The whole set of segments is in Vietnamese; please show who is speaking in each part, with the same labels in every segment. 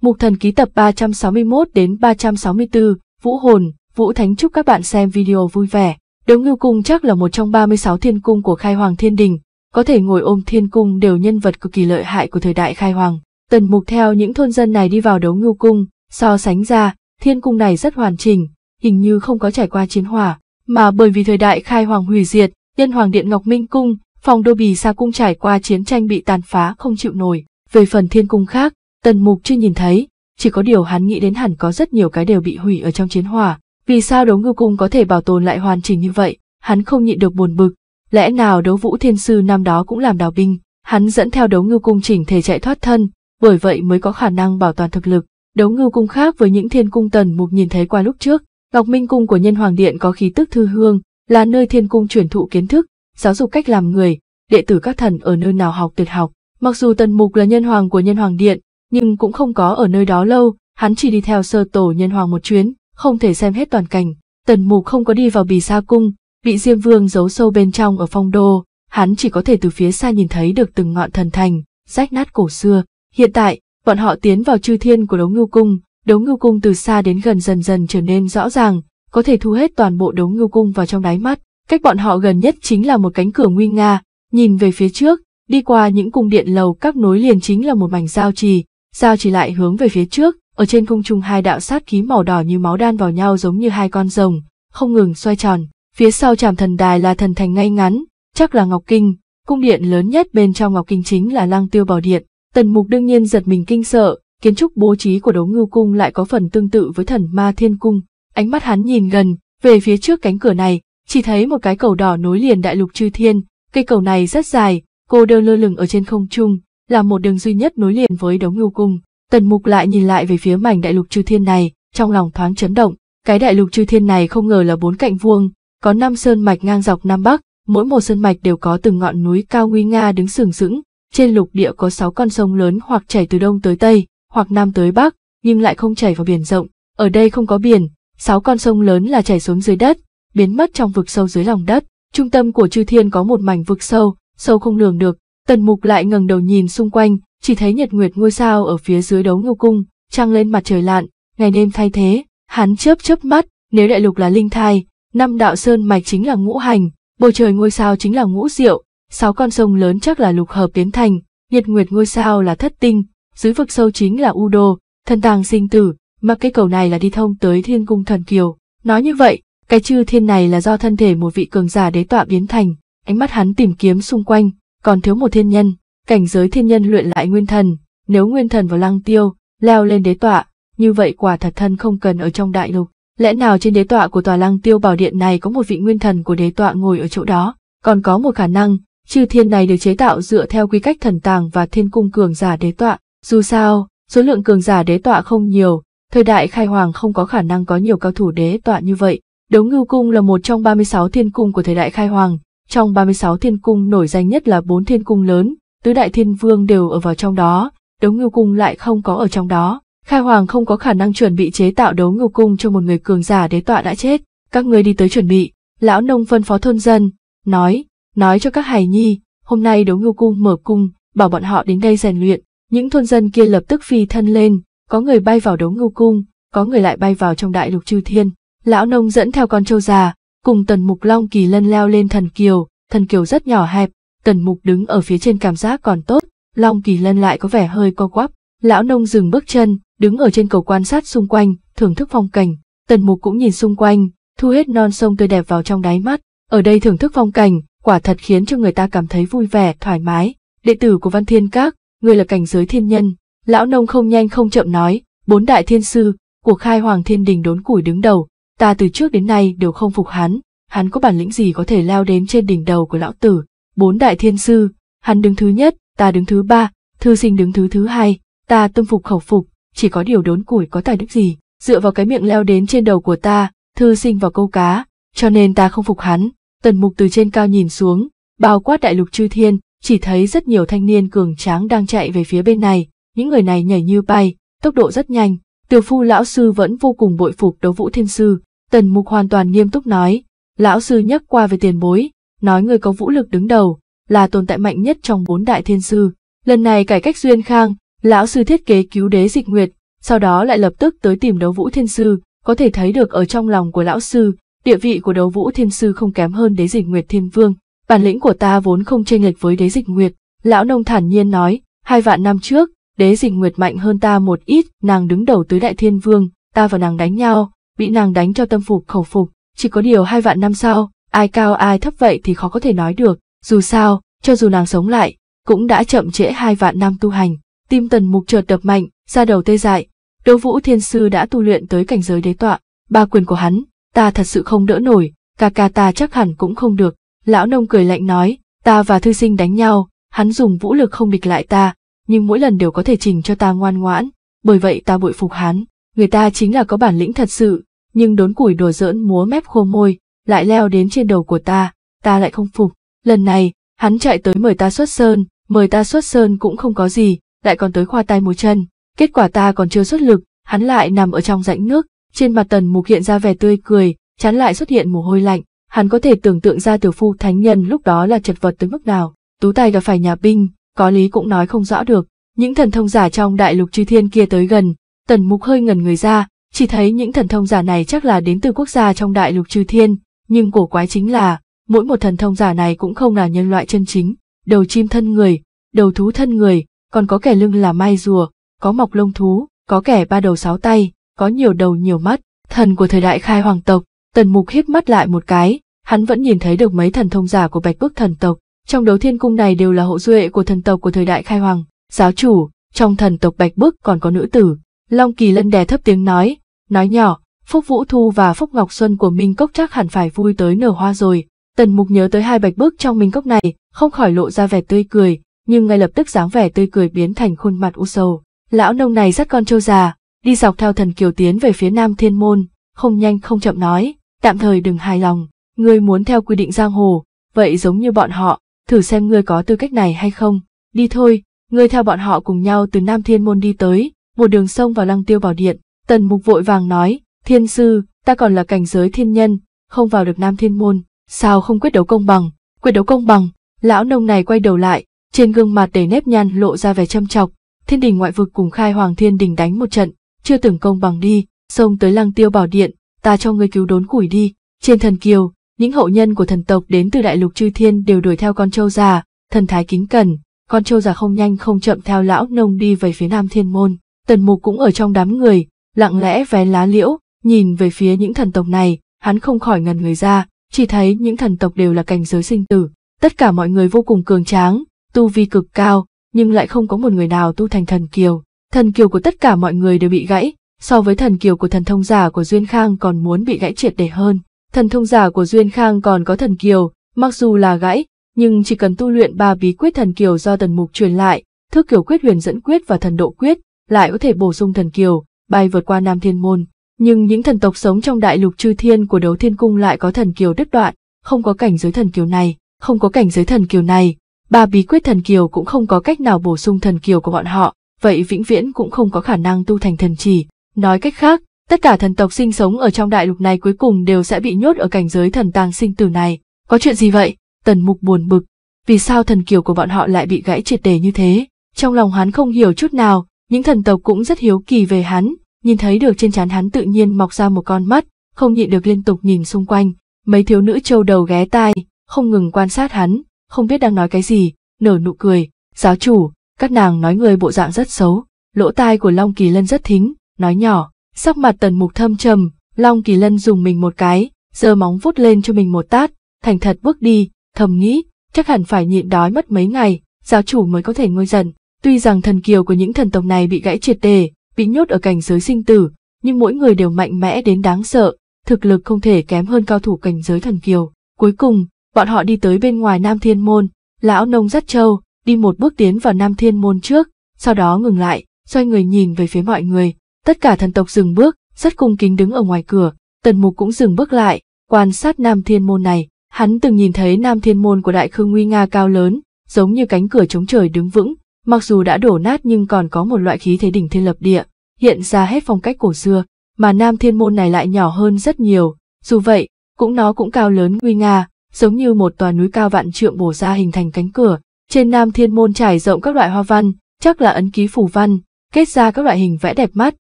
Speaker 1: Mục thần ký tập 361 đến 364, Vũ Hồn, Vũ Thánh chúc các bạn xem video vui vẻ. Đấu ngưu cung chắc là một trong 36 thiên cung của khai hoàng thiên đình, có thể ngồi ôm thiên cung đều nhân vật cực kỳ lợi hại của thời đại khai hoàng. Tần mục theo những thôn dân này đi vào đấu ngưu cung, so sánh ra, thiên cung này rất hoàn chỉnh, hình như không có trải qua chiến hỏa, mà bởi vì thời đại khai hoàng hủy diệt, nhân hoàng điện ngọc minh cung, phòng đô bì xa cung trải qua chiến tranh bị tàn phá không chịu nổi. Về phần thiên cung khác, Tần Mục chưa nhìn thấy, chỉ có điều hắn nghĩ đến hẳn có rất nhiều cái đều bị hủy ở trong chiến hỏa, vì sao đấu ngư cung có thể bảo tồn lại hoàn chỉnh như vậy, hắn không nhịn được buồn bực, lẽ nào đấu vũ thiên sư năm đó cũng làm đào binh, hắn dẫn theo đấu ngư cung chỉnh thể chạy thoát thân, bởi vậy mới có khả năng bảo toàn thực lực. Đấu ngư cung khác với những thiên cung tần mục nhìn thấy qua lúc trước, Ngọc Minh cung của Nhân Hoàng Điện có khí tức thư hương, là nơi thiên cung truyền thụ kiến thức, giáo dục cách làm người, đệ tử các thần ở nơi nào học tuyệt học. Mặc dù tần mục là nhân hoàng của Nhân Hoàng Điện, nhưng cũng không có ở nơi đó lâu, hắn chỉ đi theo sơ tổ nhân hoàng một chuyến, không thể xem hết toàn cảnh. Tần mục không có đi vào bì sa cung, vị diêm vương giấu sâu bên trong ở phong đô, hắn chỉ có thể từ phía xa nhìn thấy được từng ngọn thần thành, rách nát cổ xưa. Hiện tại, bọn họ tiến vào chư thiên của đấu ngưu cung, đấu ngưu cung từ xa đến gần dần dần trở nên rõ ràng, có thể thu hết toàn bộ đấu ngưu cung vào trong đáy mắt. Cách bọn họ gần nhất chính là một cánh cửa nguy nga, nhìn về phía trước, đi qua những cung điện lầu các nối liền chính là một mảnh giao trì, giao chỉ lại hướng về phía trước, ở trên không trung hai đạo sát khí màu đỏ như máu đan vào nhau giống như hai con rồng, không ngừng xoay tròn. Phía sau trạm thần đài là thần thành ngay ngắn, chắc là Ngọc Kinh, cung điện lớn nhất bên trong Ngọc Kinh chính là Lăng Tiêu Bảo Điện. Tần Mục đương nhiên giật mình kinh sợ, kiến trúc bố trí của Đấu Ngưu cung lại có phần tương tự với Thần Ma Thiên cung. Ánh mắt hắn nhìn gần, về phía trước cánh cửa này, chỉ thấy một cái cầu đỏ nối liền đại lục chư thiên, cây cầu này rất dài, cô đơn lơ lửng ở trên không trung, là một đường duy nhất nối liền với đống ngưu cung. Tần mục lại nhìn lại về phía mảnh đại lục chư thiên này, trong lòng thoáng chấn động. Cái đại lục chư thiên này không ngờ là bốn cạnh vuông, có năm sơn mạch ngang dọc nam bắc, mỗi một sơn mạch đều có từng ngọn núi cao nguy nga đứng sừng sững. Trên lục địa có sáu con sông lớn hoặc chảy từ đông tới tây, hoặc nam tới bắc, nhưng lại không chảy vào biển rộng. Ở đây không có biển, sáu con sông lớn là chảy xuống dưới đất, biến mất trong vực sâu dưới lòng đất. Trung tâm của chư thiên có một mảnh vực sâu, sâu không lường được, Tần mục lại ngẩng đầu nhìn xung quanh, chỉ thấy nhật nguyệt ngôi sao ở phía dưới đấu ngưu cung, trăng lên mặt trời lạn, ngày đêm thay thế, hắn chớp chớp mắt, nếu đại lục là linh thai, năm đạo sơn mạch chính là ngũ hành, bầu trời ngôi sao chính là ngũ diệu, sáu con sông lớn chắc là lục hợp biến thành, nhật nguyệt ngôi sao là thất tinh, dưới vực sâu chính là u đô, thân tàng sinh tử, mà cây cầu này là đi thông tới thiên cung thần kiều. Nói như vậy, cái chư thiên này là do thân thể một vị cường giả đế tọa biến thành, ánh mắt hắn tìm kiếm xung quanh, còn thiếu một thiên nhân, cảnh giới thiên nhân luyện lại nguyên thần, nếu nguyên thần vào lăng tiêu, leo lên đế tọa, như vậy quả thật thân không cần ở trong đại lục. Lẽ nào trên đế tọa của tòa lăng tiêu bảo điện này có một vị nguyên thần của đế tọa ngồi ở chỗ đó, còn có một khả năng, chư thiên này được chế tạo dựa theo quy cách thần tàng và thiên cung cường giả đế tọa, dù sao, số lượng cường giả đế tọa không nhiều, thời đại khai hoàng không có khả năng có nhiều cao thủ đế tọa như vậy. Đấu ngưu cung là một trong 36 thiên cung của thời đại khai hoàng, trong 36 thiên cung nổi danh nhất là bốn thiên cung lớn, tứ đại thiên vương đều ở vào trong đó, đấu ngưu cung lại không có ở trong đó. Khai Hoàng không có khả năng chuẩn bị chế tạo đấu ngưu cung cho một người cường giả đế tọa đã chết. Các người đi tới chuẩn bị, lão nông phân phó thôn dân, nói, nói cho các hài nhi, hôm nay đấu ngưu cung mở cung, bảo bọn họ đến đây rèn luyện. Những thôn dân kia lập tức phi thân lên, có người bay vào đấu ngưu cung, có người lại bay vào trong đại lục chư thiên. Lão nông dẫn theo con trâu già, cùng tần mục long kỳ lân leo lên thần kiều, thần kiều rất nhỏ hẹp, tần mục đứng ở phía trên cảm giác còn tốt, long kỳ lân lại có vẻ hơi co quắp, lão nông dừng bước chân, đứng ở trên cầu quan sát xung quanh, thưởng thức phong cảnh, tần mục cũng nhìn xung quanh, thu hết non sông tươi đẹp vào trong đáy mắt, ở đây thưởng thức phong cảnh, quả thật khiến cho người ta cảm thấy vui vẻ, thoải mái, đệ tử của văn thiên các, người là cảnh giới thiên nhân, lão nông không nhanh không chậm nói, bốn đại thiên sư, của khai hoàng thiên đình đốn củi đứng đầu, Ta từ trước đến nay đều không phục hắn, hắn có bản lĩnh gì có thể leo đến trên đỉnh đầu của lão tử, bốn đại thiên sư, hắn đứng thứ nhất, ta đứng thứ ba, thư sinh đứng thứ thứ hai, ta tâm phục khẩu phục, chỉ có điều đốn củi có tài đức gì, dựa vào cái miệng leo đến trên đầu của ta, thư sinh vào câu cá, cho nên ta không phục hắn. Tần mục từ trên cao nhìn xuống, bao quát đại lục chư thiên, chỉ thấy rất nhiều thanh niên cường tráng đang chạy về phía bên này, những người này nhảy như bay, tốc độ rất nhanh, tiểu phu lão sư vẫn vô cùng bội phục đấu vũ thiên sư, Tần Mục hoàn toàn nghiêm túc nói, lão sư nhắc qua về tiền bối, nói người có vũ lực đứng đầu, là tồn tại mạnh nhất trong bốn đại thiên sư. Lần này cải cách duyên khang, lão sư thiết kế cứu đế dịch nguyệt, sau đó lại lập tức tới tìm đấu vũ thiên sư, có thể thấy được ở trong lòng của lão sư, địa vị của đấu vũ thiên sư không kém hơn đế dịch nguyệt thiên vương. Bản lĩnh của ta vốn không chênh lệch với đế dịch nguyệt, lão nông thản nhiên nói, hai vạn năm trước, đế dịch nguyệt mạnh hơn ta một ít, nàng đứng đầu tứ đại thiên vương, ta và nàng đánh nhau, bị nàng đánh cho tâm phục khẩu phục, chỉ có điều hai vạn năm sau, ai cao ai thấp vậy thì khó có thể nói được, dù sao, cho dù nàng sống lại, cũng đã chậm trễ hai vạn năm tu hành. Tim tần mục chợt đập mạnh, ra đầu tê dại, Đỗ Vũ Thiên Sư đã tu luyện tới cảnh giới đế tọa, ba quyền của hắn, ta thật sự không đỡ nổi, ca ca ta chắc hẳn cũng không được. Lão nông cười lạnh nói, ta và thư sinh đánh nhau, hắn dùng vũ lực không địch lại ta, nhưng mỗi lần đều có thể trình cho ta ngoan ngoãn, bởi vậy ta bội phục hắn, người ta chính là có bản lĩnh thật sự, nhưng đốn củi đùa giỡn múa mép khô môi, lại leo đến trên đầu của ta, ta lại không phục. Lần này, hắn chạy tới mời ta xuất sơn, mời ta xuất sơn cũng không có gì, lại còn tới khoa tay múa chân. Kết quả ta còn chưa xuất lực, hắn lại nằm ở trong rãnh nước, trên mặt tần mục hiện ra vẻ tươi cười, chán lại xuất hiện mồ hôi lạnh. Hắn có thể tưởng tượng ra tiểu phu thánh nhân lúc đó là chật vật tới mức nào, tú tài gặp phải nhà binh, có lý cũng nói không rõ được. Những thần thông giả trong đại lục chư thiên kia tới gần, tần mục hơi ngẩn người ra, chỉ thấy những thần thông giả này chắc là đến từ quốc gia trong đại lục chư thiên, nhưng cổ quái chính là, mỗi một thần thông giả này cũng không là nhân loại chân chính, đầu chim thân người, đầu thú thân người, còn có kẻ lưng là mai rùa, có mọc lông thú, có kẻ ba đầu sáu tay, có nhiều đầu nhiều mắt, thần của thời đại khai hoàng tộc, tần mục hiếp mắt lại một cái, hắn vẫn nhìn thấy được mấy thần thông giả của bạch bức thần tộc, trong đấu thiên cung này đều là hậu duệ của thần tộc của thời đại khai hoàng, giáo chủ, trong thần tộc bạch bức còn có nữ tử, Long Kỳ Lân đè thấp tiếng nói, nói nhỏ, Phúc Vũ Thu và Phúc Ngọc Xuân của Minh Cốc chắc hẳn phải vui tới nở hoa rồi. Tần Mục nhớ tới hai bạch bước trong Minh Cốc này, không khỏi lộ ra vẻ tươi cười, nhưng ngay lập tức dáng vẻ tươi cười biến thành khuôn mặt u sầu. Lão nông này dắt con trâu già, đi dọc theo thần kiều tiến về phía nam thiên môn, không nhanh không chậm nói, tạm thời đừng hài lòng, ngươi muốn theo quy định giang hồ, vậy giống như bọn họ, thử xem ngươi có tư cách này hay không, đi thôi, ngươi theo bọn họ cùng nhau từ nam thiên môn đi tới, một đường sông vào lăng tiêu bảo điện, tần mục vội vàng nói, thiên sư, ta còn là cảnh giới thiên nhân, không vào được nam thiên môn, sao không quyết đấu công bằng, quyết đấu công bằng, lão nông này quay đầu lại, trên gương mặt đầy nếp nhăn lộ ra vẻ châm chọc, thiên đình ngoại vực cùng khai hoàng thiên đình đánh một trận, chưa từng công bằng đi, xông tới lăng tiêu bảo điện, ta cho người cứu đốn củi đi, trên thần kiều, những hậu nhân của thần tộc đến từ đại lục chư thiên đều đuổi theo con trâu già, thần thái kính cẩn, con trâu già không nhanh không chậm theo lão nông đi về phía nam thiên môn. Tần Mục cũng ở trong đám người, lặng lẽ vé lá liễu, nhìn về phía những thần tộc này, hắn không khỏi ngần người ra, chỉ thấy những thần tộc đều là cảnh giới sinh tử. Tất cả mọi người vô cùng cường tráng, tu vi cực cao, nhưng lại không có một người nào tu thành thần kiều. Thần kiều của tất cả mọi người đều bị gãy, so với thần kiều của thần thông giả của Duyên Khang còn muốn bị gãy triệt để hơn. Thần thông giả của Duyên Khang còn có thần kiều, mặc dù là gãy, nhưng chỉ cần tu luyện ba bí quyết thần kiều do tần mục truyền lại, thước kiều quyết huyền dẫn quyết và thần độ quyết, lại có thể bổ sung thần kiều, bay vượt qua Nam Thiên Môn. Nhưng những thần tộc sống trong đại lục chư thiên của đấu thiên cung lại có thần kiều đứt đoạn, không có cảnh giới thần kiều này, không có cảnh giới thần kiều này. Ba bí quyết thần kiều cũng không có cách nào bổ sung thần kiều của bọn họ, vậy vĩnh viễn cũng không có khả năng tu thành thần chỉ. Nói cách khác, tất cả thần tộc sinh sống ở trong đại lục này cuối cùng đều sẽ bị nhốt ở cảnh giới thần tàng sinh tử này. Có chuyện gì vậy? Tần mục buồn bực. Vì sao thần kiều của bọn họ lại bị gãy triệt để như thế? Trong lòng hắn không hiểu chút nào, những thần tộc cũng rất hiếu kỳ về hắn, nhìn thấy được trên trán hắn tự nhiên mọc ra một con mắt, không nhịn được liên tục nhìn xung quanh. Mấy thiếu nữ trâu đầu ghé tai, không ngừng quan sát hắn, không biết đang nói cái gì, nở nụ cười, giáo chủ, các nàng nói người bộ dạng rất xấu, lỗ tai của Long Kỳ Lân rất thính, nói nhỏ, sắc mặt tần mục thâm trầm, Long Kỳ Lân dùng mình một cái, giơ móng vuốt lên cho mình một tát, thành thật bước đi, thầm nghĩ, chắc hẳn phải nhịn đói mất mấy ngày, giáo chủ mới có thể ngôi giận. Tuy rằng thần kiều của những thần tộc này bị gãy triệt đề, bị nhốt ở cảnh giới sinh tử, nhưng mỗi người đều mạnh mẽ đến đáng sợ, thực lực không thể kém hơn cao thủ cảnh giới thần kiều. Cuối cùng, bọn họ đi tới bên ngoài Nam Thiên Môn, lão nông dắt châu, đi một bước tiến vào Nam Thiên Môn trước, sau đó ngừng lại, xoay người nhìn về phía mọi người, tất cả thần tộc dừng bước, rất cung kính đứng ở ngoài cửa, tần mục cũng dừng bước lại, quan sát Nam Thiên Môn này, hắn từng nhìn thấy Nam Thiên Môn của Đại Khương Nguy Nga cao lớn, giống như cánh cửa chống trời đứng vững, mặc dù đã đổ nát nhưng còn có một loại khí thế đỉnh thiên lập địa, hiện ra hết phong cách cổ xưa, mà nam thiên môn này lại nhỏ hơn rất nhiều, dù vậy, cũng nó cũng cao lớn nguy nga, giống như một tòa núi cao vạn trượng bổ ra hình thành cánh cửa, trên nam thiên môn trải rộng các loại hoa văn, chắc là ấn ký phủ văn, kết ra các loại hình vẽ đẹp mắt,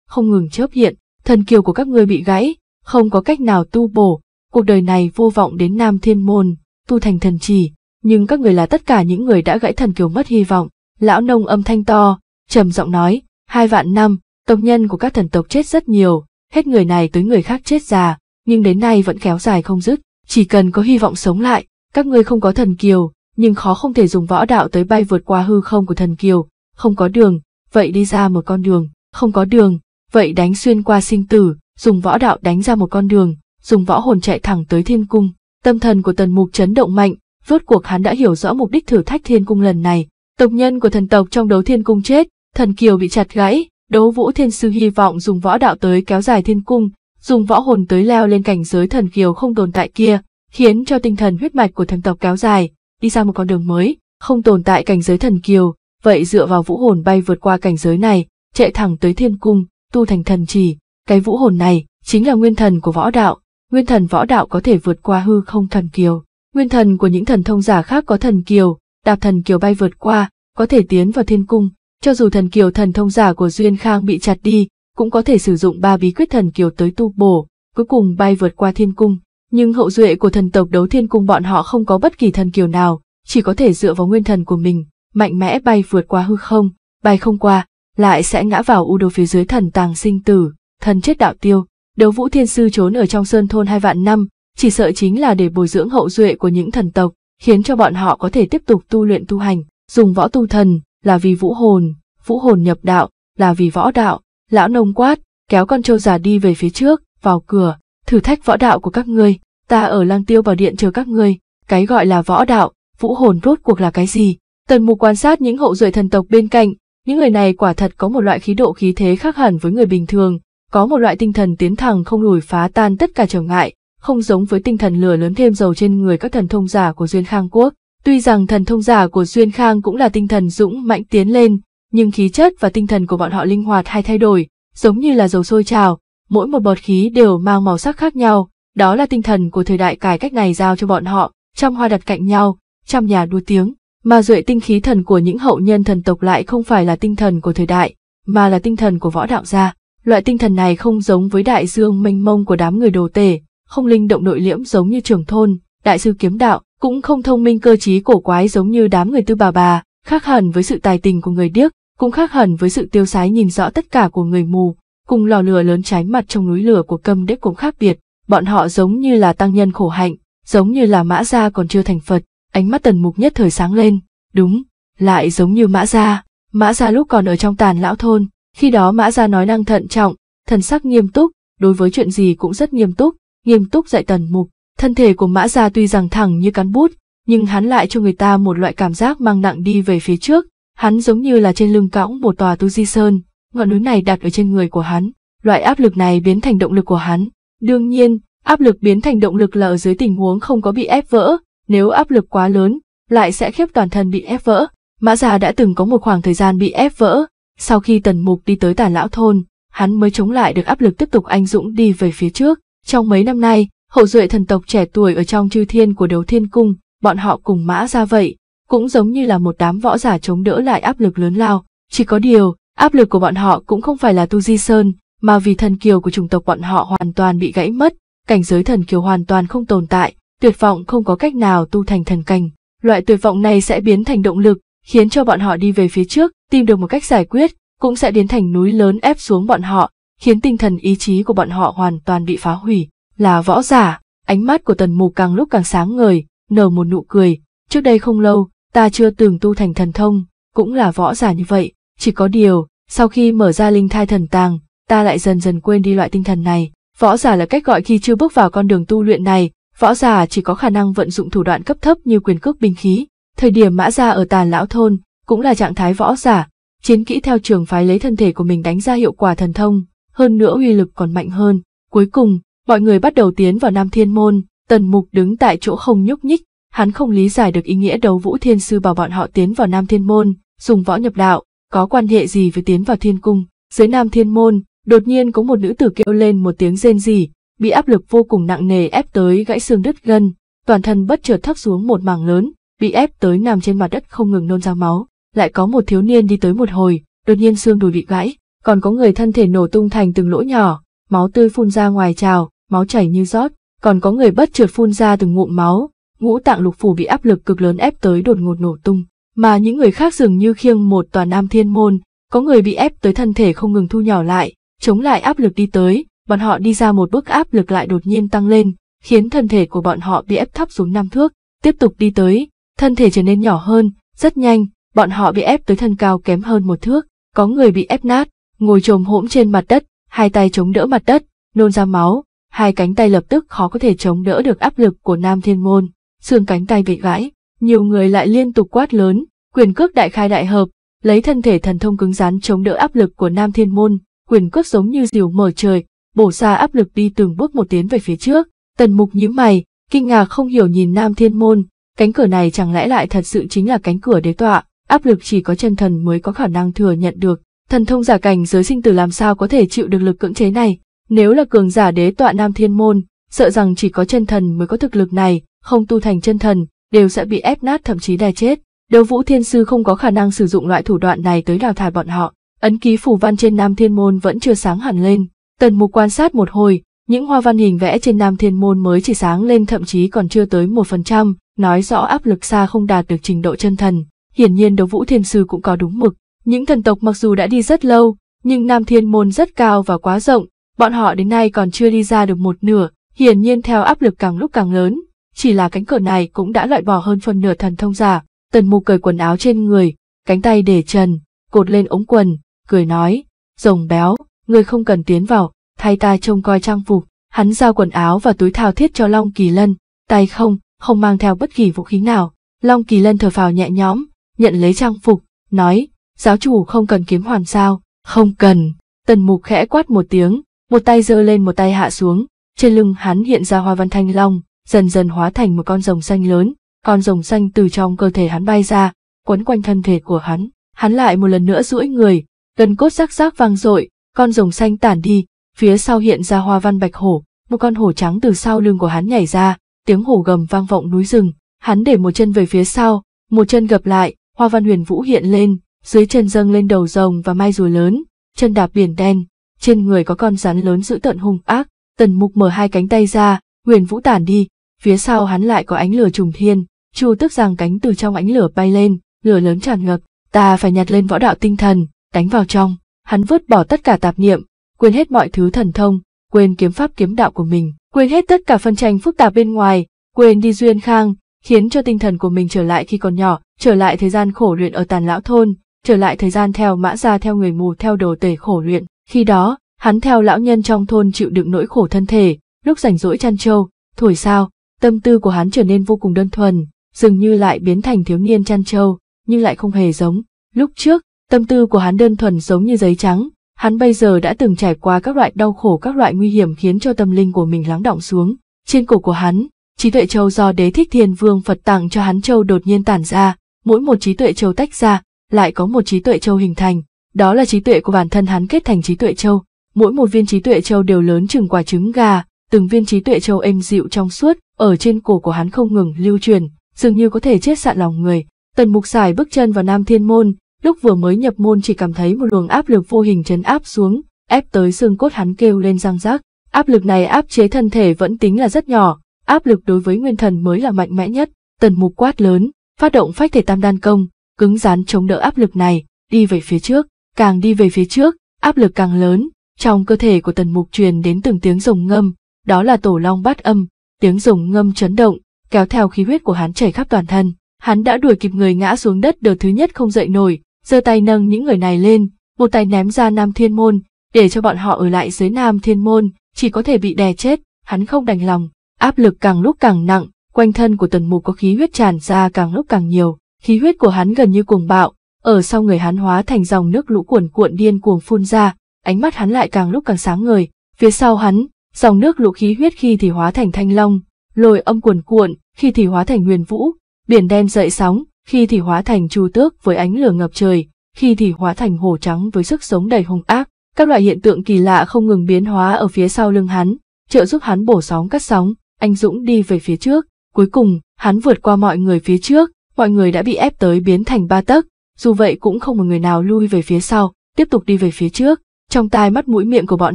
Speaker 1: không ngừng chớp hiện, thần kiều của các ngươi bị gãy, không có cách nào tu bổ, cuộc đời này vô vọng đến nam thiên môn, tu thành thần chỉ, nhưng các người là tất cả những người đã gãy thần kiều mất hy vọng. Lão nông âm thanh to, trầm giọng nói, hai vạn năm, tộc nhân của các thần tộc chết rất nhiều, hết người này tới người khác chết già, nhưng đến nay vẫn kéo dài không dứt, chỉ cần có hy vọng sống lại, các ngươi không có thần kiều, nhưng khó không thể dùng võ đạo tới bay vượt qua hư không của thần kiều, không có đường, vậy đi ra một con đường, không có đường, vậy đánh xuyên qua sinh tử, dùng võ đạo đánh ra một con đường, dùng võ hồn chạy thẳng tới thiên cung. Tâm thần của tần mục chấn động mạnh, vớt cuộc hắn đã hiểu rõ mục đích thử thách thiên cung lần này, Tộc nhân của thần tộc trong đấu thiên cung chết, thần kiều bị chặt gãy, đấu vũ thiên sư hy vọng dùng võ đạo tới kéo dài thiên cung, dùng võ hồn tới leo lên cảnh giới thần kiều không tồn tại kia, khiến cho tinh thần huyết mạch của thần tộc kéo dài, đi ra một con đường mới, không tồn tại cảnh giới thần kiều, vậy dựa vào vũ hồn bay vượt qua cảnh giới này, chạy thẳng tới thiên cung, tu thành thần chỉ, cái vũ hồn này chính là nguyên thần của võ đạo, nguyên thần võ đạo có thể vượt qua hư không thần kiều, nguyên thần của những thần thông giả khác có thần kiều, đạp thần kiều bay vượt qua, có thể tiến vào thiên cung, cho dù thần kiều thần thông giả của Duyên Khang bị chặt đi, cũng có thể sử dụng ba bí quyết thần kiều tới tu bổ, cuối cùng bay vượt qua thiên cung. Nhưng hậu duệ của thần tộc đấu thiên cung bọn họ không có bất kỳ thần kiều nào, chỉ có thể dựa vào nguyên thần của mình, mạnh mẽ bay vượt qua hư không, bay không qua, lại sẽ ngã vào u đồ phía dưới thần tàng sinh tử, thần chết đạo tiêu. Đấu vũ thiên sư trốn ở trong sơn thôn hai vạn năm, chỉ sợ chính là để bồi dưỡng hậu duệ của những thần tộc, khiến cho bọn họ có thể tiếp tục tu luyện tu hành, dùng võ tu thần là vì vũ hồn, vũ hồn nhập đạo là vì võ đạo, lão nông quát, kéo con trâu già đi về phía trước, vào cửa, thử thách võ đạo của các ngươi, ta ở lang tiêu bảo điện chờ các ngươi, cái gọi là võ đạo, vũ hồn rốt cuộc là cái gì? Tần mục quan sát những hậu duệ thần tộc bên cạnh, những người này quả thật có một loại khí độ khí thế khác hẳn với người bình thường, có một loại tinh thần tiến thẳng không lùi phá tan tất cả trở ngại, không giống với tinh thần lửa lớn thêm dầu trên người các thần thông giả của Duyên Khang Quốc. Tuy rằng thần thông giả của Duyên Khang cũng là tinh thần dũng mạnh tiến lên, nhưng khí chất và tinh thần của bọn họ linh hoạt hay thay đổi, giống như là dầu sôi trào, mỗi một bọt khí đều mang màu sắc khác nhau, đó là tinh thần của thời đại cải cách này giao cho bọn họ, trăm hoa đặt cạnh nhau, trăm nhà đua tiếng, mà duệ tinh khí thần của những hậu nhân thần tộc lại không phải là tinh thần của thời đại, mà là tinh thần của võ đạo gia. Loại tinh thần này không giống với đại dương mênh mông của đám người đồ tể, không linh động nội liễm giống như trường thôn, đại sư kiếm đạo, cũng không thông minh cơ trí cổ quái giống như đám người tư bà bà, khác hẳn với sự tài tình của người điếc, cũng khác hẳn với sự tiêu sái nhìn rõ tất cả của người mù, cùng lò lửa lớn trái mặt trong núi lửa của câm đế cũng khác biệt, bọn họ giống như là tăng nhân khổ hạnh, giống như là mã gia còn chưa thành Phật, ánh mắt tần mục nhất thời sáng lên, đúng, lại giống như mã gia, mã gia lúc còn ở trong tàn lão thôn, khi đó mã gia nói năng thận trọng, thần sắc nghiêm túc, đối với chuyện gì cũng rất nghiêm túc, nghiêm túc dạy tần mục thân thể của mã gia tuy rằng thẳng như cán bút nhưng hắn lại cho người ta một loại cảm giác mang nặng đi về phía trước hắn giống như là trên lưng cõng một tòa tu di sơn ngọn núi này đặt ở trên người của hắn loại áp lực này biến thành động lực của hắn đương nhiên áp lực biến thành động lực là ở dưới tình huống không có bị ép vỡ nếu áp lực quá lớn lại sẽ khiếp toàn thân bị ép vỡ mã gia đã từng có một khoảng thời gian bị ép vỡ sau khi tần mục đi tới tà lão thôn hắn mới chống lại được áp lực tiếp tục anh dũng đi về phía trước trong mấy năm nay, hậu duệ thần tộc trẻ tuổi ở trong chư thiên của đấu thiên cung, bọn họ cùng mã ra vậy, cũng giống như là một đám võ giả chống đỡ lại áp lực lớn lao. Chỉ có điều, áp lực của bọn họ cũng không phải là tu di sơn, mà vì thần kiều của chủng tộc bọn họ hoàn toàn bị gãy mất, cảnh giới thần kiều hoàn toàn không tồn tại, tuyệt vọng không có cách nào tu thành thần cảnh. Loại tuyệt vọng này sẽ biến thành động lực, khiến cho bọn họ đi về phía trước, tìm được một cách giải quyết, cũng sẽ biến thành núi lớn ép xuống bọn họ, khiến tinh thần ý chí của bọn họ hoàn toàn bị phá hủy. Là võ giả, ánh mắt của tần mục càng lúc càng sáng ngời, nở một nụ cười. Trước đây không lâu, ta chưa từng tu thành thần thông, cũng là võ giả như vậy, chỉ có điều, sau khi mở ra linh thai thần tàng, ta lại dần dần quên đi loại tinh thần này. Võ giả là cách gọi khi chưa bước vào con đường tu luyện này, võ giả chỉ có khả năng vận dụng thủ đoạn cấp thấp như quyền cước binh khí. Thời điểm mã ra ở tàn lão thôn, cũng là trạng thái võ giả, chiến kỹ theo trường phái lấy thân thể của mình đánh ra hiệu quả thần thông, hơn nữa uy lực còn mạnh hơn. Cuối cùng, mọi người bắt đầu tiến vào Nam Thiên Môn, Tần Mục đứng tại chỗ không nhúc nhích, hắn không lý giải được ý nghĩa đấu vũ thiên sư bảo bọn họ tiến vào Nam Thiên Môn, dùng võ nhập đạo, có quan hệ gì với tiến vào Thiên Cung. Dưới Nam Thiên Môn, đột nhiên có một nữ tử kêu lên một tiếng rên rỉ, bị áp lực vô cùng nặng nề ép tới gãy xương đứt gân, toàn thân bất chợt thấp xuống một mảng lớn, bị ép tới nằm trên mặt đất không ngừng nôn ra máu. Lại có một thiếu niên đi tới một hồi, đột nhiên xương đùi bị gãy, còn có người thân thể nổ tung thành từng lỗ nhỏ, máu tươi phun ra ngoài trào, máu chảy như rót, còn có người bất trượt phun ra từng ngụm máu, ngũ tạng lục phủ bị áp lực cực lớn ép tới đột ngột nổ tung, mà những người khác dường như khiêng một tòa nam thiên môn, có người bị ép tới thân thể không ngừng thu nhỏ lại, chống lại áp lực đi tới, bọn họ đi ra một bước áp lực lại đột nhiên tăng lên, khiến thân thể của bọn họ bị ép thấp xuống năm thước, tiếp tục đi tới, thân thể trở nên nhỏ hơn, rất nhanh, bọn họ bị ép tới thân cao kém hơn một thước, có người bị ép nát, ngồi trồm hỗn trên mặt đất, hai tay chống đỡ mặt đất, nôn ra máu, hai cánh tay lập tức khó có thể chống đỡ được áp lực của Nam Thiên Môn, xương cánh tay bị gãy, nhiều người lại liên tục quát lớn, quyền cước đại khai đại hợp, lấy thân thể thần thông cứng rắn chống đỡ áp lực của Nam Thiên Môn, quyền cước giống như diều mở trời, bổ ra áp lực đi từng bước một tiến về phía trước, Tần Mục nhíu mày, kinh ngạc không hiểu nhìn Nam Thiên Môn, cánh cửa này chẳng lẽ lại thật sự chính là cánh cửa đế tọa, áp lực chỉ có chân thần mới có khả năng thừa nhận được, Thần thông giả cảnh giới sinh tử làm sao có thể chịu được lực cưỡng chế này, nếu là cường giả đế tọa nam thiên môn, sợ rằng chỉ có chân thần mới có thực lực này, không tu thành chân thần, đều sẽ bị ép nát thậm chí đè chết. Đấu vũ thiên sư không có khả năng sử dụng loại thủ đoạn này tới đào thải bọn họ. Ấn ký phù văn trên nam thiên môn vẫn chưa sáng hẳn lên. Tần mục quan sát một hồi, những hoa văn hình vẽ trên nam thiên môn mới chỉ sáng lên thậm chí còn chưa tới một phần trăm, nói rõ áp lực xa không đạt được trình độ chân thần. Hiển nhiên đấu vũ thiên sư cũng có đúng mực, những thần tộc mặc dù đã đi rất lâu, nhưng Nam Thiên Môn rất cao và quá rộng, bọn họ đến nay còn chưa đi ra được một nửa, hiển nhiên theo áp lực càng lúc càng lớn, chỉ là cánh cửa này cũng đã loại bỏ hơn phần nửa thần thông giả. Tần mục cởi quần áo trên người, cánh tay để trần, cột lên ống quần, cười nói, rồng béo, người không cần tiến vào, thay ta trông coi trang phục, hắn giao quần áo và túi thao thiết cho Long Kỳ Lân, tay không, không mang theo bất kỳ vũ khí nào. Long Kỳ Lân thở phào nhẹ nhõm, nhận lấy trang phục, nói, giáo chủ không cần kiếm hoàn sao, không cần. Tần mục khẽ quát một tiếng, một tay giơ lên một tay hạ xuống, trên lưng hắn hiện ra hoa văn thanh long, dần dần hóa thành một con rồng xanh lớn, con rồng xanh từ trong cơ thể hắn bay ra, quấn quanh thân thể của hắn, hắn lại một lần nữa duỗi người, gần cốt rắc rác vang dội, con rồng xanh tản đi, phía sau hiện ra hoa văn bạch hổ, một con hổ trắng từ sau lưng của hắn nhảy ra, tiếng hổ gầm vang vọng núi rừng, hắn để một chân về phía sau, một chân gập lại, hoa văn huyền vũ hiện lên, dưới chân dâng lên đầu rồng và mai rùa lớn, chân đạp biển đen, trên người có con rắn lớn dữ tợn hung ác, tần mục mở hai cánh tay ra, huyền vũ tản đi, phía sau hắn lại có ánh lửa trùng thiên, chu tức giang cánh từ trong ánh lửa bay lên, lửa lớn tràn ngập, ta phải nhặt lên võ đạo tinh thần, đánh vào trong, hắn vứt bỏ tất cả tạp niệm, quên hết mọi thứ thần thông, quên kiếm pháp kiếm đạo của mình, quên hết tất cả phân tranh phức tạp bên ngoài, quên đi duyên khang, khiến cho tinh thần của mình trở lại khi còn nhỏ, trở lại thời gian khổ luyện ở tàn lão thôn, trở lại thời gian theo mã ra theo người mù theo đồ tể khổ luyện. Khi đó, hắn theo lão nhân trong thôn chịu đựng nỗi khổ thân thể, lúc rảnh rỗi chăn trâu, thổi sao, tâm tư của hắn trở nên vô cùng đơn thuần, dường như lại biến thành thiếu niên chăn trâu, nhưng lại không hề giống. Lúc trước, tâm tư của hắn đơn thuần giống như giấy trắng, hắn bây giờ đã từng trải qua các loại đau khổ các loại nguy hiểm khiến cho tâm linh của mình lắng động xuống. Trên cổ của hắn, trí tuệ châu do đế thích thiên vương Phật tặng cho hắn châu đột nhiên tản ra, mỗi một trí tuệ châu tách ra, lại có một trí tuệ châu hình thành, đó là trí tuệ của bản thân hắn kết thành trí tuệ châu. Mỗi một viên trí tuệ châu đều lớn chừng quả trứng gà, từng viên trí tuệ châu êm dịu trong suốt, ở trên cổ của hắn không ngừng lưu truyền, dường như có thể chết sạn lòng người. Tần Mục Giải bước chân vào Nam Thiên Môn, lúc vừa mới nhập môn chỉ cảm thấy một luồng áp lực vô hình chấn áp xuống, ép tới xương cốt hắn kêu lên răng rác. Áp lực này áp chế thân thể vẫn tính là rất nhỏ, áp lực đối với nguyên thần mới là mạnh mẽ nhất. Tần Mục quát lớn, phát động phách thể tam đan công, cứng rắn chống đỡ áp lực này, đi về phía trước, càng đi về phía trước, áp lực càng lớn, trong cơ thể của tần mục truyền đến từng tiếng rồng ngâm, đó là tổ long bát âm, tiếng rồng ngâm chấn động, kéo theo khí huyết của hắn chảy khắp toàn thân. Hắn đã đuổi kịp người ngã xuống đất đợt thứ nhất không dậy nổi, giơ tay nâng những người này lên, một tay ném ra Nam Thiên Môn, để cho bọn họ ở lại dưới Nam Thiên Môn, chỉ có thể bị đè chết, hắn không đành lòng, áp lực càng lúc càng nặng, quanh thân của tần mục có khí huyết tràn ra càng lúc càng nhiều, khí huyết của hắn gần như cuồng bạo, ở sau người hắn hóa thành dòng nước lũ cuồn cuộn điên cuồng phun ra, ánh mắt hắn lại càng lúc càng sáng ngời, phía sau hắn, dòng nước lũ khí huyết khi thì hóa thành thanh long, lồi âm cuồn cuộn, khi thì hóa thành huyền vũ, biển đen dậy sóng, khi thì hóa thành chu tước với ánh lửa ngập trời, khi thì hóa thành hồ trắng với sức sống đầy hung ác, các loại hiện tượng kỳ lạ không ngừng biến hóa ở phía sau lưng hắn, trợ giúp hắn bổ sóng cắt sóng, anh dũng đi về phía trước, cuối cùng, hắn vượt qua mọi người phía trước, mọi người đã bị ép tới biến thành ba tấc, dù vậy cũng không một người nào lui về phía sau, tiếp tục đi về phía trước, trong tai mắt mũi miệng của bọn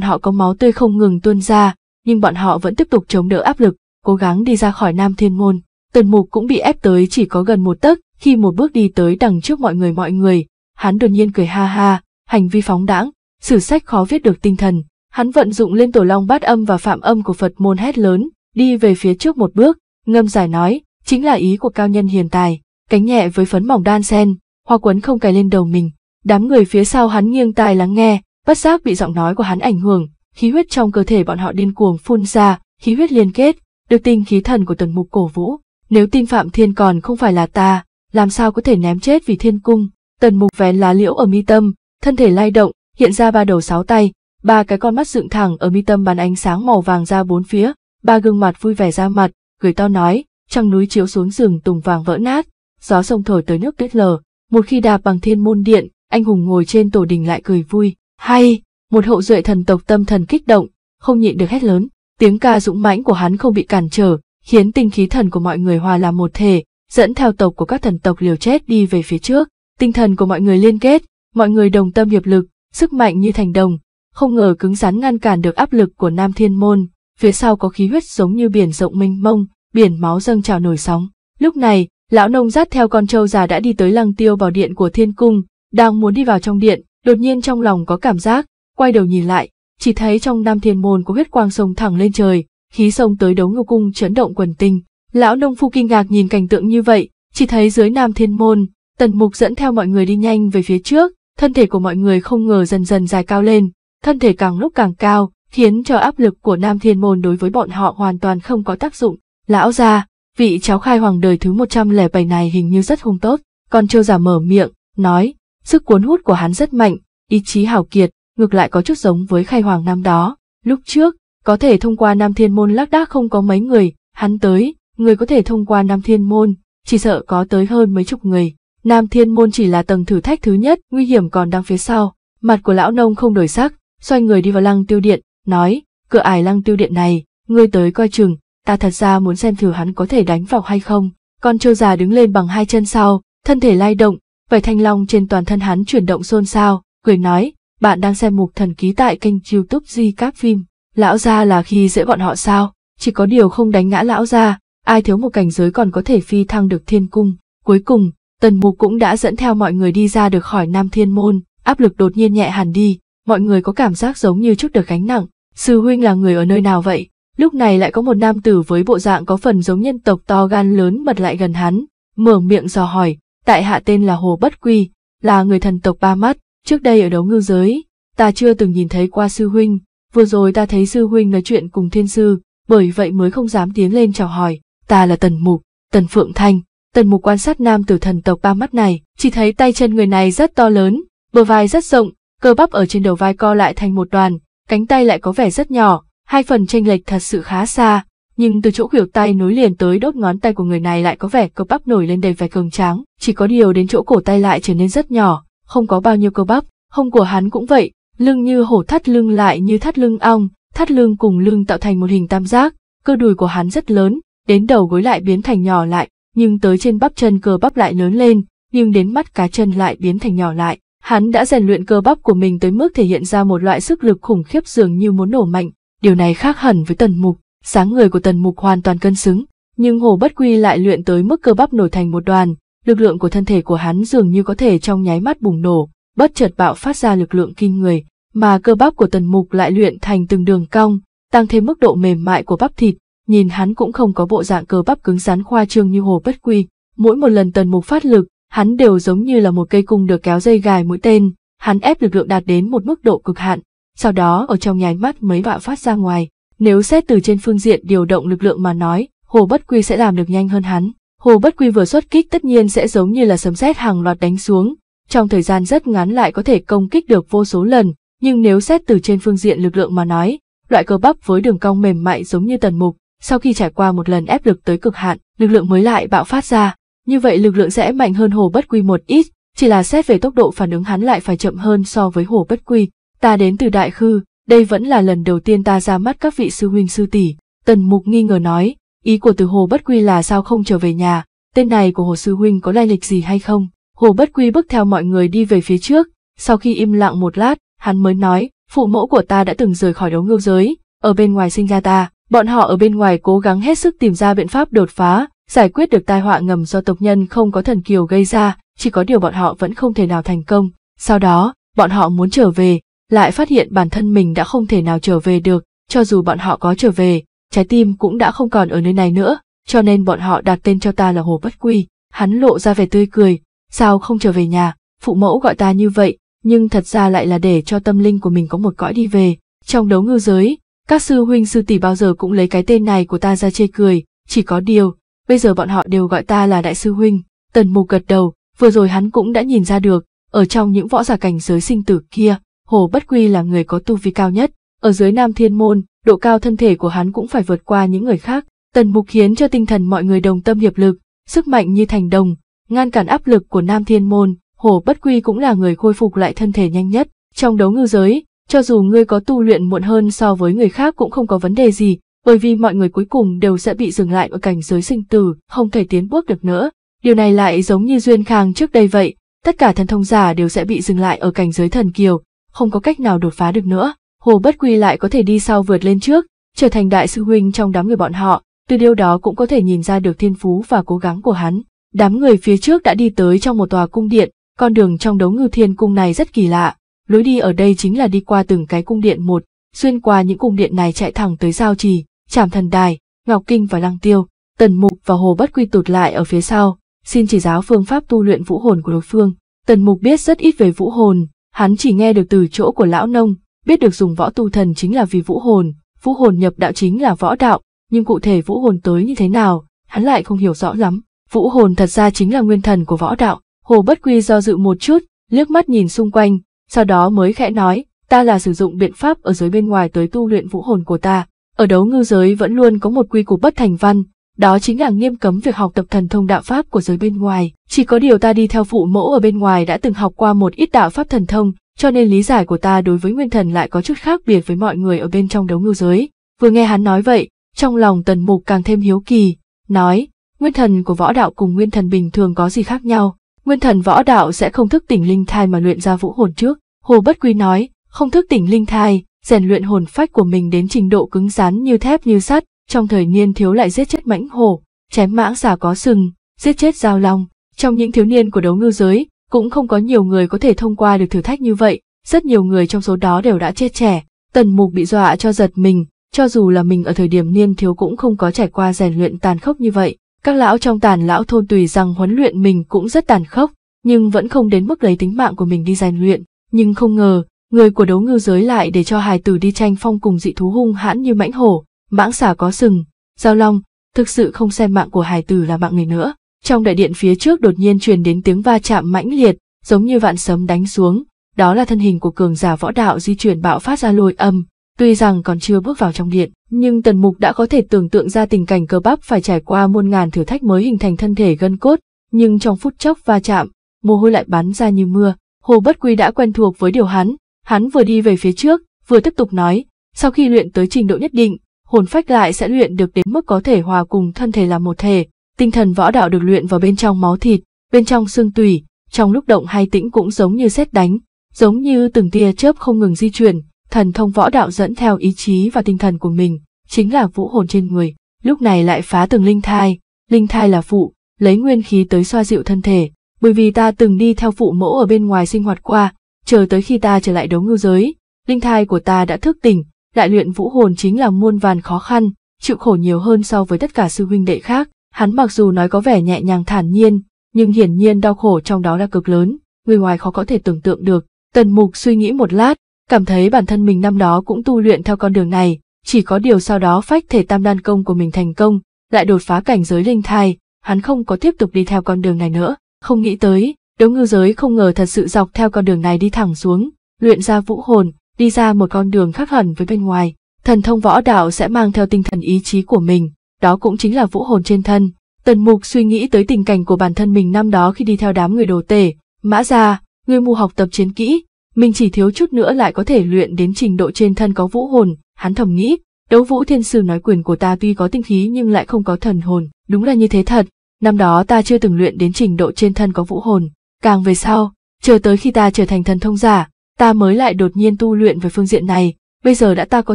Speaker 1: họ có máu tươi không ngừng tuôn ra, nhưng bọn họ vẫn tiếp tục chống đỡ áp lực, cố gắng đi ra khỏi Nam Thiên Môn. Tần Mục cũng bị ép tới chỉ có gần một tấc, khi một bước đi tới đằng trước mọi người mọi người, hắn đột nhiên cười ha ha, hành vi phóng đãng, sử sách khó viết được tinh thần. Hắn vận dụng lên tổ long bát âm và phạm âm của Phật môn hét lớn, đi về phía trước một bước, ngâm giải nói, chính là ý của cao nhân hiền tài cánh nhẹ với phấn mỏng đan sen, hoa quấn không cài lên đầu mình. Đám người phía sau hắn nghiêng tai lắng nghe, bất giác bị giọng nói của hắn ảnh hưởng, khí huyết trong cơ thể bọn họ điên cuồng phun ra, khí huyết liên kết, được tinh khí thần của tần mục cổ vũ. Nếu tin Phạm Thiên còn không phải là ta, làm sao có thể ném chết vì thiên cung? Tần mục vén lá liễu ở mi tâm, thân thể lay động, hiện ra ba đầu sáu tay, ba cái con mắt dựng thẳng ở mi tâm bắn ánh sáng màu vàng ra bốn phía, ba gương mặt vui vẻ ra mặt, gửi to nói, trăng núi chiếu xuống rừng tùng vàng vỡ nát, gió sông thổi tới nước tuyết lờ. một khi đạp bằng thiên môn điện, anh hùng ngồi trên tổ đình lại cười vui, hay, một hậu duệ thần tộc tâm thần kích động, không nhịn được hét lớn, tiếng ca dũng mãnh của hắn không bị cản trở, khiến tinh khí thần của mọi người hòa làm một thể, dẫn theo tộc của các thần tộc liều chết đi về phía trước, tinh thần của mọi người liên kết, mọi người đồng tâm hiệp lực, sức mạnh như thành đồng, không ngờ cứng rắn ngăn cản được áp lực của Nam Thiên Môn, phía sau có khí huyết giống như biển rộng mênh mông, biển máu dâng trào nổi sóng. Lúc này, Lão nông dắt theo con trâu già đã đi tới lăng tiêu vào điện của thiên cung, đang muốn đi vào trong điện, đột nhiên trong lòng có cảm giác, quay đầu nhìn lại, chỉ thấy trong nam thiên môn có huyết quang sông thẳng lên trời, khí sông tới đấu ngưu cung chấn động quần tinh. Lão nông phu kinh ngạc nhìn cảnh tượng như vậy, chỉ thấy dưới nam thiên môn, tần mục dẫn theo mọi người đi nhanh về phía trước, thân thể của mọi người không ngờ dần dần dài cao lên, thân thể càng lúc càng cao, khiến cho áp lực của nam thiên môn đối với bọn họ hoàn toàn không có tác dụng. Lão gia vị cháu khai hoàng đời thứ 107 này hình như rất hung tốt, còn trêu giả mở miệng, nói, sức cuốn hút của hắn rất mạnh, ý chí hảo kiệt, ngược lại có chút giống với khai hoàng năm đó, lúc trước, có thể thông qua Nam Thiên Môn lác đác không có mấy người, hắn tới, người có thể thông qua Nam Thiên Môn, chỉ sợ có tới hơn mấy chục người. Nam Thiên Môn chỉ là tầng thử thách thứ nhất, nguy hiểm còn đang phía sau. Mặt của lão nông không đổi sắc, xoay người đi vào lăng tiêu điện, nói, cửa ải lăng tiêu điện này, ngươi tới coi chừng, ta thật ra muốn xem thử hắn có thể đánh vào hay không. Con trâu già đứng lên bằng hai chân sau, thân thể lay động, vảy thanh long trên toàn thân hắn chuyển động xôn xao, cười nói, bạn đang xem mục thần ký tại kênh youtube Di Các Phim. Lão gia là khi dễ bọn họ sao, chỉ có điều không đánh ngã lão gia, ai thiếu một cảnh giới còn có thể phi thăng được thiên cung. Cuối cùng, tần mục cũng đã dẫn theo mọi người đi ra được khỏi nam thiên môn, áp lực đột nhiên nhẹ hẳn đi, mọi người có cảm giác giống như chút được gánh nặng. Sư huynh là người ở nơi nào vậy? Lúc này lại có một nam tử với bộ dạng có phần giống nhân tộc to gan lớn mật lại gần hắn, mở miệng dò hỏi, tại hạ tên là Hồ Bất Quy, là người thần tộc ba mắt, trước đây ở đấu ngư giới, ta chưa từng nhìn thấy qua sư huynh, vừa rồi ta thấy sư huynh nói chuyện cùng thiên sư, bởi vậy mới không dám tiến lên chào hỏi, ta là Tần Mục, Tần Phượng Thanh. Tần Mục quan sát nam tử thần tộc ba mắt này, chỉ thấy tay chân người này rất to lớn, bờ vai rất rộng, cơ bắp ở trên đầu vai co lại thành một đoàn, cánh tay lại có vẻ rất nhỏ, Hai phần tranh lệch thật sự khá xa, nhưng từ chỗ khuỷu tay nối liền tới đốt ngón tay của người này lại có vẻ cơ bắp nổi lên đầy vẻ cường tráng, chỉ có điều đến chỗ cổ tay lại trở nên rất nhỏ, không có bao nhiêu cơ bắp, hông của hắn cũng vậy, lưng như hổ thắt lưng lại như thắt lưng ong, thắt lưng cùng lưng tạo thành một hình tam giác, cơ đùi của hắn rất lớn, đến đầu gối lại biến thành nhỏ lại, nhưng tới trên bắp chân cơ bắp lại lớn lên, nhưng đến mắt cá chân lại biến thành nhỏ lại. Hắn đã rèn luyện cơ bắp của mình tới mức thể hiện ra một loại sức lực khủng khiếp dường như muốn nổ mạnh, Điều này khác hẳn với tần mục, sáng người của tần mục hoàn toàn cân xứng, nhưng hồ bất quy lại luyện tới mức cơ bắp nổi thành một đoàn, lực lượng của thân thể của hắn dường như có thể trong nháy mắt bùng nổ, bất chợt bạo phát ra lực lượng kinh người, mà cơ bắp của tần mục lại luyện thành từng đường cong, tăng thêm mức độ mềm mại của bắp thịt, nhìn hắn cũng không có bộ dạng cơ bắp cứng rắn khoa trương như hồ bất quy. Mỗi một lần tần mục phát lực, hắn đều giống như là một cây cung được kéo dây gài mũi tên, hắn ép lực lượng đạt đến một mức độ cực hạn, sau đó ở trong nháy mắt mấy vạ phát ra ngoài. Nếu xét từ trên phương diện điều động lực lượng mà nói, Hồ Bất Quy sẽ làm được nhanh hơn hắn. Hồ Bất Quy vừa xuất kích tất nhiên sẽ giống như là sấm sét hàng loạt đánh xuống, trong thời gian rất ngắn lại có thể công kích được vô số lần, nhưng nếu xét từ trên phương diện lực lượng mà nói, loại cơ bắp với đường cong mềm mại giống như tần mục, sau khi trải qua một lần ép lực tới cực hạn, lực lượng mới lại bạo phát ra, như vậy lực lượng sẽ mạnh hơn Hồ Bất Quy một ít, chỉ là xét về tốc độ phản ứng hắn lại phải chậm hơn so với Hồ Bất Quy, ta đến từ đại khư, đây vẫn là lần đầu tiên ta ra mắt các vị sư huynh sư tỷ. Tần Mục nghi ngờ nói, ý của từ Hồ Bất Quy là sao không trở về nhà, tên này của Hồ Sư Huynh có lai lịch gì hay không? Hồ Bất Quy bước theo mọi người đi về phía trước, sau khi im lặng một lát, hắn mới nói, phụ mẫu của ta đã từng rời khỏi đấu ngưu giới, ở bên ngoài sinh ra ta, bọn họ ở bên ngoài cố gắng hết sức tìm ra biện pháp đột phá, giải quyết được tai họa ngầm do tộc nhân không có thần kiều gây ra, chỉ có điều bọn họ vẫn không thể nào thành công. Sau đó, bọn họ muốn trở về, lại phát hiện bản thân mình đã không thể nào trở về được, cho dù bọn họ có trở về, trái tim cũng đã không còn ở nơi này nữa, cho nên bọn họ đặt tên cho ta là Hồ Bất Quy. Hắn lộ ra vẻ tươi cười, sao không trở về nhà, phụ mẫu gọi ta như vậy, nhưng thật ra lại là để cho tâm linh của mình có một cõi đi về. Trong đấu ngư giới, các sư huynh sư tỷ bao giờ cũng lấy cái tên này của ta ra chê cười, chỉ có điều, bây giờ bọn họ đều gọi ta là đại sư huynh. Tần Mù gật đầu, vừa rồi hắn cũng đã nhìn ra được, ở trong những võ giả cảnh giới sinh tử kia, Hồ Bất Quy là người có tu vi cao nhất, ở dưới Nam Thiên Môn, độ cao thân thể của hắn cũng phải vượt qua những người khác. Tần Mục khiến cho tinh thần mọi người đồng tâm hiệp lực, sức mạnh như thành đồng, ngăn cản áp lực của Nam Thiên Môn, Hồ Bất Quy cũng là người khôi phục lại thân thể nhanh nhất. Trong đấu ngư giới, cho dù ngươi có tu luyện muộn hơn so với người khác cũng không có vấn đề gì, bởi vì mọi người cuối cùng đều sẽ bị dừng lại ở cảnh giới sinh tử, không thể tiến bước được nữa. Điều này lại giống như Duyên Khang trước đây vậy, tất cả thần thông giả đều sẽ bị dừng lại ở cảnh giới thần kiều, không có cách nào đột phá được nữa. Hồ Bất Quy lại có thể đi sau vượt lên trước, trở thành đại sư huynh trong đám người bọn họ, từ điều đó cũng có thể nhìn ra được thiên phú và cố gắng của hắn. Đám người phía trước đã đi tới trong một tòa cung điện, con đường trong đấu ngư thiên cung này rất kỳ lạ, lối đi ở đây chính là đi qua từng cái cung điện một, xuyên qua những cung điện này chạy thẳng tới giao trì, trảm thần đài, ngọc kinh và lăng tiêu, tần mục và hồ bất quy tụt lại ở phía sau, xin chỉ giáo phương pháp tu luyện vũ hồn của đối phương. Tần mục biết rất ít về vũ hồn, Hắn chỉ nghe được từ chỗ của lão nông, biết được dùng võ tu thần chính là vì vũ hồn, vũ hồn nhập đạo chính là võ đạo, nhưng cụ thể vũ hồn tới như thế nào, hắn lại không hiểu rõ lắm. Vũ hồn thật ra chính là nguyên thần của võ đạo. Hồ Bất Quy do dự một chút, liếc mắt nhìn xung quanh, sau đó mới khẽ nói, ta là sử dụng biện pháp ở giới bên ngoài tới tu luyện vũ hồn của ta. Ở đấu ngư giới vẫn luôn có một quy củ bất thành văn, đó chính là nghiêm cấm việc học tập thần thông đạo pháp của giới bên ngoài. Chỉ có điều ta đi theo phụ mẫu ở bên ngoài đã từng học qua một ít đạo pháp thần thông, cho nên lý giải của ta đối với nguyên thần lại có chút khác biệt với mọi người ở bên trong đấu ngưu giới. Vừa nghe hắn nói vậy, trong lòng tần mục càng thêm hiếu kỳ, nói, nguyên thần của võ đạo cùng nguyên thần bình thường có gì khác nhau, nguyên thần võ đạo sẽ không thức tỉnh linh thai mà luyện ra vũ hồn trước. Hồ Bất Quy nói, không thức tỉnh linh thai, rèn luyện hồn phách của mình đến trình độ cứng rắn như thép như sắt, trong thời niên thiếu lại giết chết mãnh hổ, chém mãng xà có sừng, giết chết giao long. Trong những thiếu niên của đấu ngư giới, cũng không có nhiều người có thể thông qua được thử thách như vậy, rất nhiều người trong số đó đều đã chết trẻ. Tần Mục bị dọa cho giật mình, cho dù là mình ở thời điểm niên thiếu cũng không có trải qua rèn luyện tàn khốc như vậy. Các lão trong tàn lão thôn tùy rằng huấn luyện mình cũng rất tàn khốc, nhưng vẫn không đến mức lấy tính mạng của mình đi rèn luyện. Nhưng không ngờ, người của đấu ngư giới lại để cho hài tử đi tranh phong cùng dị thú hung hãn như mãnh hổ, mãng xà có sừng, giao long, thực sự không xem mạng của hải tử là mạng người nữa. Trong đại điện phía trước đột nhiên truyền đến tiếng va chạm mãnh liệt, giống như vạn sấm đánh xuống, đó là thân hình của cường giả võ đạo di chuyển bạo phát ra lôi âm. Tuy rằng còn chưa bước vào trong điện, nhưng Tần Mục đã có thể tưởng tượng ra tình cảnh cơ bắp phải trải qua muôn ngàn thử thách mới hình thành thân thể gân cốt, nhưng trong phút chốc va chạm, mồ hôi lại bắn ra như mưa. Hồ Bất Quy đã quen thuộc với điều hắn, hắn vừa đi về phía trước, vừa tiếp tục nói, sau khi luyện tới trình độ nhất định, hồn phách lại sẽ luyện được đến mức có thể hòa cùng thân thể làm một thể, tinh thần võ đạo được luyện vào bên trong máu thịt, bên trong xương tủy, trong lúc động hay tĩnh cũng giống như xét đánh, giống như từng tia chớp không ngừng di chuyển, thần thông võ đạo dẫn theo ý chí và tinh thần của mình, chính là vũ hồn trên người, lúc này lại phá từng linh thai, linh thai là phụ, lấy nguyên khí tới xoa dịu thân thể, bởi vì ta từng đi theo phụ mẫu ở bên ngoài sinh hoạt qua, chờ tới khi ta trở lại đấu ngưu giới, linh thai của ta đã thức tỉnh, đại luyện vũ hồn chính là muôn vàn khó khăn, chịu khổ nhiều hơn so với tất cả sư huynh đệ khác, hắn mặc dù nói có vẻ nhẹ nhàng thản nhiên, nhưng hiển nhiên đau khổ trong đó là cực lớn, người ngoài khó có thể tưởng tượng được. Tần Mục suy nghĩ một lát, cảm thấy bản thân mình năm đó cũng tu luyện theo con đường này, chỉ có điều sau đó phách thể tam đan công của mình thành công, lại đột phá cảnh giới linh thai, hắn không có tiếp tục đi theo con đường này nữa, không nghĩ tới, đấu ngư giới không ngờ thật sự dọc theo con đường này đi thẳng xuống, luyện ra vũ hồn, đi ra một con đường khác hẳn với bên ngoài. Thần thông võ đạo sẽ mang theo tinh thần ý chí của mình, đó cũng chính là vũ hồn trên thân. Tần Mục suy nghĩ tới tình cảnh của bản thân mình năm đó khi đi theo đám người đồ tể, mã ra, người mù học tập chiến kỹ, mình chỉ thiếu chút nữa lại có thể luyện đến trình độ trên thân có vũ hồn, hắn thầm nghĩ, đấu vũ thiên sư nói quyền của ta tuy có tinh khí nhưng lại không có thần hồn, đúng là như thế thật, năm đó ta chưa từng luyện đến trình độ trên thân có vũ hồn, càng về sau, chờ tới khi ta trở thành thần thông giả, ta mới lại đột nhiên tu luyện về phương diện này, bây giờ đã ta có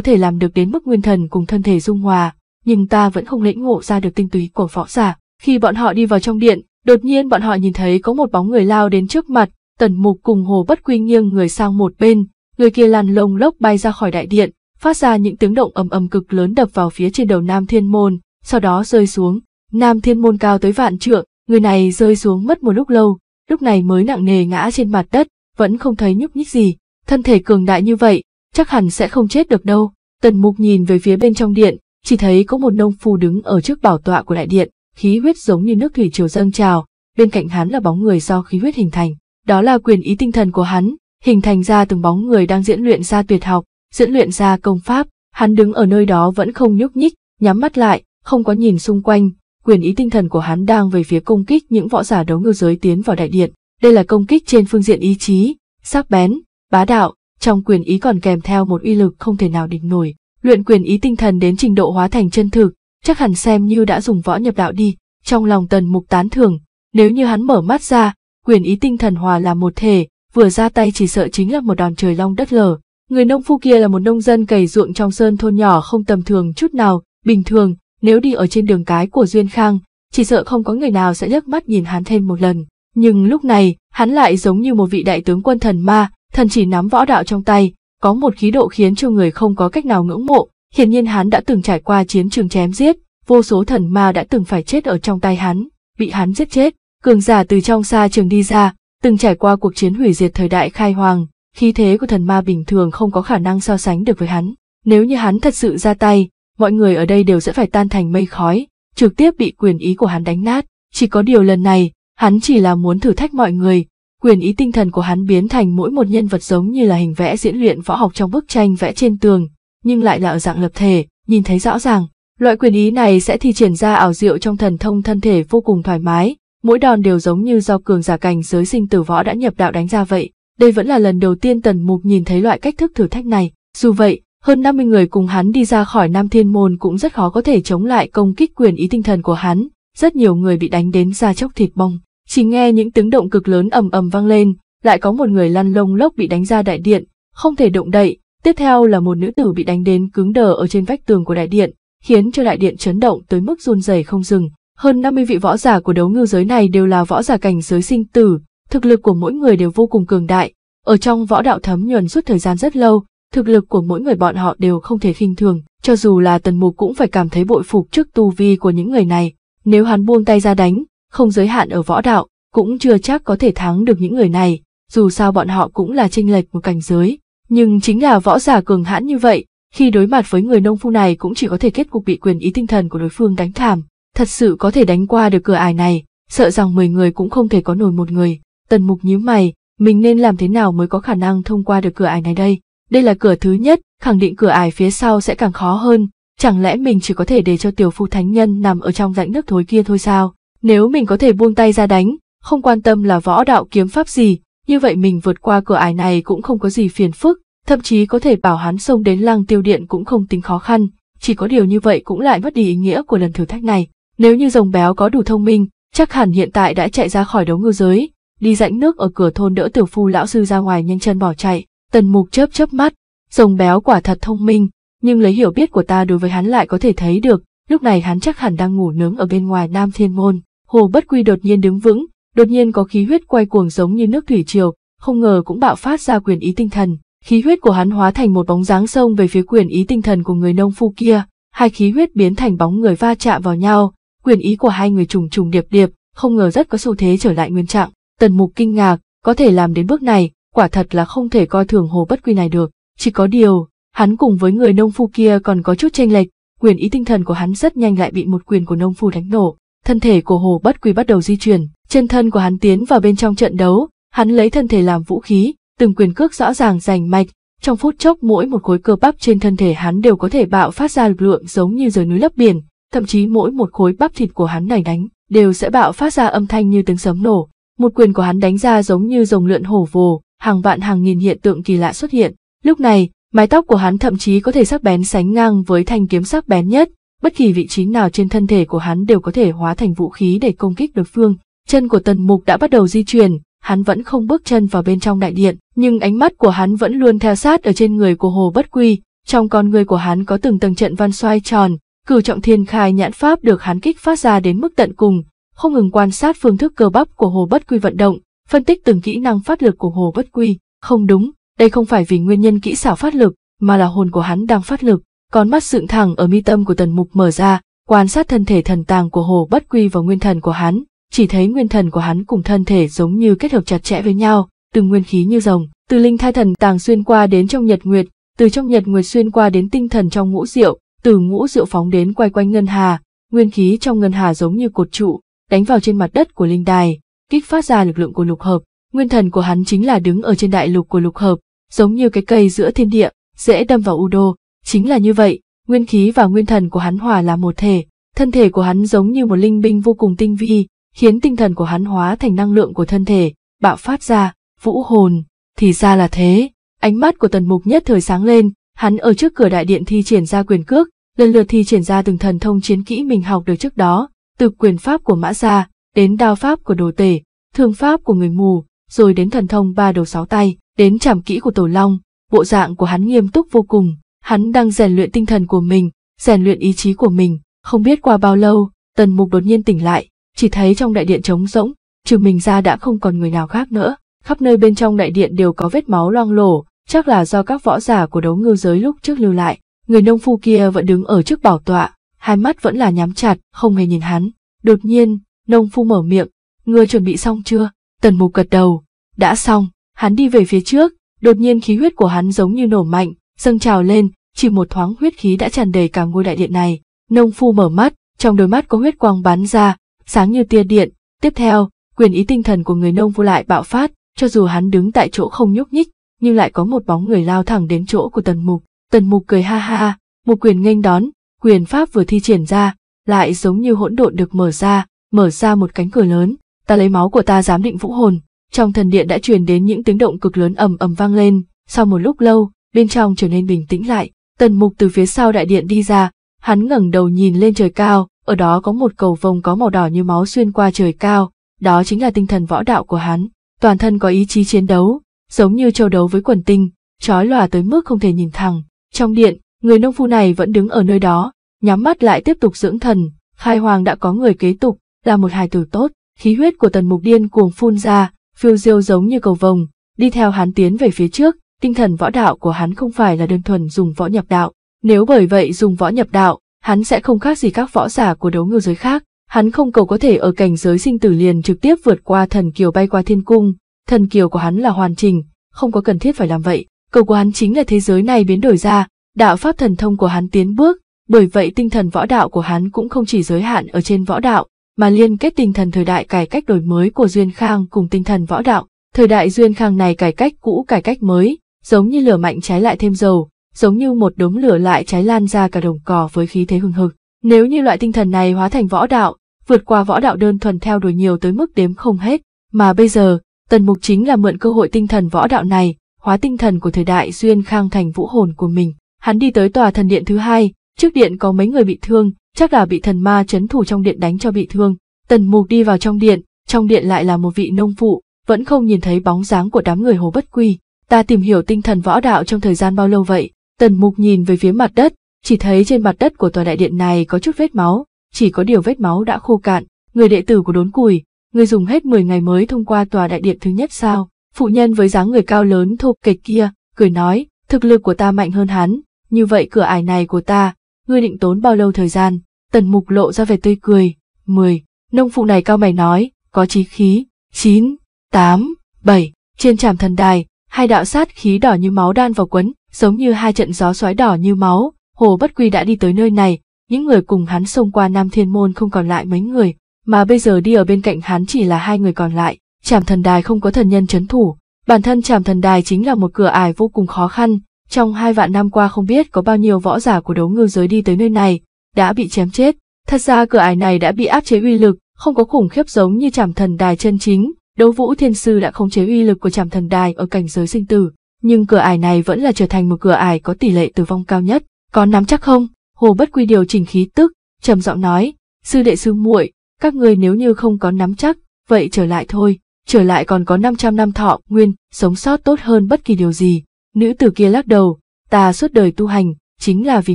Speaker 1: thể làm được đến mức nguyên thần cùng thân thể dung hòa, nhưng ta vẫn không lĩnh ngộ ra được tinh túy của võ giả. Khi bọn họ đi vào trong điện, đột nhiên bọn họ nhìn thấy có một bóng người lao đến trước mặt, tần mục cùng hồ bất quy nghiêng người sang một bên, người kia lăn lông lốc bay ra khỏi đại điện, phát ra những tiếng động ầm ầm cực lớn đập vào phía trên đầu Nam Thiên Môn, sau đó rơi xuống. Nam Thiên Môn cao tới vạn trượng, người này rơi xuống mất một lúc lâu, lúc này mới nặng nề ngã trên mặt đất, vẫn không thấy nhúc nhích gì, thân thể cường đại như vậy, chắc hẳn sẽ không chết được đâu. Tần mục nhìn về phía bên trong điện, chỉ thấy có một nông phu đứng ở trước bảo tọa của đại điện, khí huyết giống như nước thủy triều dâng trào, bên cạnh hắn là bóng người do khí huyết hình thành. Đó là quyền ý tinh thần của hắn, hình thành ra từng bóng người đang diễn luyện ra tuyệt học, diễn luyện ra công pháp, hắn đứng ở nơi đó vẫn không nhúc nhích, nhắm mắt lại, không có nhìn xung quanh, quyền ý tinh thần của hắn đang về phía công kích những võ giả đấu ngư giới tiến vào đại điện. Đây là công kích trên phương diện ý chí, sắc bén, bá đạo, trong quyền ý còn kèm theo một uy lực không thể nào địch nổi. Luyện quyền ý tinh thần đến trình độ hóa thành chân thực, chắc hẳn xem như đã dùng võ nhập đạo đi, trong lòng tần mục tán thường, nếu như hắn mở mắt ra, quyền ý tinh thần hòa là một thể, vừa ra tay chỉ sợ chính là một đòn trời long đất lở. Người nông phu kia là một nông dân cày ruộng trong sơn thôn nhỏ không tầm thường chút nào, bình thường, nếu đi ở trên đường cái của Duyên Khang, chỉ sợ không có người nào sẽ liếc mắt nhìn hắn thêm một lần. Nhưng lúc này, hắn lại giống như một vị đại tướng quân thần ma, thần chỉ nắm võ đạo trong tay, có một khí độ khiến cho người không có cách nào ngưỡng mộ, hiển nhiên hắn đã từng trải qua chiến trường chém giết, vô số thần ma đã từng phải chết ở trong tay hắn, bị hắn giết chết, cường giả từ trong xa trường đi ra, từng trải qua cuộc chiến hủy diệt thời đại khai hoàng, khí thế của thần ma bình thường không có khả năng so sánh được với hắn, nếu như hắn thật sự ra tay, mọi người ở đây đều sẽ phải tan thành mây khói, trực tiếp bị quyền ý của hắn đánh nát, chỉ có điều lần này, Hắn chỉ là muốn thử thách mọi người, quyền ý tinh thần của hắn biến thành mỗi một nhân vật giống như là hình vẽ diễn luyện võ học trong bức tranh vẽ trên tường, nhưng lại là ở dạng lập thể, nhìn thấy rõ ràng. Loại quyền ý này sẽ thi triển ra ảo diệu trong thần thông thân thể vô cùng thoải mái, mỗi đòn đều giống như do cường giả cảnh giới sinh tử võ đã nhập đạo đánh ra vậy. Đây vẫn là lần đầu tiên Tần Mục nhìn thấy loại cách thức thử thách này. Dù vậy, hơn 50 người cùng hắn đi ra khỏi Nam Thiên Môn cũng rất khó có thể chống lại công kích quyền ý tinh thần của hắn, rất nhiều người bị đánh đến da chóc thịt bong. Chỉ nghe những tiếng động cực lớn ầm ầm vang lên, lại có một người lăn lông lốc bị đánh ra đại điện, không thể động đậy, tiếp theo là một nữ tử bị đánh đến cứng đờ ở trên vách tường của đại điện, khiến cho đại điện chấn động tới mức run rẩy không dừng. Hơn 50 vị võ giả của đấu ngư giới này đều là võ giả cảnh giới sinh tử, thực lực của mỗi người đều vô cùng cường đại. Ở trong võ đạo thấm nhuần suốt thời gian rất lâu, thực lực của mỗi người bọn họ đều không thể khinh thường, cho dù là tần mục cũng phải cảm thấy bội phục trước tu vi của những người này. Nếu hắn buông tay ra đánh, không giới hạn ở võ đạo, cũng chưa chắc có thể thắng được những người này, dù sao bọn họ cũng là chênh lệch một cảnh giới. Nhưng chính là võ giả cường hãn như vậy, khi đối mặt với người nông phu này cũng chỉ có thể kết cục bị quyền ý tinh thần của đối phương đánh thảm, thật sự có thể đánh qua được cửa ải này, sợ rằng 10 người cũng không thể có nổi một người. Tần Mục nhíu mày, mình nên làm thế nào mới có khả năng thông qua được cửa ải này đây? Đây là cửa thứ nhất, khẳng định cửa ải phía sau sẽ càng khó hơn, chẳng lẽ mình chỉ có thể để cho tiểu phu thánh nhân nằm ở trong rãnh nước thối kia thôi sao? Nếu mình có thể buông tay ra đánh, không quan tâm là võ đạo kiếm pháp gì, như vậy mình vượt qua cửa ải này cũng không có gì phiền phức, thậm chí có thể bảo hắn xông đến lăng tiêu điện cũng không tính khó khăn, chỉ có điều như vậy cũng lại mất đi ý nghĩa của lần thử thách này. Nếu như rồng béo có đủ thông minh, chắc hẳn hiện tại đã chạy ra khỏi đấu ngư giới, đi rãnh nước ở cửa thôn đỡ tiểu phu lão sư ra ngoài nhanh chân bỏ chạy, tần mục chớp chớp mắt, rồng béo quả thật thông minh, nhưng lấy hiểu biết của ta đối với hắn lại có thể thấy được, lúc này hắn chắc hẳn đang ngủ nướng ở bên ngoài Nam Thiên Môn. Hồ Bất Quy đột nhiên đứng vững, đột nhiên có khí huyết quay cuồng giống như nước thủy triều, không ngờ cũng bạo phát ra quyền ý tinh thần. Khí huyết của hắn hóa thành một bóng dáng sông về phía quyền ý tinh thần của người nông phu kia, hai khí huyết biến thành bóng người va chạm vào nhau, quyền ý của hai người trùng trùng điệp điệp, không ngờ rất có xu thế trở lại nguyên trạng. Tần Mục kinh ngạc, có thể làm đến bước này, quả thật là không thể coi thường Hồ Bất Quy này được, chỉ có điều, hắn cùng với người nông phu kia còn có chút tranh lệch, quyền ý tinh thần của hắn rất nhanh lại bị một quyền của nông phu đánh nổ, thân thể của Hồ Bất Quy bắt đầu di chuyển, chân thân của hắn tiến vào bên trong trận đấu, hắn lấy thân thể làm vũ khí, từng quyền cước rõ ràng rành mạch, trong phút chốc mỗi một khối cơ bắp trên thân thể hắn đều có thể bạo phát ra lực lượng giống như rời núi lấp biển, thậm chí mỗi một khối bắp thịt của hắn này đánh đều sẽ bạo phát ra âm thanh như tiếng sấm nổ, một quyền của hắn đánh ra giống như rồng lượn hổ vồ, hàng vạn hàng nghìn hiện tượng kỳ lạ xuất hiện. Lúc này, mái tóc của hắn thậm chí có thể sắc bén sánh ngang với thanh kiếm sắc bén nhất, bất kỳ vị trí nào trên thân thể của hắn đều có thể hóa thành vũ khí để công kích đối phương. Chân của tần mục đã bắt đầu di chuyển, hắn vẫn không bước chân vào bên trong đại điện, nhưng ánh mắt của hắn vẫn luôn theo sát ở trên người của hồ bất quy, trong con người của hắn có từng tầng trận văn xoay tròn, cử trọng thiên khai nhãn pháp được hắn kích phát ra đến mức tận cùng, không ngừng quan sát phương thức cơ bắp của hồ bất quy vận động, phân tích từng kỹ năng phát lực của hồ bất quy, không đúng, đây không phải vì nguyên nhân kỹ xảo phát lực, mà là hồn của hắn đang phát lực, con mắt dựng thẳng ở mi tâm của tần mục mở ra, quan sát thân thể thần tàng của hồ bất quy và nguyên thần của hắn, chỉ thấy nguyên thần của hắn cùng thân thể giống như kết hợp chặt chẽ với nhau, từng nguyên khí như rồng, từ linh thai thần tàng xuyên qua đến trong nhật nguyệt, từ trong nhật nguyệt xuyên qua đến tinh thần trong ngũ diệu, từ ngũ diệu phóng đến quay quanh ngân hà, nguyên khí trong ngân hà giống như cột trụ, đánh vào trên mặt đất của linh đài, kích phát ra lực lượng của lục hợp, nguyên thần của hắn chính là đứng ở trên đại lục của lục hợp, giống như cái cây giữa thiên địa, dễ đâm vào u đô, Chính là như vậy, nguyên khí và nguyên thần của hắn hòa là một thể, thân thể của hắn giống như một linh binh vô cùng tinh vi, khiến tinh thần của hắn hóa thành năng lượng của thân thể, bạo phát ra, vũ hồn, thì ra là thế. Ánh mắt của tần mục nhất thời sáng lên, hắn ở trước cửa đại điện thi triển ra quyền cước, lần lượt thi triển ra từng thần thông chiến kỹ mình học được trước đó, từ quyền pháp của mã gia, đến đao pháp của đồ tể, thương pháp của người mù, rồi đến thần thông ba đầu sáu tay, đến chảm kỹ của tổ long, bộ dạng của hắn nghiêm túc vô cùng, Hắn đang rèn luyện tinh thần của mình, rèn luyện ý chí của mình, không biết qua bao lâu, tần mục đột nhiên tỉnh lại, chỉ thấy trong đại điện trống rỗng, trừ mình ra đã không còn người nào khác nữa, khắp nơi bên trong đại điện đều có vết máu loang lổ, chắc là do các võ giả của đấu ngư giới lúc trước lưu lại, người nông phu kia vẫn đứng ở trước bảo tọa, hai mắt vẫn là nhắm chặt, không hề nhìn hắn. Đột nhiên, nông phu mở miệng, ngươi chuẩn bị xong chưa? Tần mục gật đầu, đã xong, hắn đi về phía trước, đột nhiên khí huyết của hắn giống như nổ mạnh, dâng trào lên, chỉ một thoáng huyết khí đã tràn đầy cả ngôi đại điện này. Nông phu mở mắt, trong đôi mắt có huyết quang bắn ra, sáng như tia điện. Tiếp theo, quyền ý tinh thần của người nông vô lại bạo phát, cho dù hắn đứng tại chỗ không nhúc nhích, nhưng lại có một bóng người lao thẳng đến chỗ của tần mục. Tần mục cười ha ha, một quyền nghênh đón, quyền pháp vừa thi triển ra, lại giống như hỗn độn được mở ra, mở ra một cánh cửa lớn. Ta lấy máu của ta dám định vũ hồn. Trong thần điện đã truyền đến những tiếng động cực lớn ầm ầm vang lên. Sau một lúc lâu, bên trong trở nên bình tĩnh lại, tần mục từ phía sau đại điện đi ra, hắn ngẩng đầu nhìn lên trời cao, ở đó có một cầu vồng có màu đỏ như máu xuyên qua trời cao, đó chính là tinh thần võ đạo của hắn, toàn thân có ý chí chiến đấu, giống như châu đấu với quần tinh, trói lòa tới mức không thể nhìn thẳng. Trong điện, người nông phu này vẫn đứng ở nơi đó, nhắm mắt lại tiếp tục dưỡng thần, khai hoàng đã có người kế tục, là một hài tử tốt, khí huyết của tần mục điên cuồng phun ra, phiêu diêu giống như cầu vồng, đi theo hắn tiến về phía trước, tinh thần võ đạo của hắn không phải là đơn thuần dùng võ nhập đạo. Nếu bởi vậy dùng võ nhập đạo, hắn sẽ không khác gì các võ giả của đấu ngư giới khác. Hắn không cầu có thể ở cảnh giới sinh tử liền trực tiếp vượt qua thần kiều bay qua thiên cung, thần kiều của hắn là hoàn chỉnh, không có cần thiết phải làm vậy. Cầu của hắn chính là thế giới này biến đổi ra, đạo pháp thần thông của hắn tiến bước, bởi vậy tinh thần võ đạo của hắn cũng không chỉ giới hạn ở trên võ đạo, mà liên kết tinh thần thời đại cải cách đổi mới của Duyên Khang cùng tinh thần võ đạo. Thời đại Duyên Khang này cải cách cũ cải cách mới, giống như lửa mạnh cháy lại thêm dầu, giống như một đống lửa lại cháy lan ra cả đồng cỏ với khí thế hừng hực. Nếu như loại tinh thần này hóa thành võ đạo, vượt qua võ đạo đơn thuần theo đuổi nhiều tới mức đếm không hết, mà bây giờ, tần mục chính là mượn cơ hội tinh thần võ đạo này, hóa tinh thần của thời đại duyên khang thành vũ hồn của mình. Hắn đi tới tòa thần điện thứ hai, trước điện có mấy người bị thương, chắc là bị thần ma chấn thủ trong điện đánh cho bị thương. Tần mục đi vào trong điện, trong điện lại là một vị nông phụ, vẫn không nhìn thấy bóng dáng của đám người hồ bất quy ta tìm hiểu tinh thần võ đạo trong thời gian bao lâu vậy? Tần mục nhìn về phía mặt đất, chỉ thấy trên mặt đất của tòa đại điện này có chút vết máu, chỉ có điều vết máu đã khô cạn, người đệ tử của đốn cùi, người dùng hết mười ngày mới thông qua tòa đại điện thứ nhất sao? Phụ nhân với dáng người cao lớn thô kịch kia, cười nói, thực lực của ta mạnh hơn hắn, như vậy cửa ải này của ta, ngươi định tốn bao lâu thời gian? Tần mục lộ ra vẻ tươi cười, mười. nông phụ này cao mày nói, có trí khí, chín, tám, bảy, trên trạm thần đài, hai đạo sát khí đỏ như máu đan vào quấn, giống như hai trận gió xoáy đỏ như máu, Hồ Bất Quy đã đi tới nơi này, những người cùng hắn xông qua Nam Thiên Môn không còn lại mấy người, mà bây giờ đi ở bên cạnh hắn chỉ là hai người còn lại, Trảm Thần Đài không có thần nhân chấn thủ, bản thân Trảm Thần Đài chính là một cửa ải vô cùng khó khăn, trong hai vạn năm qua không biết có bao nhiêu võ giả của đấu ngư giới đi tới nơi này, đã bị chém chết, thật ra cửa ải này đã bị áp chế uy lực, không có khủng khiếp giống như Trảm Thần Đài chân chính, Đấu Vũ Thiên Sư đã khống chế uy lực của Trảm Thần Đài ở cảnh giới sinh tử, nhưng cửa ải này vẫn là trở thành một cửa ải có tỷ lệ tử vong cao nhất. Có nắm chắc không? Hồ Bất Quy điều chỉnh khí tức, trầm giọng nói, sư đệ sư muội, các người nếu như không có nắm chắc, vậy trở lại thôi, trở lại còn có 500 năm thọ, nguyên, sống sót tốt hơn bất kỳ điều gì. Nữ tử kia lắc đầu, ta suốt đời tu hành, chính là vì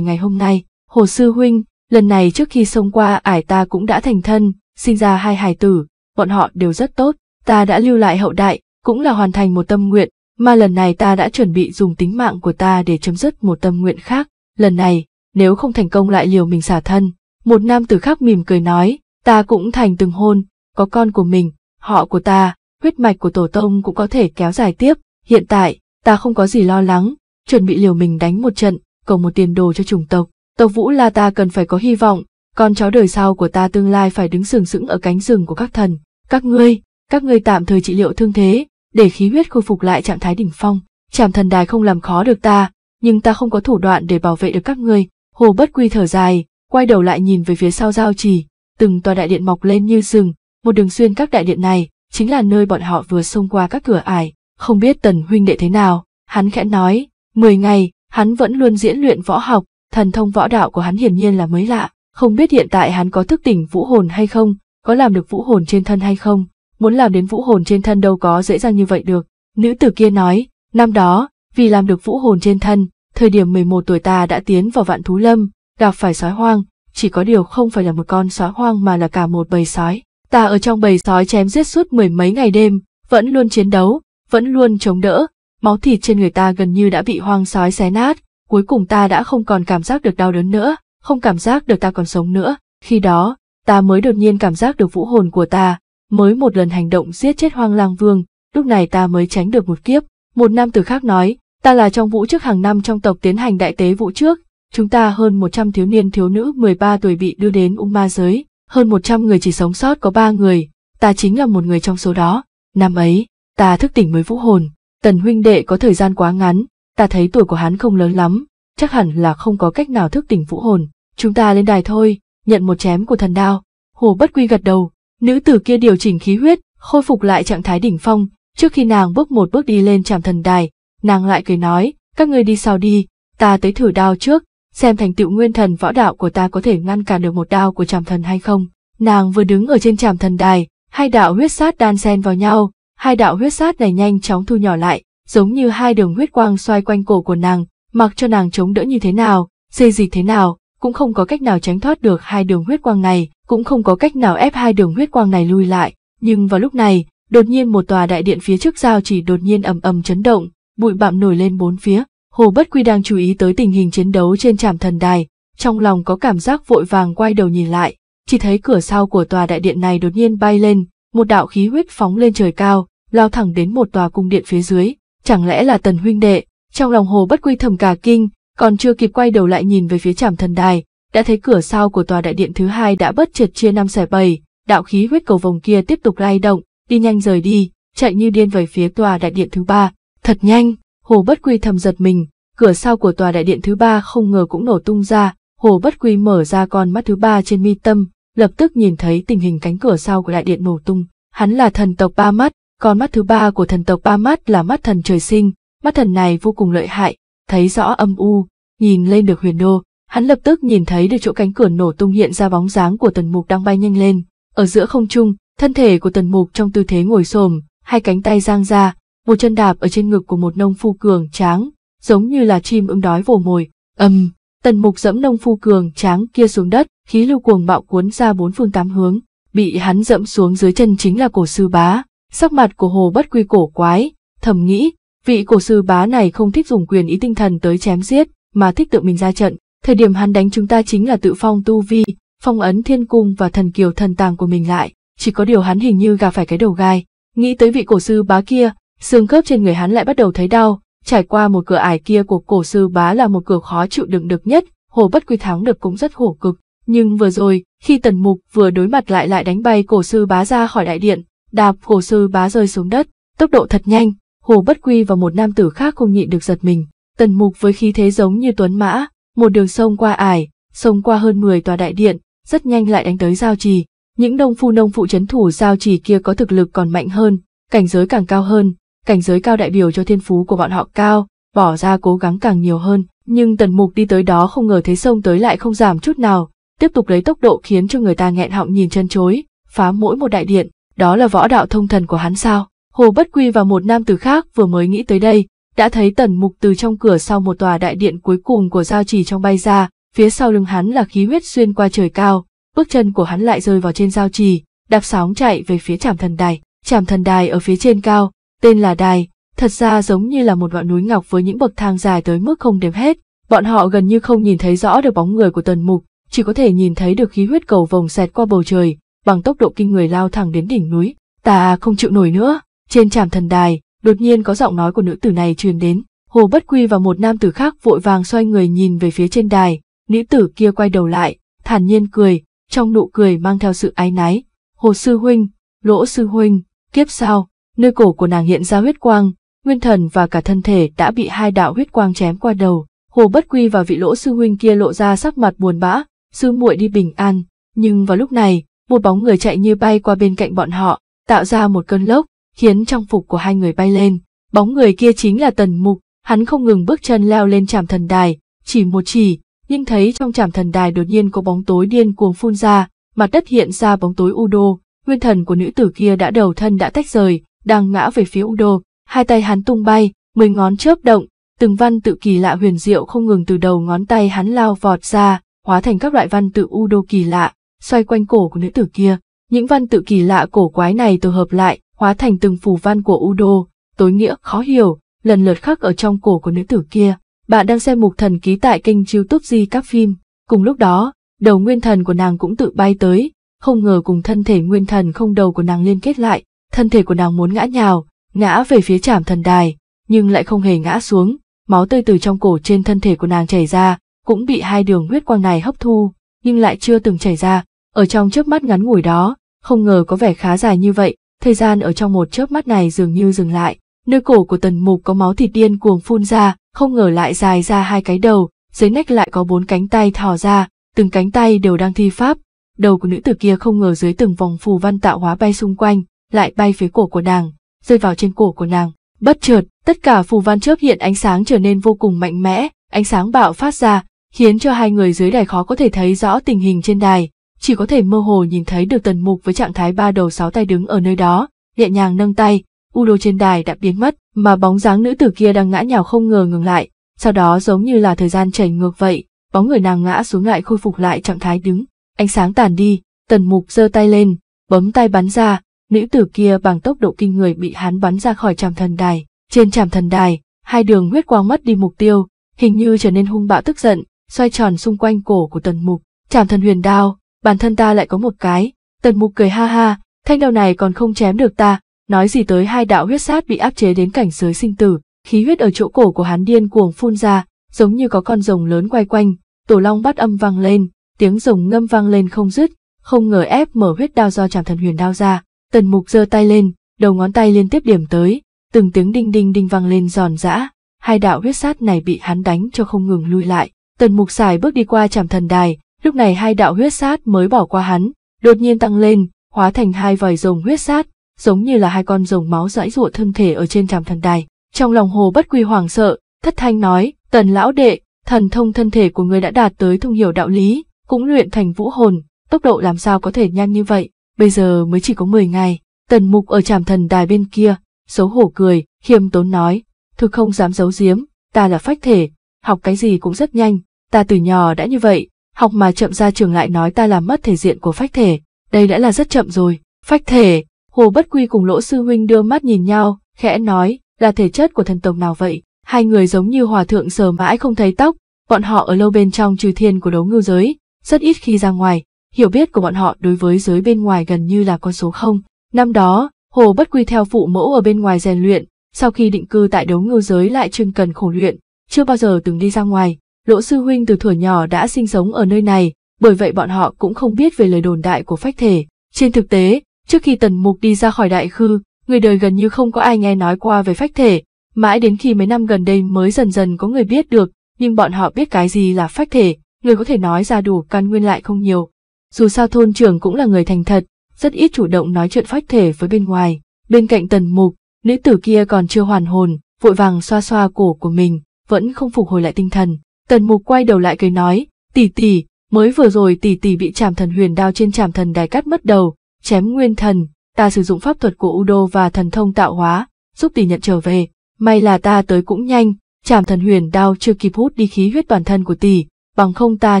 Speaker 1: ngày hôm nay, Hồ Sư Huynh, lần này trước khi xông qua ải ta cũng đã thành thân, sinh ra hai hài tử, bọn họ đều rất tốt, ta đã lưu lại hậu đại, cũng là hoàn thành một tâm nguyện, mà lần này ta đã chuẩn bị dùng tính mạng của ta để chấm dứt một tâm nguyện khác, lần này, nếu không thành công lại liều mình xả thân. Một nam tử khác mỉm cười nói, ta cũng thành từng hôn, có con của mình, họ của ta, huyết mạch của tổ tông cũng có thể kéo dài tiếp, hiện tại, ta không có gì lo lắng, chuẩn bị liều mình đánh một trận, cầu một tiền đồ cho chủng tộc. Tộc Vũ là ta cần phải có hy vọng, con cháu đời sau của ta tương lai phải đứng sừng sững ở cánh rừng của các thần. Các ngươi, các ngươi tạm thời trị liệu thương thế, để khí huyết khôi phục lại trạng thái đỉnh phong. Trảm thần đài không làm khó được ta, nhưng ta không có thủ đoạn để bảo vệ được các ngươi. Hồ Bất Quy thở dài, quay đầu lại nhìn về phía sau giao trì, từng tòa đại điện mọc lên như rừng, một đường xuyên các đại điện này, chính là nơi bọn họ vừa xông qua các cửa ải, không biết tần huynh đệ thế nào, hắn khẽ nói, mười ngày, hắn vẫn luôn diễn luyện võ học, thần thông võ đạo của hắn hiển nhiên là mới lạ, không biết hiện tại hắn có thức tỉnh vũ hồn hay không, có làm được vũ hồn trên thân hay không, muốn làm đến vũ hồn trên thân đâu có dễ dàng như vậy được. Nữ tử kia nói, năm đó, vì làm được vũ hồn trên thân, thời điểm 11 tuổi ta đã tiến vào vạn thú lâm, gặp phải sói hoang, chỉ có điều không phải là một con sói hoang mà là cả một bầy sói. Ta ở trong bầy sói chém giết suốt mười mấy ngày đêm, vẫn luôn chiến đấu, vẫn luôn chống đỡ, máu thịt trên người ta gần như đã bị hoang sói xé nát, cuối cùng ta đã không còn cảm giác được đau đớn nữa, không cảm giác được ta còn sống nữa, khi đó, ta mới đột nhiên cảm giác được vũ hồn của ta, mới một lần hành động giết chết hoang lang vương, lúc này ta mới tránh được một kiếp. Một nam tử khác nói, ta là trong vũ trước hàng năm trong tộc tiến hành đại tế vũ trước, chúng ta hơn 100 thiếu niên thiếu nữ 13 tuổi bị đưa đến ung ma giới, hơn 100 người chỉ sống sót có 3 người, ta chính là một người trong số đó. Năm ấy, ta thức tỉnh mới vũ hồn, tần huynh đệ có thời gian quá ngắn, ta thấy tuổi của hắn không lớn lắm, chắc hẳn là không có cách nào thức tỉnh vũ hồn, chúng ta lên đài thôi, nhận một chém của thần đao. Hồ Bất Quy gật đầu, Nữ tử kia điều chỉnh khí huyết, khôi phục lại trạng thái đỉnh phong, trước khi nàng bước một bước đi lên trạm thần đài, nàng lại cười nói, các ngươi đi sau đi, ta tới thử đao trước, xem thành tựu nguyên thần võ đạo của ta có thể ngăn cản được một đao của trạm thần hay không. Nàng vừa đứng ở trên trạm thần đài, hai đạo huyết sát đan xen vào nhau, hai đạo huyết sát này nhanh chóng thu nhỏ lại, giống như hai đường huyết quang xoay quanh cổ của nàng, mặc cho nàng chống đỡ như thế nào, dây dịch thế nào, cũng không có cách nào tránh thoát được hai đường huyết quang này, cũng không có cách nào ép hai đường huyết quang này lui lại, nhưng vào lúc này, đột nhiên một tòa đại điện phía trước giao chỉ đột nhiên ầm ầm chấn động, bụi bặm nổi lên bốn phía, Hồ Bất Quy đang chú ý tới tình hình chiến đấu trên trạm thần đài, trong lòng có cảm giác vội vàng quay đầu nhìn lại, chỉ thấy cửa sau của tòa đại điện này đột nhiên bay lên, một đạo khí huyết phóng lên trời cao, lao thẳng đến một tòa cung điện phía dưới, chẳng lẽ là Tần huynh đệ? Trong lòng Hồ Bất Quy thầm cả kinh, còn chưa kịp quay đầu lại nhìn về phía trạm thần đài, đã thấy cửa sau của tòa đại điện thứ hai đã bất chợt chia năm xẻ bảy, đạo khí huyết cầu vồng kia tiếp tục lay động, đi nhanh rời đi, chạy như điên về phía tòa đại điện thứ ba, thật nhanh, Hồ Bất Quy thầm giật mình, cửa sau của tòa đại điện thứ ba không ngờ cũng nổ tung ra, Hồ Bất Quy mở ra con mắt thứ ba trên mi tâm, lập tức nhìn thấy tình hình cánh cửa sau của đại điện nổ tung, hắn là thần tộc ba mắt, con mắt thứ ba của thần tộc ba mắt là mắt thần trời sinh, mắt thần này vô cùng lợi hại, thấy rõ âm u, nhìn lên được huyền đô, Hắn lập tức nhìn thấy được chỗ cánh cửa nổ tung hiện ra bóng dáng của tần mục đang bay nhanh lên. Ở giữa không trung, thân thể của tần mục trong tư thế ngồi xồm hai cánh tay giang ra, một chân đạp ở trên ngực của một nông phu cường tráng, giống như là chim ưng đói vồ mồi. Ầm, um, tần mục dẫm nông phu cường tráng kia xuống đất, khí lưu cuồng bạo cuốn ra bốn phương tám hướng, bị hắn dẫm xuống dưới chân chính là cổ sư bá, sắc mặt của hồ bất quy cổ quái, thầm nghĩ, vị cổ sư bá này không thích dùng quyền ý tinh thần tới chém giết, mà thích tự mình ra trận, Thời điểm hắn đánh chúng ta chính là tự phong tu vi, phong ấn thiên cung và thần kiều thần tàng của mình lại, chỉ có điều hắn hình như gặp phải cái đầu gai. Nghĩ tới vị cổ sư bá kia, xương khớp trên người hắn lại bắt đầu thấy đau, trải qua một cửa ải kia của cổ sư bá là một cửa khó chịu đựng được nhất, hồ bất quy thắng được cũng rất khổ cực. Nhưng vừa rồi, khi tần mục vừa đối mặt lại lại đánh bay cổ sư bá ra khỏi đại điện, đạp cổ sư bá rơi xuống đất, tốc độ thật nhanh, hồ bất quy và một nam tử khác không nhịn được giật mình. Tần mục với khí thế giống như tuấn mã, một đường sông qua ải, sông qua hơn 10 tòa đại điện, rất nhanh lại đánh tới giao trì. Những đông phu nông phụ chấn thủ giao trì kia có thực lực còn mạnh hơn, cảnh giới càng cao hơn, cảnh giới cao đại biểu cho thiên phú của bọn họ cao, bỏ ra cố gắng càng nhiều hơn. Nhưng tần mục đi tới đó không ngờ thấy sông tới lại không giảm chút nào, tiếp tục lấy tốc độ khiến cho người ta nghẹn họng nhìn chân chối, phá mỗi một đại điện, đó là võ đạo thông thần của hắn sao. Hồ Bất Quy và một nam tử khác vừa mới nghĩ tới đây, đã thấy tần mục từ trong cửa sau một tòa đại điện cuối cùng của giao trì trong bay ra, phía sau lưng hắn là khí huyết xuyên qua trời cao, bước chân của hắn lại rơi vào trên giao trì, đạp sóng chạy về phía trảm thần đài. Trảm thần đài ở phía trên cao, tên là đài, thật ra giống như là một ngọn núi ngọc với những bậc thang dài tới mức không đếm hết. Bọn họ gần như không nhìn thấy rõ được bóng người của tần mục, chỉ có thể nhìn thấy được khí huyết cầu vồng xẹt qua bầu trời, bằng tốc độ kinh người lao thẳng đến đỉnh núi. Ta không chịu nổi nữa, trên trảm thần đài, đột nhiên có giọng nói của nữ tử này truyền đến. Hồ Bất Quy và một nam tử khác vội vàng xoay người nhìn về phía trên đài, nữ tử kia quay đầu lại, thản nhiên cười, trong nụ cười mang theo sự ái náy. Hồ Sư Huynh, Lỗ Sư Huynh, kiếp sao, nơi cổ của nàng hiện ra huyết quang, nguyên thần và cả thân thể đã bị hai đạo huyết quang chém qua đầu. Hồ Bất Quy và vị Lỗ Sư Huynh kia lộ ra sắc mặt buồn bã, sư muội đi bình an, nhưng vào lúc này, một bóng người chạy như bay qua bên cạnh bọn họ, tạo ra một cơn lốc, khiến trang phục của hai người bay lên. Bóng người kia chính là Tần Mục, hắn không ngừng bước chân leo lên trạm thần đài, chỉ một chỉ, nhưng thấy trong trạm thần đài đột nhiên có bóng tối điên cuồng phun ra, mặt đất hiện ra bóng tối u đô, nguyên thần của nữ tử kia đã đầu thân đã tách rời, đang ngã về phía u đô, hai tay hắn tung bay, mười ngón chớp động, từng văn tự kỳ lạ huyền diệu không ngừng từ đầu ngón tay hắn lao vọt ra, hóa thành các loại văn tự u đô kỳ lạ, xoay quanh cổ của nữ tử kia. Những văn tự kỳ lạ cổ quái này tổ hợp lại, hóa thành từng phù văn của Udo, tối nghĩa khó hiểu, lần lượt khắc ở trong cổ của nữ tử kia. Bạn đang xem mục thần ký tại kênh youtube Di các phim. Cùng lúc đó, đầu nguyên thần của nàng cũng tự bay tới, không ngờ cùng thân thể nguyên thần không đầu của nàng liên kết lại, thân thể của nàng muốn ngã nhào, ngã về phía trảm thần đài, nhưng lại không hề ngã xuống, máu tươi từ trong cổ trên thân thể của nàng chảy ra, cũng bị hai đường huyết quang này hấp thu, nhưng lại chưa từng chảy ra, ở trong chớp mắt ngắn ngủi đó, không ngờ có vẻ khá dài như vậy, thời gian ở trong một chớp mắt này dường như dừng lại, nơi cổ của tần mục có máu thịt điên cuồng phun ra, không ngờ lại dài ra hai cái đầu, dưới nách lại có bốn cánh tay thò ra, từng cánh tay đều đang thi pháp, đầu của nữ tử kia không ngờ dưới từng vòng phù văn tạo hóa bay xung quanh, lại bay phía cổ của nàng, rơi vào trên cổ của nàng. Bất chợt, tất cả phù văn chớp hiện ánh sáng trở nên vô cùng mạnh mẽ, ánh sáng bạo phát ra, khiến cho hai người dưới đài khó có thể thấy rõ tình hình trên đài, chỉ có thể mơ hồ nhìn thấy được tần mục với trạng thái ba đầu sáu tay đứng ở nơi đó, nhẹ nhàng nâng tay, u đô trên đài đã biến mất, mà bóng dáng nữ tử kia đang ngã nhào không ngờ ngừng lại, sau đó giống như là thời gian chảy ngược vậy, bóng người nàng ngã xuống lại khôi phục lại trạng thái đứng, ánh sáng tàn đi, tần mục giơ tay lên, bấm tay bắn ra, nữ tử kia bằng tốc độ kinh người bị hắn bắn ra khỏi trạm thần đài, trên trạm thần đài, hai đường huyết quang mất đi mục tiêu, hình như trở nên hung bạo tức giận, xoay tròn xung quanh cổ của tần mục, trạm thần huyền đao, bản thân ta lại có một cái. Tần mục cười ha ha, thanh đao này còn không chém được ta, nói gì tới hai đạo huyết sát bị áp chế đến cảnh giới sinh tử, khí huyết ở chỗ cổ của hắn điên cuồng phun ra, giống như có con rồng lớn quay quanh, tổ long bắt âm vang lên, tiếng rồng ngâm vang lên không dứt, không ngờ ép mở huyết đao do chạm thần huyền đao ra, tần mục giơ tay lên, đầu ngón tay liên tiếp điểm tới, từng tiếng đinh đinh đinh vang lên giòn giã, hai đạo huyết sát này bị hắn đánh cho không ngừng lui lại, tần mục xài bước đi qua chạm thần đài, lúc này hai đạo huyết sát mới bỏ qua hắn, đột nhiên tăng lên, hóa thành hai vòi rồng huyết sát, giống như là hai con rồng máu dãi ruột thân thể ở trên trạm thần đài. Trong lòng hồ bất quy hoảng sợ, thất thanh nói, tần lão đệ, thần thông thân thể của người đã đạt tới thông hiểu đạo lý, cũng luyện thành vũ hồn, tốc độ làm sao có thể nhanh như vậy, bây giờ mới chỉ có 10 ngày. Tần mục ở trạm thần đài bên kia, xấu hổ cười, khiêm tốn nói, thực không dám giấu giếm, ta là phách thể, học cái gì cũng rất nhanh, ta từ nhỏ đã như vậy, học mà chậm ra trường lại nói ta làm mất thể diện của phách thể, đây đã là rất chậm rồi. Phách thể, Hồ Bất Quy cùng Lỗ Sư Huynh đưa mắt nhìn nhau, khẽ nói, là thể chất của thần tộc nào vậy? Hai người giống như hòa thượng sờ mãi không thấy tóc, bọn họ ở lâu bên trong trừ thiên của đấu ngưu giới, rất ít khi ra ngoài, hiểu biết của bọn họ đối với giới bên ngoài gần như là con số không. Năm đó, Hồ Bất Quy theo phụ mẫu ở bên ngoài rèn luyện, sau khi định cư tại đấu ngưu giới lại chuyên cần khổ luyện, chưa bao giờ từng đi ra ngoài, Lỗ sư huynh từ thuở nhỏ đã sinh sống ở nơi này, bởi vậy bọn họ cũng không biết về lời đồn đại của phách thể. Trên thực tế, trước khi Tần Mục đi ra khỏi đại khư, người đời gần như không có ai nghe nói qua về phách thể, mãi đến khi mấy năm gần đây mới dần dần có người biết được, nhưng bọn họ biết cái gì là phách thể, người có thể nói ra đủ căn nguyên lại không nhiều. Dù sao thôn trưởng cũng là người thành thật, rất ít chủ động nói chuyện phách thể với bên ngoài. Bên cạnh Tần Mục, nữ tử kia còn chưa hoàn hồn, vội vàng xoa xoa cổ của mình, vẫn không phục hồi lại tinh thần. Tần mục quay đầu lại cười nói, tỷ tỷ, mới vừa rồi tỷ tỷ bị chảm thần huyền đao trên chảm thần đài cắt mất đầu, chém nguyên thần, ta sử dụng pháp thuật của Udo và thần thông tạo hóa, giúp tỷ nhận trở về. May là ta tới cũng nhanh, chảm thần huyền đao chưa kịp hút đi khí huyết toàn thân của tỷ, bằng không ta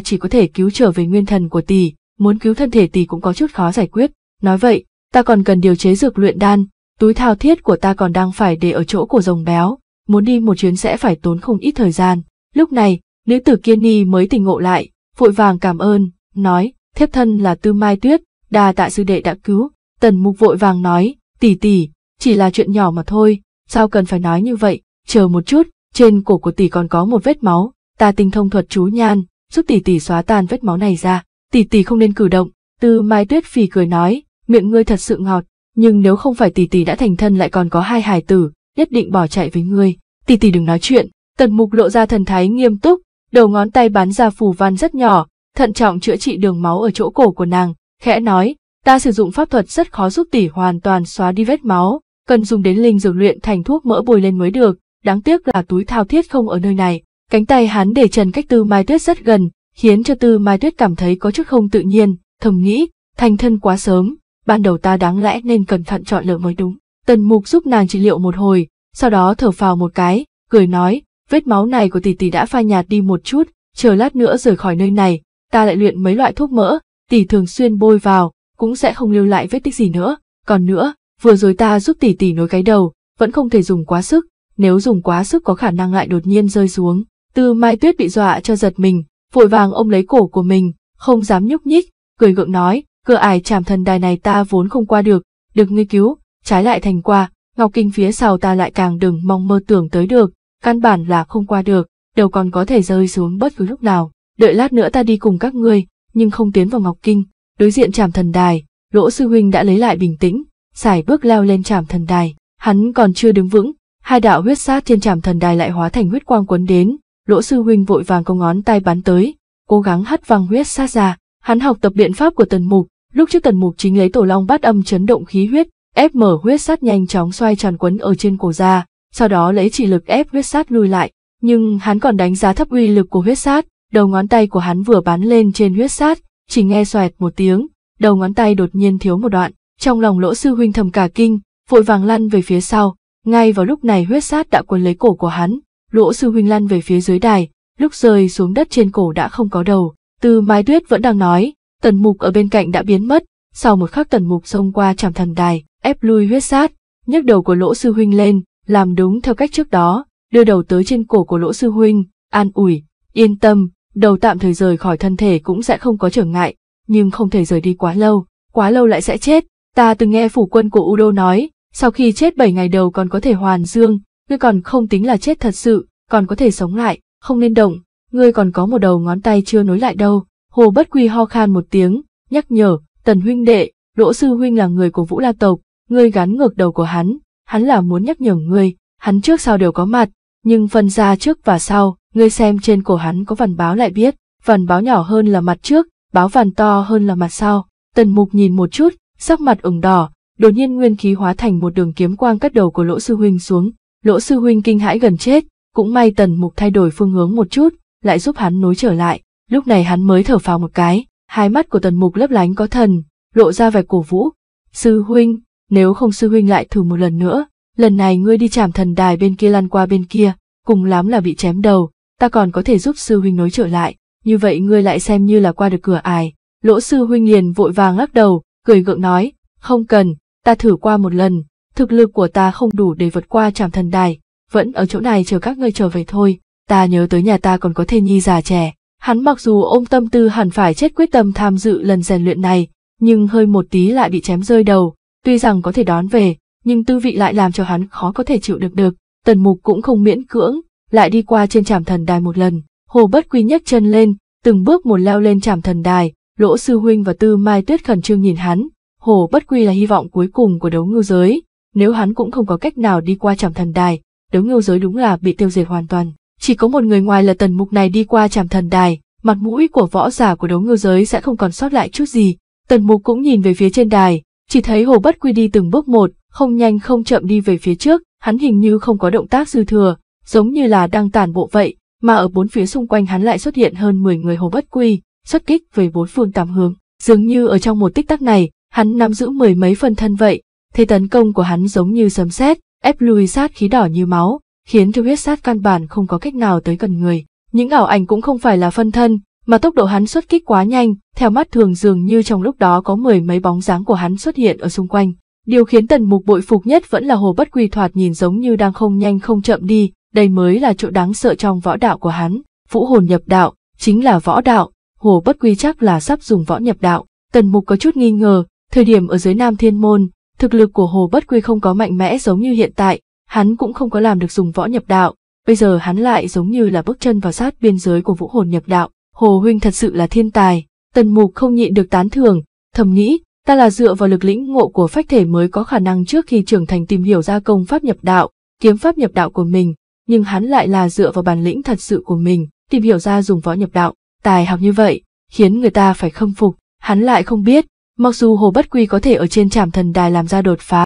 Speaker 1: chỉ có thể cứu trở về nguyên thần của tỷ, muốn cứu thân thể tỷ cũng có chút khó giải quyết. Nói vậy, ta còn cần điều chế dược luyện đan, túi thao thiết của ta còn đang phải để ở chỗ của rồng béo, muốn đi một chuyến sẽ phải tốn không ít thời gian. Lúc này, Nữ tử kiên ni mới tỉnh ngộ lại, vội vàng cảm ơn, nói, thiếp thân là Tư Mai Tuyết, đa tạ sư đệ đã cứu. Tần mục vội vàng nói, tỷ tỷ, chỉ là chuyện nhỏ mà thôi, sao cần phải nói như vậy, chờ một chút, trên cổ của tỷ còn có một vết máu, ta tinh thông thuật chú nhan, giúp tỷ tỷ xóa tan vết máu này ra, tỷ tỷ không nên cử động. Tư Mai Tuyết phì cười nói, miệng ngươi thật sự ngọt, nhưng nếu không phải tỷ tỷ đã thành thân lại còn có hai hài tử, nhất định bỏ chạy với ngươi. Tỷ tỷ đừng nói chuyện, Tần Mục lộ ra thần thái nghiêm túc, đầu ngón tay bắn ra phù văn rất nhỏ, thận trọng chữa trị đường máu ở chỗ cổ của nàng, khẽ nói, ta sử dụng pháp thuật rất khó giúp tỷ hoàn toàn xóa đi vết máu, cần dùng đến linh dược luyện thành thuốc mỡ bồi lên mới được, đáng tiếc là túi thao thiết không ở nơi này. Cánh tay hắn để trần cách tư mai tuyết rất gần, khiến cho tư mai tuyết cảm thấy có chút không tự nhiên, thầm nghĩ, thành thân quá sớm, ban đầu ta đáng lẽ nên cẩn thận chọn lựa mới đúng. Tần mục giúp nàng trị liệu một hồi, sau đó thở phào một cái, cười nói, vết máu này của tỷ tỷ đã phai nhạt đi một chút, chờ lát nữa rời khỏi nơi này, ta lại luyện mấy loại thuốc mỡ, tỷ thường xuyên bôi vào, cũng sẽ không lưu lại vết tích gì nữa. Còn nữa, vừa rồi ta giúp tỷ tỷ nối cái đầu, vẫn không thể dùng quá sức, nếu dùng quá sức có khả năng lại đột nhiên rơi xuống. Từ Mai Tuyết bị dọa cho giật mình, vội vàng ôm lấy cổ của mình, không dám nhúc nhích, cười gượng nói, cửa ải chạm thần đài này ta vốn không qua được, được ngươi cứu, trái lại thành qua, Ngọc Kinh phía sau ta lại càng đừng mong mơ tưởng tới được, căn bản là không qua được, đều còn có thể rơi xuống bất cứ lúc nào. Đợi lát nữa ta đi cùng các ngươi, nhưng không tiến vào Ngọc Kinh, đối diện trảm thần đài, lỗ sư huynh đã lấy lại bình tĩnh, xài bước leo lên trảm thần đài, hắn còn chưa đứng vững, hai đạo huyết sát trên trảm thần đài lại hóa thành huyết quang quấn đến, lỗ sư huynh vội vàng có ngón tay bắn tới, cố gắng hất văng huyết sát ra, hắn học tập biện pháp của tần mục, lúc trước tần mục chính lấy tổ long bát âm chấn động khí huyết, ép mở huyết sát nhanh chóng xoay tròn quấn ở trên cổ ra, sau đó lấy chỉ lực ép huyết sát lùi lại, nhưng hắn còn đánh giá thấp uy lực của huyết sát, đầu ngón tay của hắn vừa bắn lên trên huyết sát, chỉ nghe xoẹt một tiếng, đầu ngón tay đột nhiên thiếu một đoạn, trong lòng lỗ sư huynh thầm cả kinh, vội vàng lăn về phía sau, ngay vào lúc này huyết sát đã quấn lấy cổ của hắn, lỗ sư huynh lăn về phía dưới đài, lúc rơi xuống đất trên cổ đã không có đầu, từ mai tuyết vẫn đang nói, tần mục ở bên cạnh đã biến mất, sau một khắc tần mục xông qua chạm thần đài, ép lui huyết sát, nhấc đầu của lỗ sư huynh lên, làm đúng theo cách trước đó, đưa đầu tới trên cổ của lỗ sư huynh, an ủi, yên tâm, đầu tạm thời rời khỏi thân thể cũng sẽ không có trở ngại, nhưng không thể rời đi quá lâu, quá lâu lại sẽ chết. Ta từng nghe phủ quân của Udo nói, sau khi chết 7 ngày đầu còn có thể hoàn dương, ngươi còn không tính là chết thật sự, còn có thể sống lại, không nên động, ngươi còn có một đầu ngón tay chưa nối lại đâu. Hồ Bất Quy ho khan một tiếng, nhắc nhở, tần huynh đệ, lỗ sư huynh là người của Vũ La Tộc, ngươi gắn ngược đầu của hắn, hắn là muốn nhắc nhở ngươi, hắn trước sau đều có mặt, nhưng phân ra trước và sau, ngươi xem trên cổ hắn có vằn báo lại biết, vằn báo nhỏ hơn là mặt trước, báo vằn to hơn là mặt sau. Tần mục nhìn một chút, sắc mặt ửng đỏ, đột nhiên nguyên khí hóa thành một đường kiếm quang cắt đầu của lỗ sư huynh xuống, lỗ sư huynh kinh hãi gần chết, cũng may tần mục thay đổi phương hướng một chút, lại giúp hắn nối trở lại, lúc này hắn mới thở phào một cái, hai mắt của tần mục lấp lánh có thần, lộ ra vẻ cổ vũ. Sư huynh, nếu không sư huynh lại thử một lần nữa, lần này ngươi đi chạm thần đài bên kia lăn qua bên kia, cùng lắm là bị chém đầu, ta còn có thể giúp sư huynh nối trở lại, như vậy ngươi lại xem như là qua được cửa ải. Lỗ sư huynh liền vội vàng lắc đầu, cười gượng nói, không cần, ta thử qua một lần, thực lực của ta không đủ để vượt qua chạm thần đài, vẫn ở chỗ này chờ các ngươi trở về thôi, ta nhớ tới nhà ta còn có thê nhi già trẻ. Hắn mặc dù ôm tâm tư hẳn phải chết quyết tâm tham dự lần rèn luyện này, nhưng hơi một tí lại bị chém rơi đầu, tuy rằng có thể đón về, nhưng tư vị lại làm cho hắn khó có thể chịu được được, tần mục cũng không miễn cưỡng, lại đi qua trên trảm thần đài một lần, hồ bất quy nhấc chân lên, từng bước một leo lên trảm thần đài, lỗ sư huynh và tư mai tuyết khẩn trương nhìn hắn, hồ bất quy là hy vọng cuối cùng của đấu ngưu giới, nếu hắn cũng không có cách nào đi qua trảm thần đài, đấu ngưu giới đúng là bị tiêu diệt hoàn toàn. Chỉ có một người ngoài là tần mục này đi qua trảm thần đài, mặt mũi của võ giả của đấu ngưu giới sẽ không còn sót lại chút gì. Tần mục cũng nhìn về phía trên đài, chỉ thấy Hồ Bất Quy đi từng bước một, không nhanh không chậm đi về phía trước, hắn hình như không có động tác dư thừa, giống như là đang tản bộ vậy, mà ở bốn phía xung quanh hắn lại xuất hiện hơn 10 người Hồ Bất Quy, xuất kích về bốn phương tám hướng. Dường như ở trong một tích tắc này, hắn nắm giữ mười mấy phần thân vậy, thế tấn công của hắn giống như sấm sét, ép lui sát khí đỏ như máu, khiến cho huyết sát căn bản không có cách nào tới gần người. Những ảo ảnh cũng không phải là phân thân, mà tốc độ hắn xuất kích quá nhanh, theo mắt thường dường như trong lúc đó có mười mấy bóng dáng của hắn xuất hiện ở xung quanh. Điều khiến tần mục bội phục nhất vẫn là hồ bất quy thoạt nhìn giống như đang không nhanh không chậm đi, đây mới là chỗ đáng sợ trong võ đạo của hắn, vũ hồn nhập đạo, chính là võ đạo, hồ bất quy chắc là sắp dùng võ nhập đạo. Tần mục có chút nghi ngờ, thời điểm ở dưới nam thiên môn, thực lực của hồ bất quy không có mạnh mẽ giống như hiện tại, hắn cũng không có làm được dùng võ nhập đạo, bây giờ hắn lại giống như là bước chân vào sát biên giới của vũ hồn nhập đạo Hồ Huynh thật sự là thiên tài, tần mục không nhịn được tán thưởng, thầm nghĩ, ta là dựa vào lực lĩnh ngộ của phách thể mới có khả năng trước khi trưởng thành tìm hiểu ra công pháp nhập đạo, kiếm pháp nhập đạo của mình, nhưng hắn lại là dựa vào bản lĩnh thật sự của mình, tìm hiểu ra dùng võ nhập đạo, tài học như vậy, khiến người ta phải khâm phục, hắn lại không biết, mặc dù Hồ Bất Quy có thể ở trên trảm thần đài làm ra đột phá,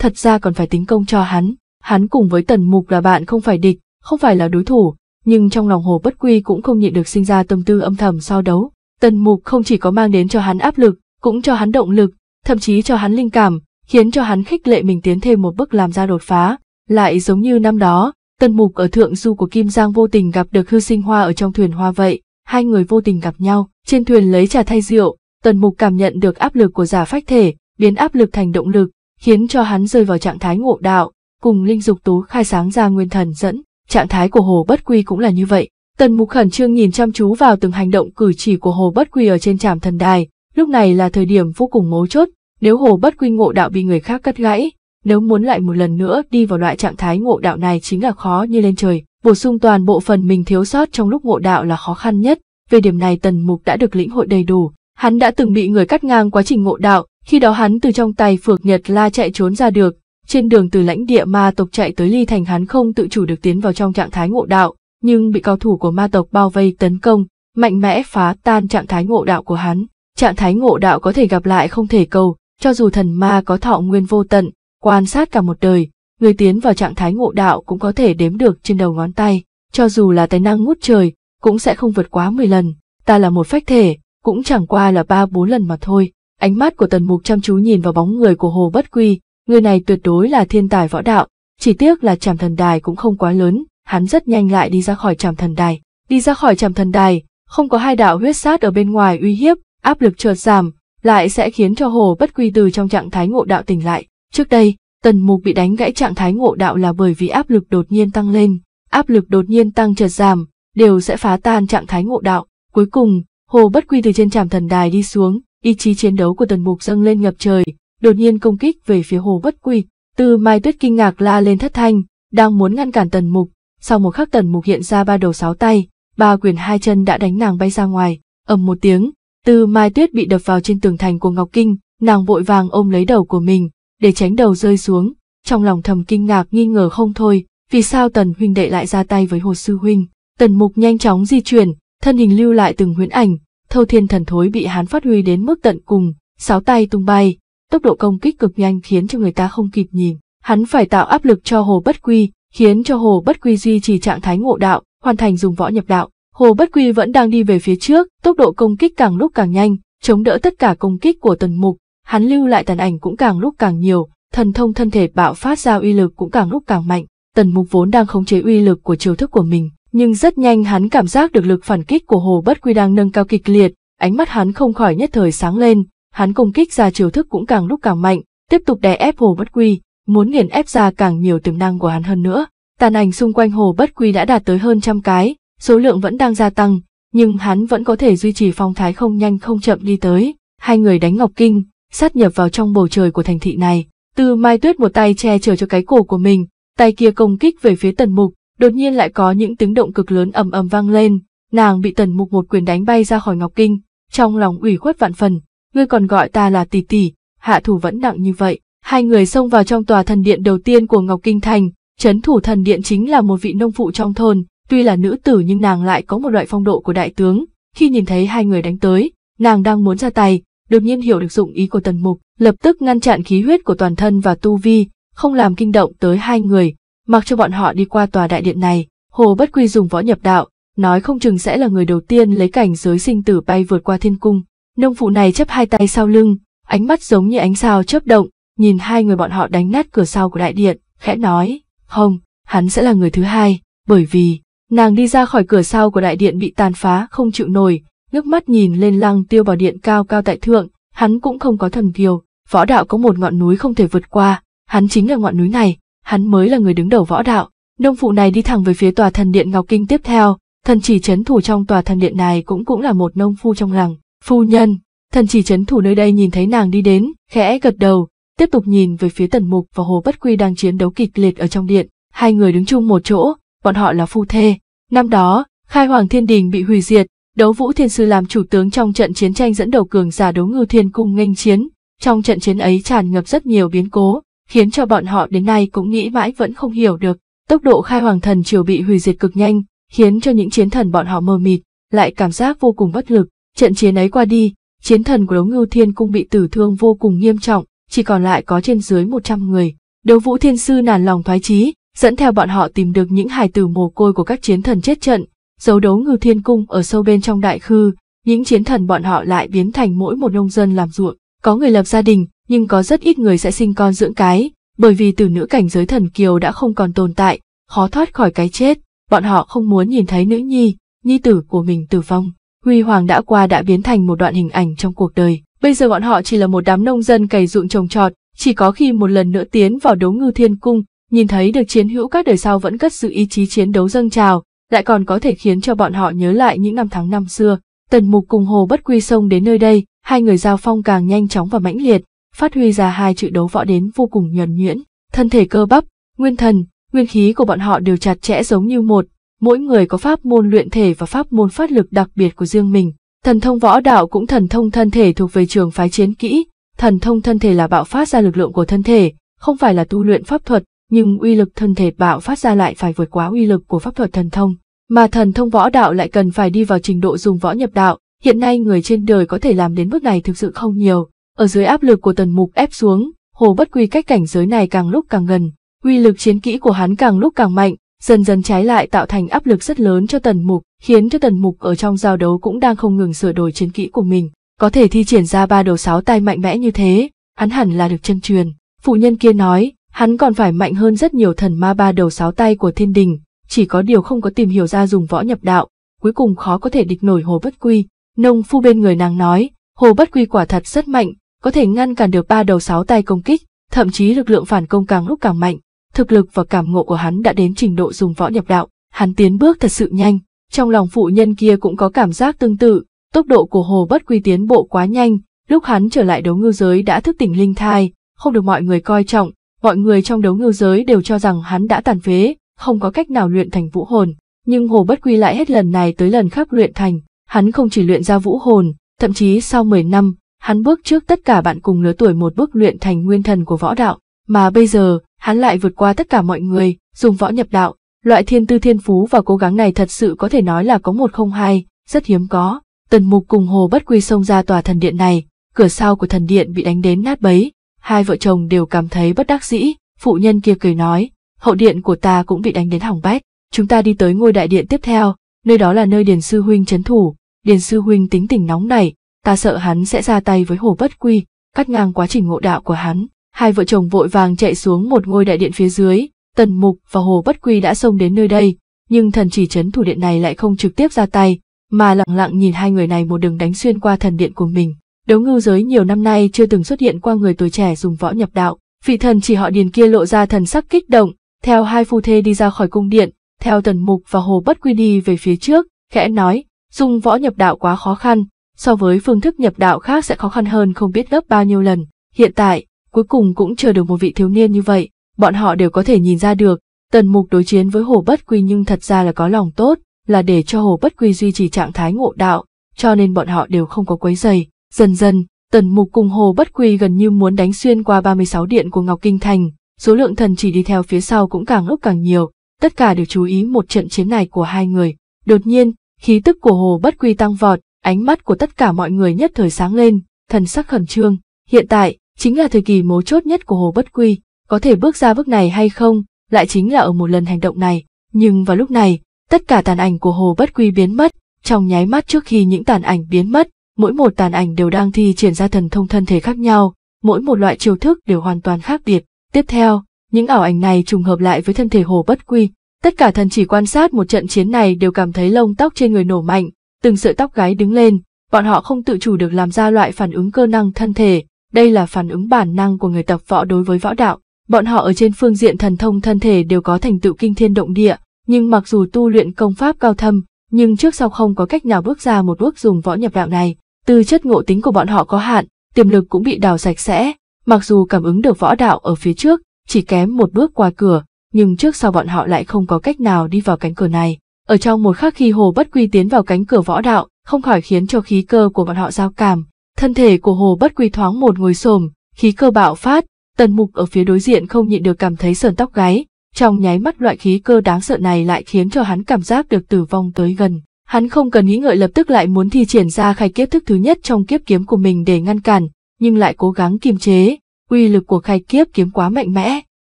Speaker 1: thật ra còn phải tính công cho hắn, hắn cùng với tần mục là bạn không phải địch, không phải là đối thủ, nhưng trong lòng Hồ Bất Quy cũng không nhịn được sinh ra tâm tư âm thầm so đấu. Tần Mục không chỉ có mang đến cho hắn áp lực, cũng cho hắn động lực, thậm chí cho hắn linh cảm, khiến cho hắn khích lệ mình tiến thêm một bước làm ra đột phá. Lại giống như năm đó, Tần Mục ở thượng du của Kim Giang vô tình gặp được hư sinh hoa ở trong thuyền hoa vậy, hai người vô tình gặp nhau, trên thuyền lấy trà thay rượu, Tần Mục cảm nhận được áp lực của giả phách thể, biến áp lực thành động lực, khiến cho hắn rơi vào trạng thái ngộ đạo, cùng linh dục tú khai sáng ra nguyên thần dẫn trạng thái của Hồ Bất Quy cũng là như vậy. Tần Mục khẩn trương nhìn chăm chú vào từng hành động cử chỉ của Hồ Bất Quy ở trên trạm thần đài, lúc này là thời điểm vô cùng mấu chốt, nếu Hồ Bất Quy ngộ đạo bị người khác cắt gãy, nếu muốn lại một lần nữa đi vào loại trạng thái ngộ đạo này chính là khó như lên trời, bổ sung toàn bộ phần mình thiếu sót trong lúc ngộ đạo là khó khăn nhất, về điểm này Tần Mục đã được lĩnh hội đầy đủ, hắn đã từng bị người cắt ngang quá trình ngộ đạo, khi đó hắn từ trong tay Phược Nhật La chạy trốn ra được, trên đường từ lãnh địa ma tộc chạy tới ly thành hắn không tự chủ được tiến vào trong trạng thái ngộ đạo, nhưng bị cao thủ của ma tộc bao vây tấn công, mạnh mẽ phá tan trạng thái ngộ đạo của hắn. Trạng thái ngộ đạo có thể gặp lại không thể cầu, cho dù thần ma có thọ nguyên vô tận, quan sát cả một đời, người tiến vào trạng thái ngộ đạo cũng có thể đếm được trên đầu ngón tay, cho dù là tài năng ngút trời, cũng sẽ không vượt quá 10 lần. Ta là một phách thể, cũng chẳng qua là ba bốn lần mà thôi. Ánh mắt của tần mục chăm chú nhìn vào bóng người của hồ bất quy, Người này tuyệt đối là thiên tài võ đạo, chỉ tiếc là trảm thần đài cũng không quá lớn, hắn rất nhanh lại đi ra khỏi trảm thần đài. Đi ra khỏi trảm thần đài, không có hai đạo huyết sát ở bên ngoài uy hiếp, áp lực chợt giảm, lại sẽ khiến cho hồ bất quy từ trong trạng thái ngộ đạo tỉnh lại. Trước đây, tần mục bị đánh gãy trạng thái ngộ đạo là bởi vì áp lực đột nhiên tăng lên, áp lực đột nhiên tăng chợt giảm, đều sẽ phá tan trạng thái ngộ đạo. Cuối cùng, hồ bất quy từ trên trảm thần đài đi xuống, ý chí chiến đấu của tần mục dâng lên ngập trời, đột nhiên công kích về phía hồ bất quy. Tư Mai Tuyết kinh ngạc la lên thất thanh, đang muốn ngăn cản Tần Mục, sau một khắc Tần Mục hiện ra ba đầu sáu tay, ba quyền hai chân đã đánh nàng bay ra ngoài, ầm một tiếng, Tư Mai Tuyết bị đập vào trên tường thành của Ngọc Kinh, nàng vội vàng ôm lấy đầu của mình, để tránh đầu rơi xuống, trong lòng thầm kinh ngạc nghi ngờ không thôi, vì sao Tần huynh đệ lại ra tay với Hồ sư huynh? Tần Mục nhanh chóng di chuyển, thân hình lưu lại từng huyễn ảnh, Thâu Thiên Thần Thối bị hắn phát huy đến mức tận cùng, sáu tay tung bay, tốc độ công kích cực nhanh khiến cho người ta không kịp nhìn. Hắn phải tạo áp lực cho Hồ Bất Quy, khiến cho Hồ Bất Quy duy trì trạng thái ngộ đạo, hoàn thành dùng võ nhập đạo. Hồ Bất Quy vẫn đang đi về phía trước, tốc độ công kích càng lúc càng nhanh, chống đỡ tất cả công kích của Tần Mục, hắn lưu lại tàn ảnh cũng càng lúc càng nhiều, thần thông thân thể bạo phát ra uy lực cũng càng lúc càng mạnh. Tần Mục vốn đang khống chế uy lực của chiêu thức của mình, nhưng rất nhanh hắn cảm giác được lực phản kích của Hồ Bất Quy đang nâng cao kịch liệt, ánh mắt hắn không khỏi nhất thời sáng lên, hắn công kích ra chiều thức cũng càng lúc càng mạnh, tiếp tục đè ép Hồ Bất Quy, muốn nghiền ép ra càng nhiều tiềm năng của hắn hơn nữa. Tàn ảnh xung quanh Hồ Bất Quy đã đạt tới hơn trăm cái, số lượng vẫn đang gia tăng, nhưng hắn vẫn có thể duy trì phong thái không nhanh không chậm đi tới. Hai người đánh ngọc kinh, sát nhập vào trong bầu trời của thành thị này. Từ Mai Tuyết một tay che chở cho cái cổ của mình, tay kia công kích về phía Tần Mục, đột nhiên lại có những tiếng động cực lớn ầm ầm vang lên, nàng bị Tần Mục một quyền đánh bay ra khỏi ngọc kinh, trong lòng ủy khuất vạn phần, ngươi còn gọi ta là tỷ tỷ, hạ thủ vẫn nặng như vậy. Hai người xông vào trong tòa thần điện đầu tiên của Ngọc Kinh Thành, chấn thủ thần điện chính là một vị nông phụ trong thôn, tuy là nữ tử nhưng nàng lại có một loại phong độ của đại tướng. Khi nhìn thấy hai người đánh tới, nàng đang muốn ra tay, đột nhiên hiểu được dụng ý của tần mục, lập tức ngăn chặn khí huyết của toàn thân và tu vi, không làm kinh động tới hai người, mặc cho bọn họ đi qua tòa đại điện này. Hồ Bất Quy dùng võ nhập đạo, nói không chừng sẽ là người đầu tiên lấy cảnh giới sinh tử bay vượt qua thiên cung. Nông phụ này chấp hai tay sau lưng, ánh mắt giống như ánh sao chớp động, nhìn hai người bọn họ đánh nát cửa sau của đại điện, khẽ nói, không, hắn sẽ là người thứ hai, bởi vì, nàng đi ra khỏi cửa sau của đại điện bị tàn phá không chịu nổi, ngước mắt nhìn lên lăng tiêu bảo điện cao cao tại thượng, hắn cũng không có thần kiều, võ đạo có một ngọn núi không thể vượt qua, hắn chính là ngọn núi này, hắn mới là người đứng đầu võ đạo. Nông phụ này đi thẳng về phía tòa thần điện Ngọc Kinh tiếp theo, thần chỉ chấn thủ trong tòa thần điện này cũng cũng là một nông phu trong làng. Phu nhân, thần chỉ chấn thủ nơi đây nhìn thấy nàng đi đến, khẽ gật đầu, tiếp tục nhìn về phía tần mục và hồ bất quy đang chiến đấu kịch liệt ở trong điện. Hai người đứng chung một chỗ, bọn họ là phu thê. Năm đó, khai hoàng thiên đình bị hủy diệt, đấu vũ thiên sư làm chủ tướng trong trận chiến tranh dẫn đầu cường giả đấu ngư thiên cung nghênh chiến. Trong trận chiến ấy tràn ngập rất nhiều biến cố, khiến cho bọn họ đến nay cũng nghĩ mãi vẫn không hiểu được. Tốc độ khai hoàng thần triều bị hủy diệt cực nhanh, khiến cho những chiến thần bọn họ mờ mịt, lại cảm giác vô cùng bất lực. Trận chiến ấy qua đi, chiến thần của đấu ngưu thiên cung bị tử thương vô cùng nghiêm trọng, chỉ còn lại có trên dưới 100 người. Đấu vũ thiên sư nản lòng thoái chí, dẫn theo bọn họ tìm được những hài tử mồ côi của các chiến thần chết trận, giấu đấu ngưu thiên cung ở sâu bên trong đại khư, những chiến thần bọn họ lại biến thành mỗi một nông dân làm ruộng. Có người lập gia đình, nhưng có rất ít người sẽ sinh con dưỡng cái, bởi vì từ nữ cảnh giới thần kiều đã không còn tồn tại, khó thoát khỏi cái chết, bọn họ không muốn nhìn thấy nữ nhi, nhi tử của mình tử vong. Huy Hoàng đã qua đã biến thành một đoạn hình ảnh trong cuộc đời. Bây giờ bọn họ chỉ là một đám nông dân cày ruộng trồng trọt, chỉ có khi một lần nữa tiến vào đấu ngư thiên cung, nhìn thấy được chiến hữu các đời sau vẫn cất sự ý chí chiến đấu dâng trào, lại còn có thể khiến cho bọn họ nhớ lại những năm tháng năm xưa. Tần Mục cùng Hồ Bất Quy sông đến nơi đây, hai người giao phong càng nhanh chóng và mãnh liệt, phát huy ra hai chữ đấu võ đến vô cùng nhuần nhuyễn, thân thể cơ bắp, nguyên thần, nguyên khí của bọn họ đều chặt chẽ giống như một, mỗi người có pháp môn luyện thể và pháp môn phát lực đặc biệt của riêng mình. Thần thông võ đạo cũng thần thông thân thể thuộc về trường phái chiến kỹ, thần thông thân thể là bạo phát ra lực lượng của thân thể, không phải là tu luyện pháp thuật, nhưng uy lực thân thể bạo phát ra lại phải vượt quá uy lực của pháp thuật thần thông, mà thần thông võ đạo lại cần phải đi vào trình độ dùng võ nhập đạo, hiện nay người trên đời có thể làm đến bước này thực sự không nhiều. Ở dưới áp lực của tần mục ép xuống, hồ bất quy cách cảnh giới này càng lúc càng gần, uy lực chiến kỹ của hắn càng lúc càng mạnh, dần dần trái lại tạo thành áp lực rất lớn cho tần mục, khiến cho tần mục ở trong giao đấu cũng đang không ngừng sửa đổi chiến kỹ của mình. Có thể thi triển ra ba đầu sáu tay mạnh mẽ như thế, hắn hẳn là được chân truyền. Phụ nhân kia nói, hắn còn phải mạnh hơn rất nhiều thần ma ba đầu sáu tay của thiên đình, chỉ có điều không có tìm hiểu ra dùng võ nhập đạo, cuối cùng khó có thể địch nổi hồ bất quy. Nông phu bên người nàng nói, hồ bất quy quả thật rất mạnh, có thể ngăn cản được ba đầu sáu tay công kích, thậm chí lực lượng phản công càng lúc càng mạnh thực lực và cảm ngộ của hắn đã đến trình độ dùng võ nhập đạo, hắn tiến bước thật sự nhanh, trong lòng phụ nhân kia cũng có cảm giác tương tự, tốc độ của Hồ Bất Quy tiến bộ quá nhanh, lúc hắn trở lại đấu ngư giới đã thức tỉnh linh thai, không được mọi người coi trọng, mọi người trong đấu ngư giới đều cho rằng hắn đã tàn phế, không có cách nào luyện thành vũ hồn, nhưng Hồ Bất Quy lại hết lần này tới lần khác luyện thành, hắn không chỉ luyện ra vũ hồn, thậm chí sau 10 năm, hắn bước trước tất cả bạn cùng lứa tuổi một bước luyện thành nguyên thần của võ đạo, mà bây giờ, hắn lại vượt qua tất cả mọi người, dùng võ nhập đạo, loại thiên tư thiên phú và cố gắng này thật sự có thể nói là có một không hai, rất hiếm có. Tần Mục cùng Hồ Bất Quy xông ra tòa thần điện này, cửa sau của thần điện bị đánh đến nát bấy, hai vợ chồng đều cảm thấy bất đắc dĩ, phụ nhân kia cười nói, hậu điện của ta cũng bị đánh đến hỏng bét, chúng ta đi tới ngôi đại điện tiếp theo, nơi đó là nơi Điền Sư Huynh chấn thủ, Điền Sư Huynh tính tình nóng này, ta sợ hắn sẽ ra tay với Hồ Bất Quy, cắt ngang quá trình ngộ đạo của hắn hai vợ chồng vội vàng chạy xuống một ngôi đại điện phía dưới, Tần Mục và Hồ Bất Quy đã xông đến nơi đây, nhưng thần chỉ trấn thủ điện này lại không trực tiếp ra tay, mà lặng lặng nhìn hai người này một đường đánh xuyên qua thần điện của mình. Đấu ngưu giới nhiều năm nay chưa từng xuất hiện qua người tuổi trẻ dùng võ nhập đạo, vị thần chỉ họ điền kia lộ ra thần sắc kích động, theo hai phu thê đi ra khỏi cung điện, theo Tần Mục và Hồ Bất Quy đi về phía trước, khẽ nói, dùng võ nhập đạo quá khó khăn, so với phương thức nhập đạo khác sẽ khó khăn hơn không biết gấp bao nhiêu lần. Hiện tại, cuối cùng cũng chờ được một vị thiếu niên như vậy, bọn họ đều có thể nhìn ra được, tần mục đối chiến với hồ bất quy nhưng thật ra là có lòng tốt, là để cho hồ bất quy duy trì trạng thái ngộ đạo, cho nên bọn họ đều không có quấy dày. Dần dần, tần mục cùng hồ bất quy gần như muốn đánh xuyên qua 36 điện của Ngọc Kinh Thành, số lượng thần chỉ đi theo phía sau cũng càng lúc càng nhiều, tất cả đều chú ý một trận chiến này của hai người. Đột nhiên, khí tức của hồ bất quy tăng vọt, ánh mắt của tất cả mọi người nhất thời sáng lên, thần sắc khẩn trương. Hiện tại, chính là thời kỳ mấu chốt nhất của Hồ Bất Quy, có thể bước ra bước này hay không, lại chính là ở một lần hành động này, nhưng vào lúc này, tất cả tàn ảnh của Hồ Bất Quy biến mất, trong nháy mắt trước khi những tàn ảnh biến mất, mỗi một tàn ảnh đều đang thi triển ra thần thông thân thể khác nhau, mỗi một loại chiêu thức đều hoàn toàn khác biệt. Tiếp theo, những ảo ảnh này trùng hợp lại với thân thể Hồ Bất Quy, tất cả thần chỉ quan sát một trận chiến này đều cảm thấy lông tóc trên người nổ mạnh, từng sợi tóc gáy đứng lên, bọn họ không tự chủ được làm ra loại phản ứng cơ năng thân thể, đây là phản ứng bản năng của người tập võ đối với võ đạo. Bọn họ ở trên phương diện thần thông thân thể đều có thành tựu kinh thiên động địa, nhưng mặc dù tu luyện công pháp cao thâm, nhưng trước sau không có cách nào bước ra một bước dùng võ nhập đạo này. Từ chất ngộ tính của bọn họ có hạn, tiềm lực cũng bị đào sạch sẽ, mặc dù cảm ứng được võ đạo ở phía trước, chỉ kém một bước qua cửa, nhưng trước sau bọn họ lại không có cách nào đi vào cánh cửa này. Ở trong một khắc khi Hồ Bất Quy tiến vào cánh cửa võ đạo, không khỏi khiến cho khí cơ của bọn họ giao cảm, Thân thể của hồ bất quy thoáng một ngồi xổm, khí cơ bạo phát, tần mục ở phía đối diện không nhịn được cảm thấy sờn tóc gáy, trong nháy mắt loại khí cơ đáng sợ này lại khiến cho hắn cảm giác được tử vong tới gần. Hắn không cần nghĩ ngợi lập tức lại muốn thi triển ra khai kiếp thức thứ nhất trong kiếp kiếm của mình để ngăn cản, nhưng lại cố gắng kiềm chế, uy lực của khai kiếp kiếm quá mạnh mẽ,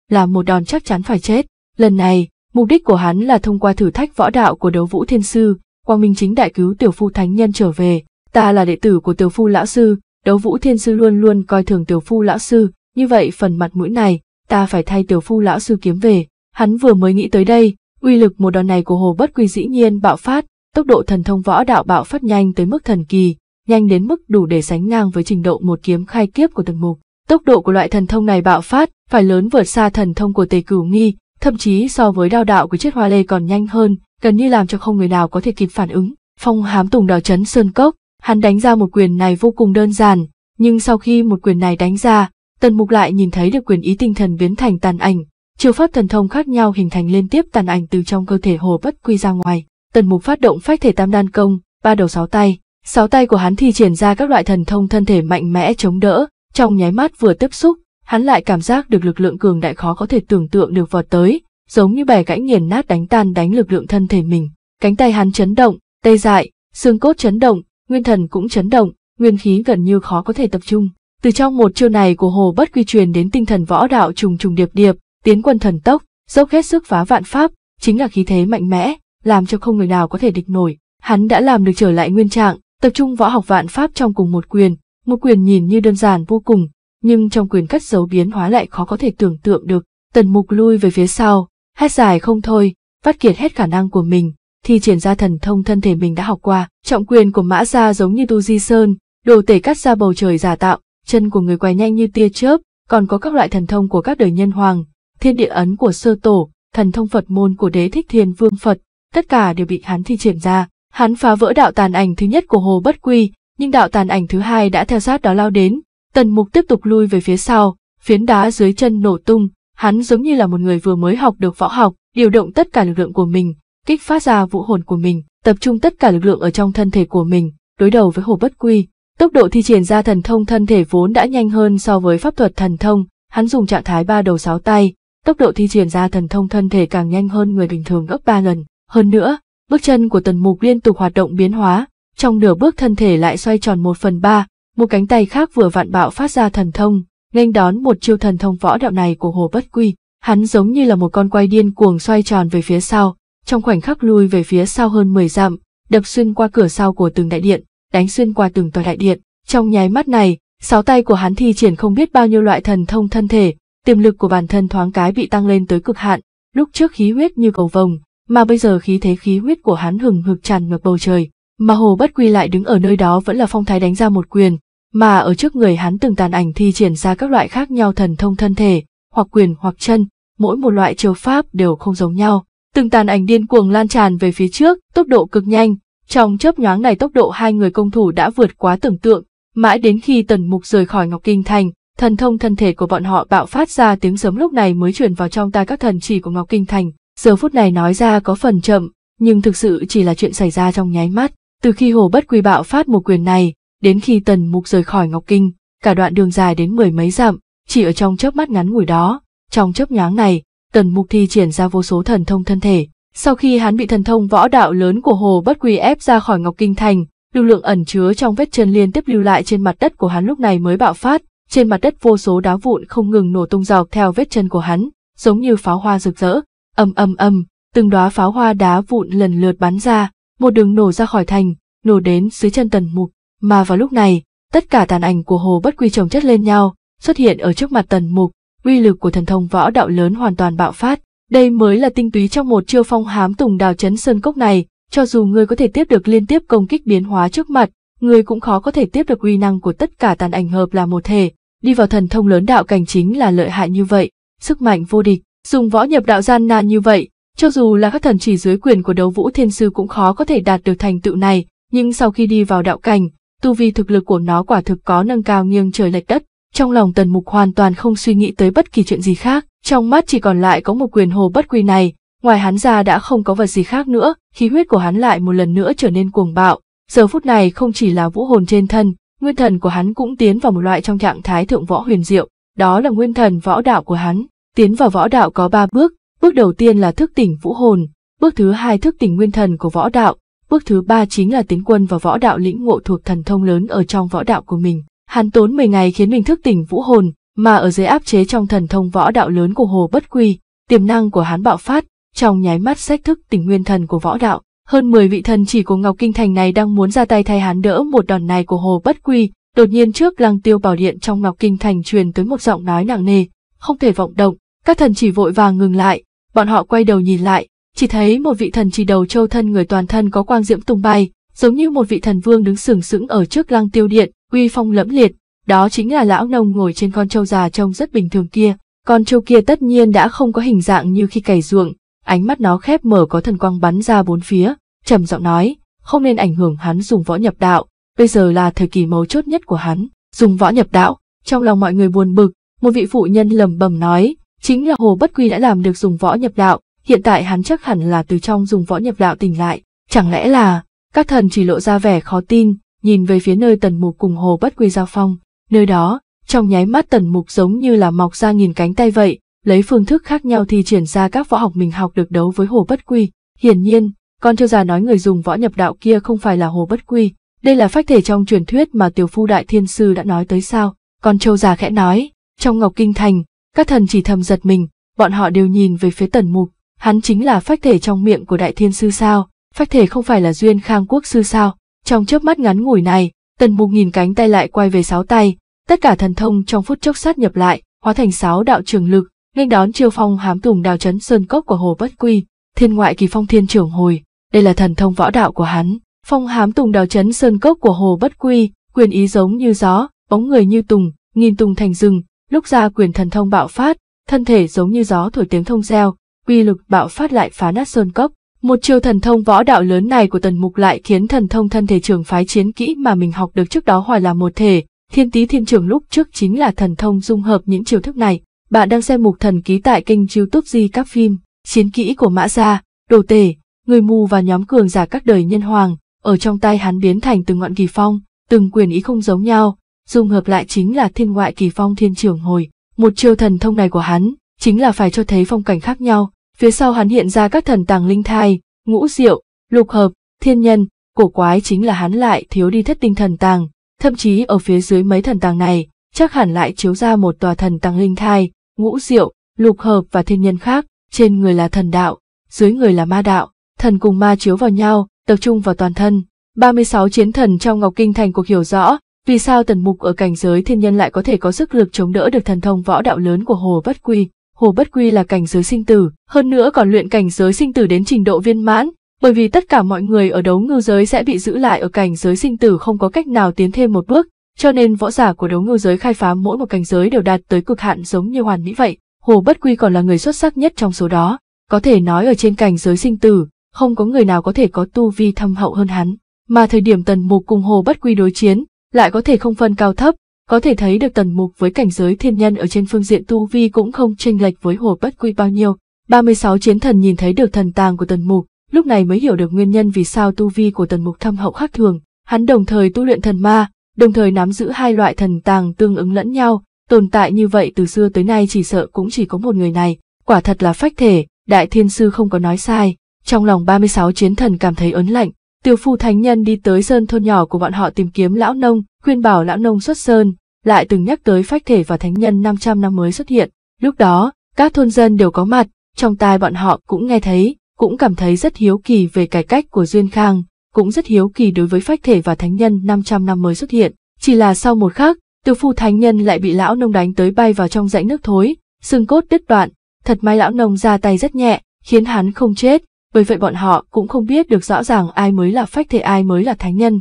Speaker 1: là một đòn chắc chắn phải chết. Lần này, mục đích của hắn là thông qua thử thách võ đạo của đấu vũ thiên sư, quang minh chính đại cứu tiểu phu thánh nhân trở về, ta là đệ tử của tiểu phu lão sư, đấu vũ thiên sư luôn luôn coi thường tiểu phu lão sư, như vậy phần mặt mũi này, ta phải thay tiểu phu lão sư kiếm về. Hắn vừa mới nghĩ tới đây, uy lực một đòn này của hồ bất quy dĩ nhiên bạo phát, tốc độ thần thông võ đạo bạo phát nhanh tới mức thần kỳ, nhanh đến mức đủ để sánh ngang với trình độ một kiếm khai kiếp của từng mục. Tốc độ của loại thần thông này bạo phát phải lớn vượt xa thần thông của Tề Cửu Nghi, thậm chí so với đao đạo của chiếc hoa lê còn nhanh hơn, gần như làm cho không người nào có thể kịp phản ứng. Phong hám tùng đào chấn sơn cốc, Hắn đánh ra một quyền này vô cùng đơn giản, nhưng sau khi một quyền này đánh ra, Tần Mục lại nhìn thấy được quyền ý tinh thần biến thành tàn ảnh, chiêu pháp thần thông khác nhau hình thành liên tiếp tàn ảnh từ trong cơ thể hồ bất quy ra ngoài. Tần Mục phát động phách thể tam đan công, ba đầu sáu tay, sáu tay của hắn thi triển ra các loại thần thông thân thể mạnh mẽ chống đỡ, trong nháy mắt vừa tiếp xúc, hắn lại cảm giác được lực lượng cường đại khó có thể tưởng tượng được vọt tới, giống như bẻ gãy nghiền nát đánh tan đánh lực lượng thân thể mình. Cánh tay hắn chấn động, tê dại, xương cốt chấn động, nguyên thần cũng chấn động, nguyên khí gần như khó có thể tập trung. Từ trong một chiêu này của Hồ Bất Quy truyền đến tinh thần võ đạo trùng trùng điệp điệp, tiến quân thần tốc, dốc hết sức phá vạn pháp, chính là khí thế mạnh mẽ, làm cho không người nào có thể địch nổi. Hắn đã làm được trở lại nguyên trạng, tập trung võ học vạn pháp trong cùng một quyền, một quyền nhìn như đơn giản vô cùng, nhưng trong quyền cất dấu biến hóa lại khó có thể tưởng tượng được. Tần Mục lui về phía sau, hét dài không thôi, phát kiệt hết khả năng của mình, thi triển ra thần thông thân thể mình đã học qua. Trọng quyền của mã gia giống như tu di sơn, đồ tể cắt ra bầu trời giả tạo, chân của người quay nhanh như tia chớp, còn có các loại thần thông của các đời nhân hoàng, thiên địa ấn của sơ tổ, thần thông Phật môn của đế thích thiên vương Phật, tất cả đều bị hắn thi triển ra. Hắn phá vỡ đạo tàn ảnh thứ nhất của Hồ Bất Quy, nhưng đạo tàn ảnh thứ hai đã theo sát đó lao đến. Tần Mục tiếp tục lui về phía sau, phiến đá dưới chân nổ tung, hắn giống như là một người vừa mới học được võ học, điều động tất cả lực lượng của mình, kích phát ra vũ hồn của mình, tập trung tất cả lực lượng ở trong thân thể của mình, đối đầu với hồ bất quy. Tốc độ thi triển ra thần thông thân thể vốn đã nhanh hơn so với pháp thuật thần thông, hắn dùng trạng thái ba đầu sáu tay, tốc độ thi triển ra thần thông thân thể càng nhanh hơn người bình thường gấp ba lần. Hơn nữa, bước chân của tần mục liên tục hoạt động biến hóa, trong nửa bước thân thể lại xoay tròn một phần ba một cánh tay khác vừa vạn bạo phát ra thần thông, nghênh đón một chiêu thần thông võ đạo này của hồ bất quy. Hắn giống như là một con quay điên cuồng xoay tròn về phía sau, trong khoảnh khắc lui về phía sau hơn 10 dặm, đập xuyên qua cửa sau của từng đại điện, đánh xuyên qua từng tòa đại điện. Trong nháy mắt này, sáu tay của hắn thi triển không biết bao nhiêu loại thần thông thân thể, tiềm lực của bản thân thoáng cái bị tăng lên tới cực hạn, lúc trước khí huyết như cầu vồng, mà bây giờ khí thế khí huyết của hắn hừng hực tràn ngập bầu trời, mà Hồ Bất Quy lại đứng ở nơi đó vẫn là phong thái đánh ra một quyền, mà ở trước người hắn từng tàn ảnh thi triển ra các loại khác nhau thần thông thân thể, hoặc quyền hoặc chân, mỗi một loại chiêu pháp đều không giống nhau, Từng tàn ảnh điên cuồng lan tràn về phía trước, tốc độ cực nhanh, trong chớp nhoáng này tốc độ hai người công thủ đã vượt quá tưởng tượng, mãi đến khi Tần Mục rời khỏi Ngọc Kinh Thành, thần thông thân thể của bọn họ bạo phát ra tiếng sớm lúc này mới truyền vào trong tai các thần chỉ của Ngọc Kinh Thành. Giờ phút này nói ra có phần chậm, nhưng thực sự chỉ là chuyện xảy ra trong nháy mắt. Từ khi Hồ Bất Quy bạo phát một quyền này, đến khi Tần Mục rời khỏi Ngọc Kinh, cả đoạn đường dài đến mười mấy dặm, chỉ ở trong chớp mắt ngắn ngủi đó, trong chớp nhoáng này, Tần Mục thi triển ra vô số thần thông thân thể. Sau khi hắn bị thần thông võ đạo lớn của Hồ Bất Quy ép ra khỏi Ngọc Kinh Thành, lưu lượng ẩn chứa trong vết chân liên tiếp lưu lại trên mặt đất của hắn lúc này mới bạo phát, trên mặt đất vô số đá vụn không ngừng nổ tung dọc theo vết chân của hắn, giống như pháo hoa rực rỡ. Ầm ầm ầm, từng đóa pháo hoa đá vụn lần lượt bắn ra, một đường nổ ra khỏi thành, nổ đến dưới chân Tần Mục, mà vào lúc này, tất cả tàn ảnh của Hồ Bất Quy chồng chất lên nhau, xuất hiện ở trước mặt Tần Mục, uy lực của thần thông võ đạo lớn hoàn toàn bạo phát. Đây mới là tinh túy trong một chiêu phong hám tùng đào chấn sơn cốc này, cho dù ngươi có thể tiếp được liên tiếp công kích biến hóa trước mặt, ngươi cũng khó có thể tiếp được uy năng của tất cả tàn ảnh hợp là một thể. Đi vào thần thông lớn đạo cảnh chính là lợi hại như vậy, sức mạnh vô địch, dùng võ nhập đạo gian nan như vậy, cho dù là các thần chỉ dưới quyền của đấu vũ thiên sư cũng khó có thể đạt được thành tựu này, nhưng sau khi đi vào đạo cảnh, tu vi thực lực của nó quả thực có nâng cao nghiêng trời lệch đất, trong lòng Tần Mục hoàn toàn không suy nghĩ tới bất kỳ chuyện gì khác, trong mắt chỉ còn lại có một quyền hồ bất quy này, ngoài hắn ra đã không có vật gì khác nữa, khí huyết của hắn lại một lần nữa trở nên cuồng bạo. Giờ phút này không chỉ là vũ hồn trên thân, nguyên thần của hắn cũng tiến vào một loại trong trạng thái thượng võ huyền diệu, đó là nguyên thần võ đạo của hắn. Tiến vào võ đạo có ba bước, bước đầu tiên là thức tỉnh vũ hồn, bước thứ hai thức tỉnh nguyên thần của võ đạo, bước thứ ba chính là tiến quân vào võ đạo lĩnh ngộ thuộc thần thông lớn ở trong võ đạo của mình. Hắn tốn 10 ngày khiến mình thức tỉnh vũ hồn, mà ở dưới áp chế trong thần thông võ đạo lớn của Hồ Bất Quy, tiềm năng của hắn bạo phát, trong nháy mắt sách thức tỉnh nguyên thần của võ đạo. Hơn 10 vị thần chỉ của Ngọc Kinh Thành này đang muốn ra tay thay hắn đỡ một đòn này của Hồ Bất Quy, đột nhiên trước lăng tiêu bảo điện trong Ngọc Kinh Thành truyền tới một giọng nói nặng nề, không thể vọng động, các thần chỉ vội vàng ngừng lại, bọn họ quay đầu nhìn lại, chỉ thấy một vị thần chỉ đầu châu thân người toàn thân có quang diễm tung bay, giống như một vị thần vương đứng sừng sững ở trước lăng tiêu điện, uy phong lẫm liệt, đó chính là lão nông ngồi trên con trâu già trông rất bình thường kia. Con trâu kia tất nhiên đã không có hình dạng như khi cày ruộng, ánh mắt nó khép mở có thần quang bắn ra bốn phía, trầm giọng nói, không nên ảnh hưởng hắn dùng võ nhập đạo, bây giờ là thời kỳ mấu chốt nhất của hắn, dùng võ nhập đạo, trong lòng mọi người buồn bực, một vị phụ nhân lầm bầm nói, chính là Hồ Bất Quy đã làm được dùng võ nhập đạo, hiện tại hắn chắc hẳn là từ trong dùng võ nhập đạo tỉnh lại, chẳng lẽ là, các thần chỉ lộ ra vẻ khó tin, nhìn về phía nơi tần mục cùng hồ bất quy giao phong, nơi đó, trong nháy mắt tần mục giống như là mọc ra nghìn cánh tay vậy, lấy phương thức khác nhau thì triển ra các võ học mình học được đấu với hồ bất quy. Hiển nhiên, con trâu già nói người dùng võ nhập đạo kia không phải là hồ bất quy, đây là phách thể trong truyền thuyết mà tiểu phu đại thiên sư đã nói tới sao. Con châu già khẽ nói, trong ngọc kinh thành, các thần chỉ thầm giật mình, bọn họ đều nhìn về phía tần mục, hắn chính là phách thể trong miệng của đại thiên sư sao, phách thể không phải là duyên khang quốc sư sao, trong chớp mắt ngắn ngủi này, tần mục nghìn cánh tay lại quay về sáu tay, tất cả thần thông trong phút chốc sát nhập lại, hóa thành sáu đạo trường lực, nghênh đón chiêu phong hám tùng đào chấn sơn cốc của Hồ Bất Quy, thiên ngoại kỳ phong thiên trưởng hồi, đây là thần thông võ đạo của hắn. Phong hám tùng đào chấn sơn cốc của Hồ Bất Quy, quyền ý giống như gió, bóng người như tùng, nghìn tùng thành rừng, lúc ra quyền thần thông bạo phát, thân thể giống như gió thổi tiếng thông reo, quy lực bạo phát lại phá nát sơn cốc, một chiêu thần thông võ đạo lớn này của tần mục lại khiến thần thông thân thể trường phái chiến kỹ mà mình học được trước đó hòa là một thể, thiên tý thiên trường lúc trước chính là thần thông dung hợp những chiêu thức này. Bạn đang xem mục thần ký tại kênh youtube di các phim, chiến kỹ của mã gia, đồ tể, người mù và nhóm cường giả các đời nhân hoàng, ở trong tay hắn biến thành từng ngọn kỳ phong, từng quyền ý không giống nhau, dung hợp lại chính là thiên ngoại kỳ phong thiên trường hồi. Một chiêu thần thông này của hắn, chính là phải cho thấy phong cảnh khác nhau, phía sau hắn hiện ra các thần tàng linh thai, ngũ diệu, lục hợp, thiên nhân, cổ quái chính là hắn lại thiếu đi thất tinh thần tàng, thậm chí ở phía dưới mấy thần tàng này, chắc hẳn lại chiếu ra một tòa thần tàng linh thai, ngũ diệu, lục hợp và thiên nhân khác, trên người là thần đạo, dưới người là ma đạo, thần cùng ma chiếu vào nhau, tập trung vào toàn thân. 36 chiến thần trong Ngọc Kinh Thành cuộc hiểu rõ, vì sao tần mục ở cảnh giới thiên nhân lại có thể có sức lực chống đỡ được thần thông võ đạo lớn của Hồ Bất Quy. Hồ Bất Quy là cảnh giới sinh tử, hơn nữa còn luyện cảnh giới sinh tử đến trình độ viên mãn, bởi vì tất cả mọi người ở đấu ngư giới sẽ bị giữ lại ở cảnh giới sinh tử không có cách nào tiến thêm một bước, cho nên võ giả của đấu ngư giới khai phá mỗi một cảnh giới đều đạt tới cực hạn giống như hoàn mỹ vậy. Hồ Bất Quy còn là người xuất sắc nhất trong số đó, có thể nói ở trên cảnh giới sinh tử, không có người nào có thể có tu vi thâm hậu hơn hắn, mà thời điểm Tần Mục cùng Hồ Bất Quy đối chiến, lại có thể không phân cao thấp, có thể thấy được tần mục với cảnh giới thiên nhân ở trên phương diện tu vi cũng không chênh lệch với hồ bất quy bao nhiêu. 36 chiến thần nhìn thấy được thần tàng của tần mục, lúc này mới hiểu được nguyên nhân vì sao tu vi của tần mục thâm hậu khác thường. Hắn đồng thời tu luyện thần ma, đồng thời nắm giữ hai loại thần tàng tương ứng lẫn nhau, tồn tại như vậy từ xưa tới nay chỉ sợ cũng chỉ có một người này. Quả thật là phách thể, đại thiên sư không có nói sai. Trong lòng 36 chiến thần cảm thấy ấn lạnh, Tiêu phu thánh nhân đi tới sơn thôn nhỏ của bọn họ tìm kiếm lão nông, khuyên bảo lão nông xuất sơn, lại từng nhắc tới phách thể và thánh nhân 500 năm mới xuất hiện. Lúc đó, các thôn dân đều có mặt, trong tai bọn họ cũng nghe thấy, cũng cảm thấy rất hiếu kỳ về cải cách của Duyên Khang, cũng rất hiếu kỳ đối với phách thể và thánh nhân 500 năm mới xuất hiện. Chỉ là sau một khắc, tiêu phu thánh nhân lại bị lão nông đánh tới bay vào trong rãnh nước thối, xương cốt đứt đoạn, thật may lão nông ra tay rất nhẹ, khiến hắn không chết, bởi vậy bọn họ cũng không biết được rõ ràng ai mới là phách thể ai mới là thánh nhân.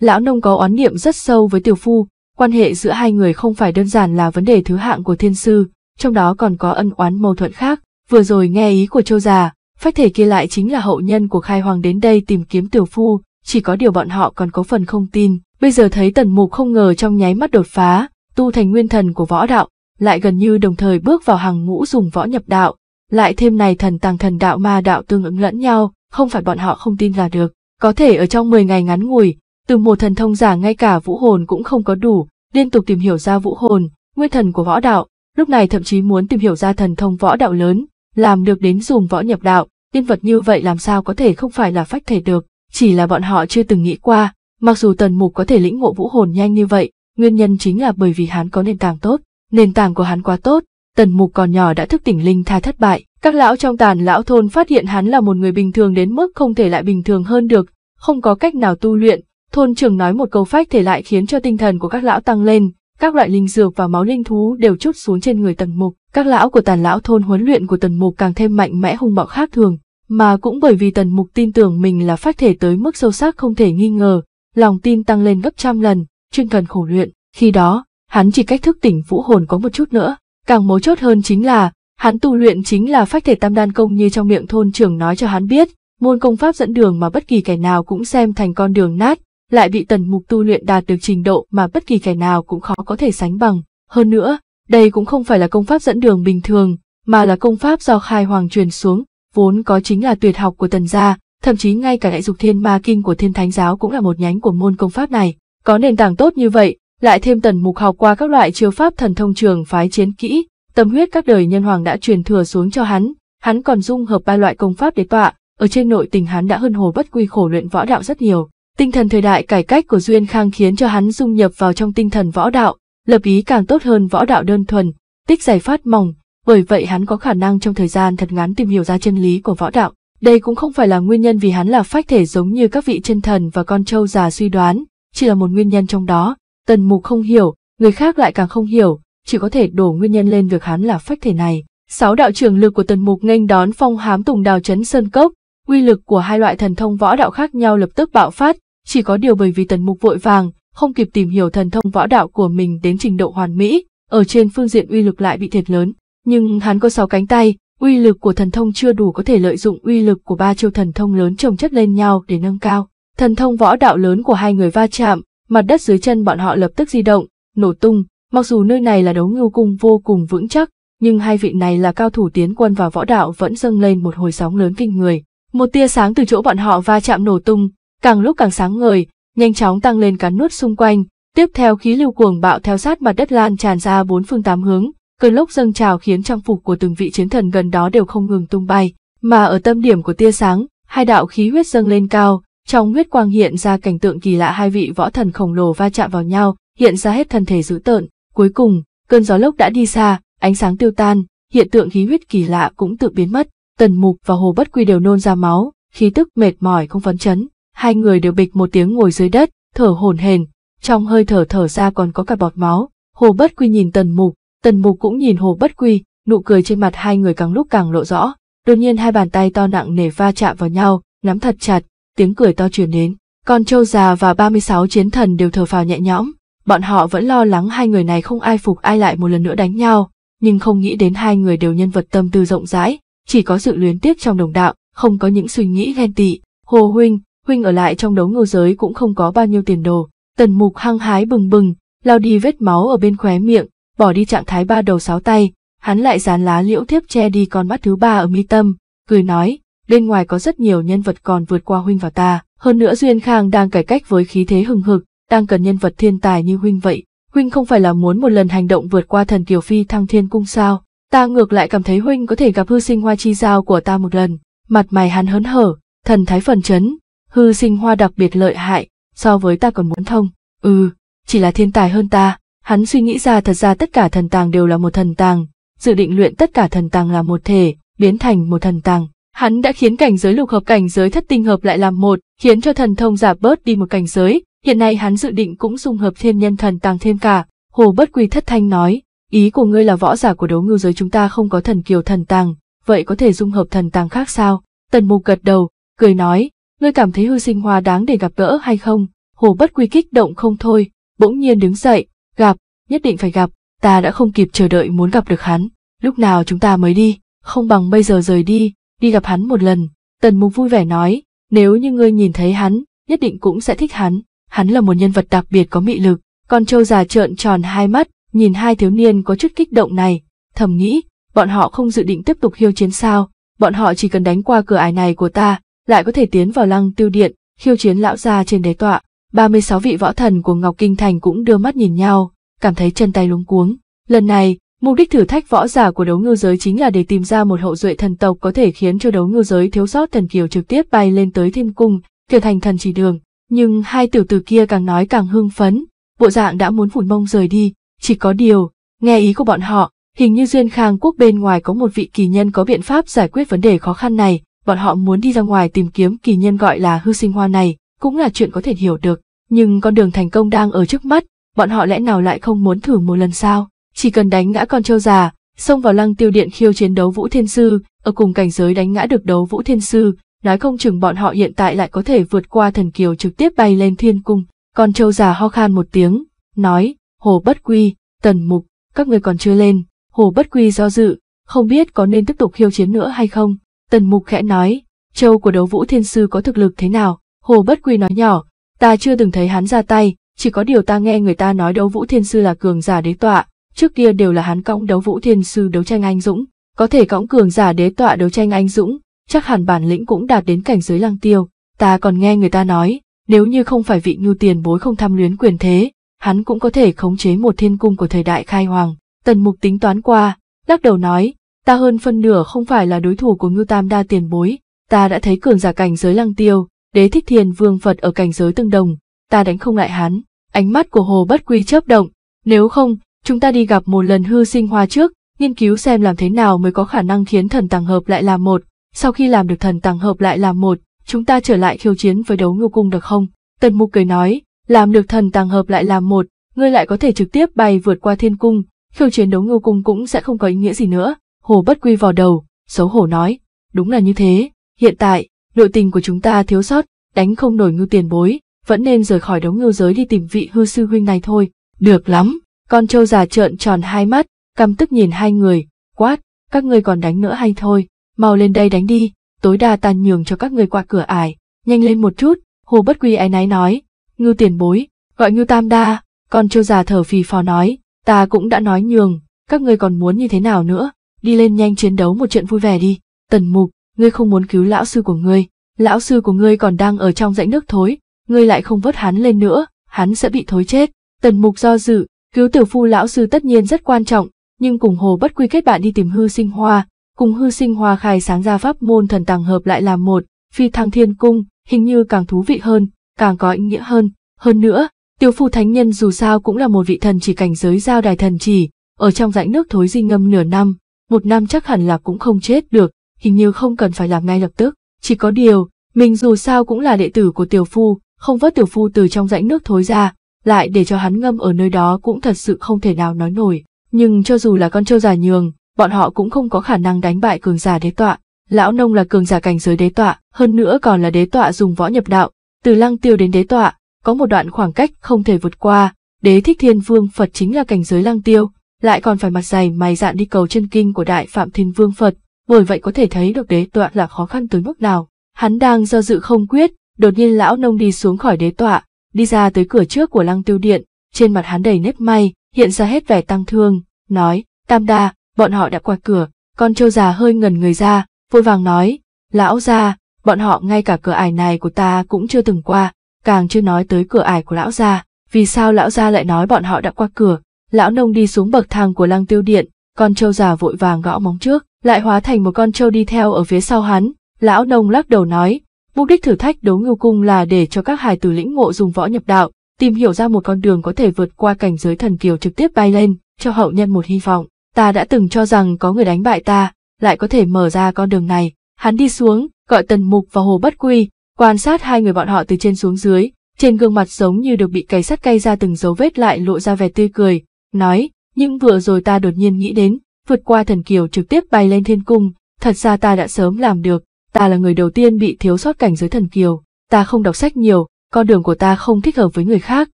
Speaker 1: Lão nông có oán niệm rất sâu với tiểu phu, quan hệ giữa hai người không phải đơn giản là vấn đề thứ hạng của thiên sư, trong đó còn có ân oán mâu thuẫn khác. Vừa rồi nghe ý của châu già, phách thể kia lại chính là hậu nhân của khai hoàng đến đây tìm kiếm tiểu phu, chỉ có điều bọn họ còn có phần không tin. Bây giờ thấy tần mục không ngờ trong nháy mắt đột phá, tu thành nguyên thần của võ đạo, lại gần như đồng thời bước vào hàng ngũ dùng võ nhập đạo, lại thêm này thần tàng thần đạo ma đạo tương ứng lẫn nhau, không phải bọn họ không tin là được. Có thể ở trong 10 ngày ngắn ngủi, từ một thần thông giả ngay cả vũ hồn cũng không có đủ, liên tục tìm hiểu ra vũ hồn, nguyên thần của võ đạo, lúc này thậm chí muốn tìm hiểu ra thần thông võ đạo lớn, làm được đến dùng võ nhập đạo, nhân vật như vậy làm sao có thể không phải là phách thể được, chỉ là bọn họ chưa từng nghĩ qua, mặc dù tần mục có thể lĩnh ngộ vũ hồn nhanh như vậy, nguyên nhân chính là bởi vì hắn có nền tảng tốt, nền tảng của hắn quá tốt, Tần mục còn nhỏ đã thức tỉnh linh thai thất bại, các lão trong tàn lão thôn phát hiện hắn là một người bình thường đến mức không thể lại bình thường hơn được, không có cách nào tu luyện. Thôn trưởng nói một câu phách thể lại khiến cho tinh thần của các lão tăng lên, các loại linh dược và máu linh thú đều chút xuống trên người tần mục. Các lão của tàn lão thôn huấn luyện của tần mục càng thêm mạnh mẽ hung bạo khác thường, mà cũng bởi vì tần mục tin tưởng mình là phách thể tới mức sâu sắc không thể nghi ngờ, lòng tin tăng lên gấp trăm lần, chuyên cần khổ luyện. Khi đó, hắn chỉ cách thức tỉnh vũ hồn có một chút nữa, Càng mấu chốt hơn chính là, hắn tu luyện chính là phách thể tam đan công như trong miệng thôn trưởng nói cho hắn biết, môn công pháp dẫn đường mà bất kỳ kẻ nào cũng xem thành con đường nát, lại bị tần mục tu luyện đạt được trình độ mà bất kỳ kẻ nào cũng khó có thể sánh bằng. Hơn nữa, đây cũng không phải là công pháp dẫn đường bình thường, mà là công pháp do khai hoàng truyền xuống, vốn có chính là tuyệt học của tần gia, thậm chí ngay cả đại dục thiên ma kinh của thiên thánh giáo cũng là một nhánh của môn công pháp này. Có nền tảng tốt như vậy, lại thêm tần mục học qua các loại chiêu pháp thần thông trường phái chiến kỹ, tâm huyết các đời nhân hoàng đã truyền thừa xuống cho hắn, hắn còn dung hợp ba loại công pháp đế tọa, ở trên nội tình hắn đã hơn hồ bất quy khổ luyện võ đạo rất nhiều. Tinh thần thời đại cải cách của Duyên Khang khiến cho hắn dung nhập vào trong tinh thần võ đạo, lập ý càng tốt hơn võ đạo đơn thuần, tích giải phát mỏng, bởi vậy hắn có khả năng trong thời gian thật ngắn tìm hiểu ra chân lý của võ đạo. Đây cũng không phải là nguyên nhân vì hắn là phách thể giống như các vị chân thần và con trâu già suy đoán, chỉ là một nguyên nhân trong đó, Tần mục không hiểu, người khác lại càng không hiểu, chỉ có thể đổ nguyên nhân lên việc hắn là phách thể này. Sáu đạo trường lực của tần mục nghênh đón phong hám tùng đào chấn sơn cốc, uy lực của hai loại thần thông võ đạo khác nhau lập tức bạo phát, chỉ có điều bởi vì tần mục vội vàng, không kịp tìm hiểu thần thông võ đạo của mình đến trình độ hoàn mỹ, ở trên phương diện uy lực lại bị thiệt lớn. Nhưng hắn có sáu cánh tay, uy lực của thần thông chưa đủ có thể lợi dụng uy lực của ba chiêu thần thông lớn chồng chất lên nhau để nâng cao. Thần thông võ đạo lớn của hai người va chạm, mặt đất dưới chân bọn họ lập tức di động, nổ tung, mặc dù nơi này là đấu ngưu cung vô cùng vững chắc, nhưng hai vị này là cao thủ tiến quân và võ đạo vẫn dâng lên một hồi sóng lớn kinh người. Một tia sáng từ chỗ bọn họ va chạm nổ tung, càng lúc càng sáng ngời, nhanh chóng tăng lên cắn nuốt xung quanh, tiếp theo khí lưu cuồng bạo theo sát mặt đất lan tràn ra bốn phương tám hướng, cơn lốc dâng trào khiến trang phục của từng vị chiến thần gần đó đều không ngừng tung bay, mà ở tâm điểm của tia sáng, hai đạo khí huyết dâng lên cao, trong huyết quang hiện ra cảnh tượng kỳ lạ hai vị võ thần khổng lồ va chạm vào nhau, hiện ra hết thân thể dữ tợn, cuối cùng, cơn gió lốc đã đi xa, ánh sáng tiêu tan, hiện tượng khí huyết kỳ lạ cũng tự biến mất, Tần Mục và Hồ Bất Quy đều nôn ra máu, khí tức mệt mỏi không phấn chấn, hai người đều bịch một tiếng ngồi dưới đất, thở hổn hển, trong hơi thở thở ra còn có cả bọt máu. Hồ Bất Quy nhìn Tần Mục, Tần Mục cũng nhìn Hồ Bất Quy, nụ cười trên mặt hai người càng lúc càng lộ rõ, đột nhiên hai bàn tay to nặng nề va chạm vào nhau, nắm thật chặt, tiếng cười to truyền đến. Còn Châu Già và 36 chiến thần đều thở phào nhẹ nhõm, bọn họ vẫn lo lắng hai người này không ai phục ai lại một lần nữa đánh nhau, nhưng không nghĩ đến hai người đều nhân vật tâm tư rộng rãi, chỉ có sự luyến tiếc trong đồng đạo, không có những suy nghĩ ghen tị. Hồ Huynh, Huynh ở lại trong đấu ngưu giới cũng không có bao nhiêu tiền đồ, tần mục hăng hái bừng bừng, lao đi vết máu ở bên khóe miệng, bỏ đi trạng thái ba đầu sáu tay, hắn lại dán lá liễu thiếp che đi con mắt thứ ba ở mi tâm, cười nói, bên ngoài có rất nhiều nhân vật còn vượt qua huynh và ta. Hơn nữa Duyên Khang đang cải cách với khí thế hừng hực, đang cần nhân vật thiên tài như huynh vậy. Huynh không phải là muốn một lần hành động vượt qua thần Kiều Phi thăng thiên cung sao? Ta ngược lại cảm thấy huynh có thể gặp hư sinh hoa chi giao của ta một lần. Mặt mày hắn hớn hở, thần thái phần chấn. Hư sinh hoa đặc biệt lợi hại, so với ta còn muốn thông. Ừ, chỉ là thiên tài hơn ta. Hắn suy nghĩ ra thật ra tất cả thần tàng đều là một thần tàng, dự định luyện tất cả thần tàng là một thể, biến thành một thần tàng Hắn đã khiến cảnh giới lục hợp cảnh giới thất tinh hợp lại làm một, khiến cho thần thông giả bớt đi một cảnh giới, hiện nay hắn dự định cũng dung hợp thiên nhân thần tăng thêm cả. Hồ Bất Quy thất thanh nói, ý của ngươi là võ giả của đấu ngư giới chúng ta không có thần kiều thần tàng, vậy có thể dung hợp thần tàng khác sao? Tần Mục gật đầu, cười nói, ngươi cảm thấy hư sinh hoa đáng để gặp gỡ hay không? Hồ Bất Quy kích động không thôi, bỗng nhiên đứng dậy, gặp, nhất định phải gặp, ta đã không kịp chờ đợi muốn gặp được hắn, lúc nào chúng ta mới đi, không bằng bây giờ rời đi, đi gặp hắn một lần. Tần mục vui vẻ nói, nếu như ngươi nhìn thấy hắn, nhất định cũng sẽ thích hắn. Hắn là một nhân vật đặc biệt có mị lực. Con trâu già trợn tròn hai mắt, nhìn hai thiếu niên có chút kích động này, thầm nghĩ, bọn họ không dự định tiếp tục hiêu chiến sao, bọn họ chỉ cần đánh qua cửa ải này của ta, lại có thể tiến vào lăng tiêu điện, khiêu chiến lão gia trên đế tọa. 36 vị võ thần của Ngọc Kinh Thành cũng đưa mắt nhìn nhau, cảm thấy chân tay luống cuống. Lần này, Mục đích thử thách võ giả của đấu ngư giới chính là để tìm ra một hậu duệ thần tộc có thể khiến cho đấu ngư giới thiếu sót thần kiều trực tiếp bay lên tới thiên cung, trở thành thần chỉ đường. Nhưng hai tiểu tử kia càng nói càng hưng phấn, bộ dạng đã muốn phủn mông rời đi, chỉ có điều, nghe ý của bọn họ, hình như Duyên Khang quốc bên ngoài có một vị kỳ nhân có biện pháp giải quyết vấn đề khó khăn này, bọn họ muốn đi ra ngoài tìm kiếm kỳ nhân gọi là hư sinh hoa này, cũng là chuyện có thể hiểu được, nhưng con đường thành công đang ở trước mắt, bọn họ lẽ nào lại không muốn thử một lần sao? chỉ cần đánh ngã con trâu già, xông vào lăng tiêu điện khiêu chiến đấu Vũ Thiên Sư, ở cùng cảnh giới đánh ngã được đấu Vũ Thiên Sư, nói không chừng bọn họ hiện tại lại có thể vượt qua thần kiều trực tiếp bay lên thiên cung. Con trâu già ho khan một tiếng, nói, Hồ Bất Quy, Tần Mục, các người còn chưa lên, Hồ Bất Quy do dự, không biết có nên tiếp tục khiêu chiến nữa hay không. Tần Mục khẽ nói, châu của đấu Vũ Thiên Sư có thực lực thế nào? Hồ Bất Quy nói nhỏ, ta chưa từng thấy hắn ra tay, chỉ có điều ta nghe người ta nói đấu Vũ Thiên Sư là cường giả đế tọa, trước kia đều là hắn cõng đấu vũ thiên sư đấu tranh anh dũng, có thể cõng cường giả đế tọa đấu tranh anh dũng, chắc hẳn bản lĩnh cũng đạt đến cảnh giới lăng tiêu. Ta còn nghe người ta nói, nếu như không phải vị nhu tiền bối không tham luyến quyền thế, hắn cũng có thể khống chế một thiên cung của thời đại khai hoàng. Tần mục tính toán qua, lắc đầu nói, ta hơn phân nửa không phải là đối thủ của ngưu tam đa tiền bối, ta đã thấy cường giả cảnh giới lăng tiêu, đế thích thiền vương Phật ở cảnh giới tương đồng, ta đánh không lại hắn. Ánh mắt của hồ bất quy chớp động, nếu không, Chúng ta đi gặp một lần hư sinh hoa trước, nghiên cứu xem làm thế nào mới có khả năng khiến thần tàng hợp lại làm một. Sau khi làm được thần tàng hợp lại làm một, chúng ta trở lại khiêu chiến với đấu ngưu cung được không? Tần Mục cười nói, làm được thần tàng hợp lại làm một, ngươi lại có thể trực tiếp bay vượt qua thiên cung, khiêu chiến đấu ngưu cung cũng sẽ không có ý nghĩa gì nữa. Hồ bất quy vào đầu, xấu hổ nói, đúng là như thế, hiện tại, nội tình của chúng ta thiếu sót, đánh không nổi ngưu tiền bối, vẫn nên rời khỏi đấu ngưu giới đi tìm vị hư sư huynh này thôi. Được lắm, con trâu già trợn tròn hai mắt, căm tức nhìn hai người, quát, các ngươi còn đánh nữa hay thôi, mau lên đây đánh đi, tối đa tan nhường cho các ngươi qua cửa ải, nhanh lên một chút, hồ bất quy ái náy nói, ngưu tiền bối, gọi ngưu tam đa, con trâu già thở phì phò nói, ta cũng đã nói nhường, các ngươi còn muốn như thế nào nữa, đi lên nhanh chiến đấu một trận vui vẻ đi, tần mục, ngươi không muốn cứu lão sư của ngươi, lão sư của ngươi còn đang ở trong rãnh nước thối, ngươi lại không vớt hắn lên nữa, hắn sẽ bị thối chết, tần mục do dự, Cứu tiểu phu lão sư tất nhiên rất quan trọng, nhưng cùng hồ bất quy kết bạn đi tìm hư sinh hoa, cùng hư sinh hoa khai sáng ra pháp môn thần tàng hợp lại làm một, phi thăng thiên cung, hình như càng thú vị hơn, càng có ý nghĩa hơn. Hơn nữa, tiểu phu thánh nhân dù sao cũng là một vị thần chỉ cảnh giới giao đài thần chỉ, ở trong rãnh nước thối di ngâm nửa năm, một năm chắc hẳn là cũng không chết được, hình như không cần phải làm ngay lập tức. Chỉ có điều, mình dù sao cũng là đệ tử của tiểu phu, không vớt tiểu phu từ trong rãnh nước thối ra, lại để cho hắn ngâm ở nơi đó cũng thật sự không thể nào nói nổi. Nhưng cho dù là con trâu già nhường, bọn họ cũng không có khả năng đánh bại cường giả đế tọa. Lão nông là cường giả cảnh giới đế tọa, hơn nữa còn là đế tọa dùng võ nhập đạo. Từ lăng tiêu đến đế tọa, có một đoạn khoảng cách không thể vượt qua. Đế thích thiên vương Phật chính là cảnh giới lăng tiêu, lại còn phải mặt dày mày dạn đi cầu chân kinh của đại phạm thiên vương Phật. Bởi vậy có thể thấy được đế tọa là khó khăn tới mức nào. Hắn đang do dự không quyết, đột nhiên lão nông đi xuống khỏi đế tọa, đi ra tới cửa trước của lăng tiêu điện, trên mặt hắn đầy nếp may, hiện ra hết vẻ tăng thương, nói, tam đa, bọn họ đã qua cửa, con trâu già hơi ngần người ra, vội vàng nói, lão gia, bọn họ ngay cả cửa ải này của ta cũng chưa từng qua, càng chưa nói tới cửa ải của lão gia, vì sao lão gia lại nói bọn họ đã qua cửa, lão nông đi xuống bậc thang của lăng tiêu điện, con trâu già vội vàng gõ móng trước, lại hóa thành một con trâu đi theo ở phía sau hắn, lão nông lắc đầu nói, Mục đích thử thách đấu ngưu cung là để cho các hài tử lĩnh ngộ dùng võ nhập đạo, tìm hiểu ra một con đường có thể vượt qua cảnh giới thần kiều trực tiếp bay lên, cho hậu nhân một hy vọng. Ta đã từng cho rằng có người đánh bại ta, lại có thể mở ra con đường này. Hắn đi xuống, gọi Tần Mục và Hồ Bất Quy, quan sát hai người bọn họ từ trên xuống dưới, trên gương mặt giống như được bị cày sắt cay ra từng dấu vết lại lộ ra vẻ tươi cười, nói, nhưng vừa rồi ta đột nhiên nghĩ đến, vượt qua thần kiều trực tiếp bay lên thiên cung, thật ra ta đã sớm làm được, ta là người đầu tiên bị thiếu sót cảnh giới thần kiều, ta không đọc sách nhiều, con đường của ta không thích hợp với người khác,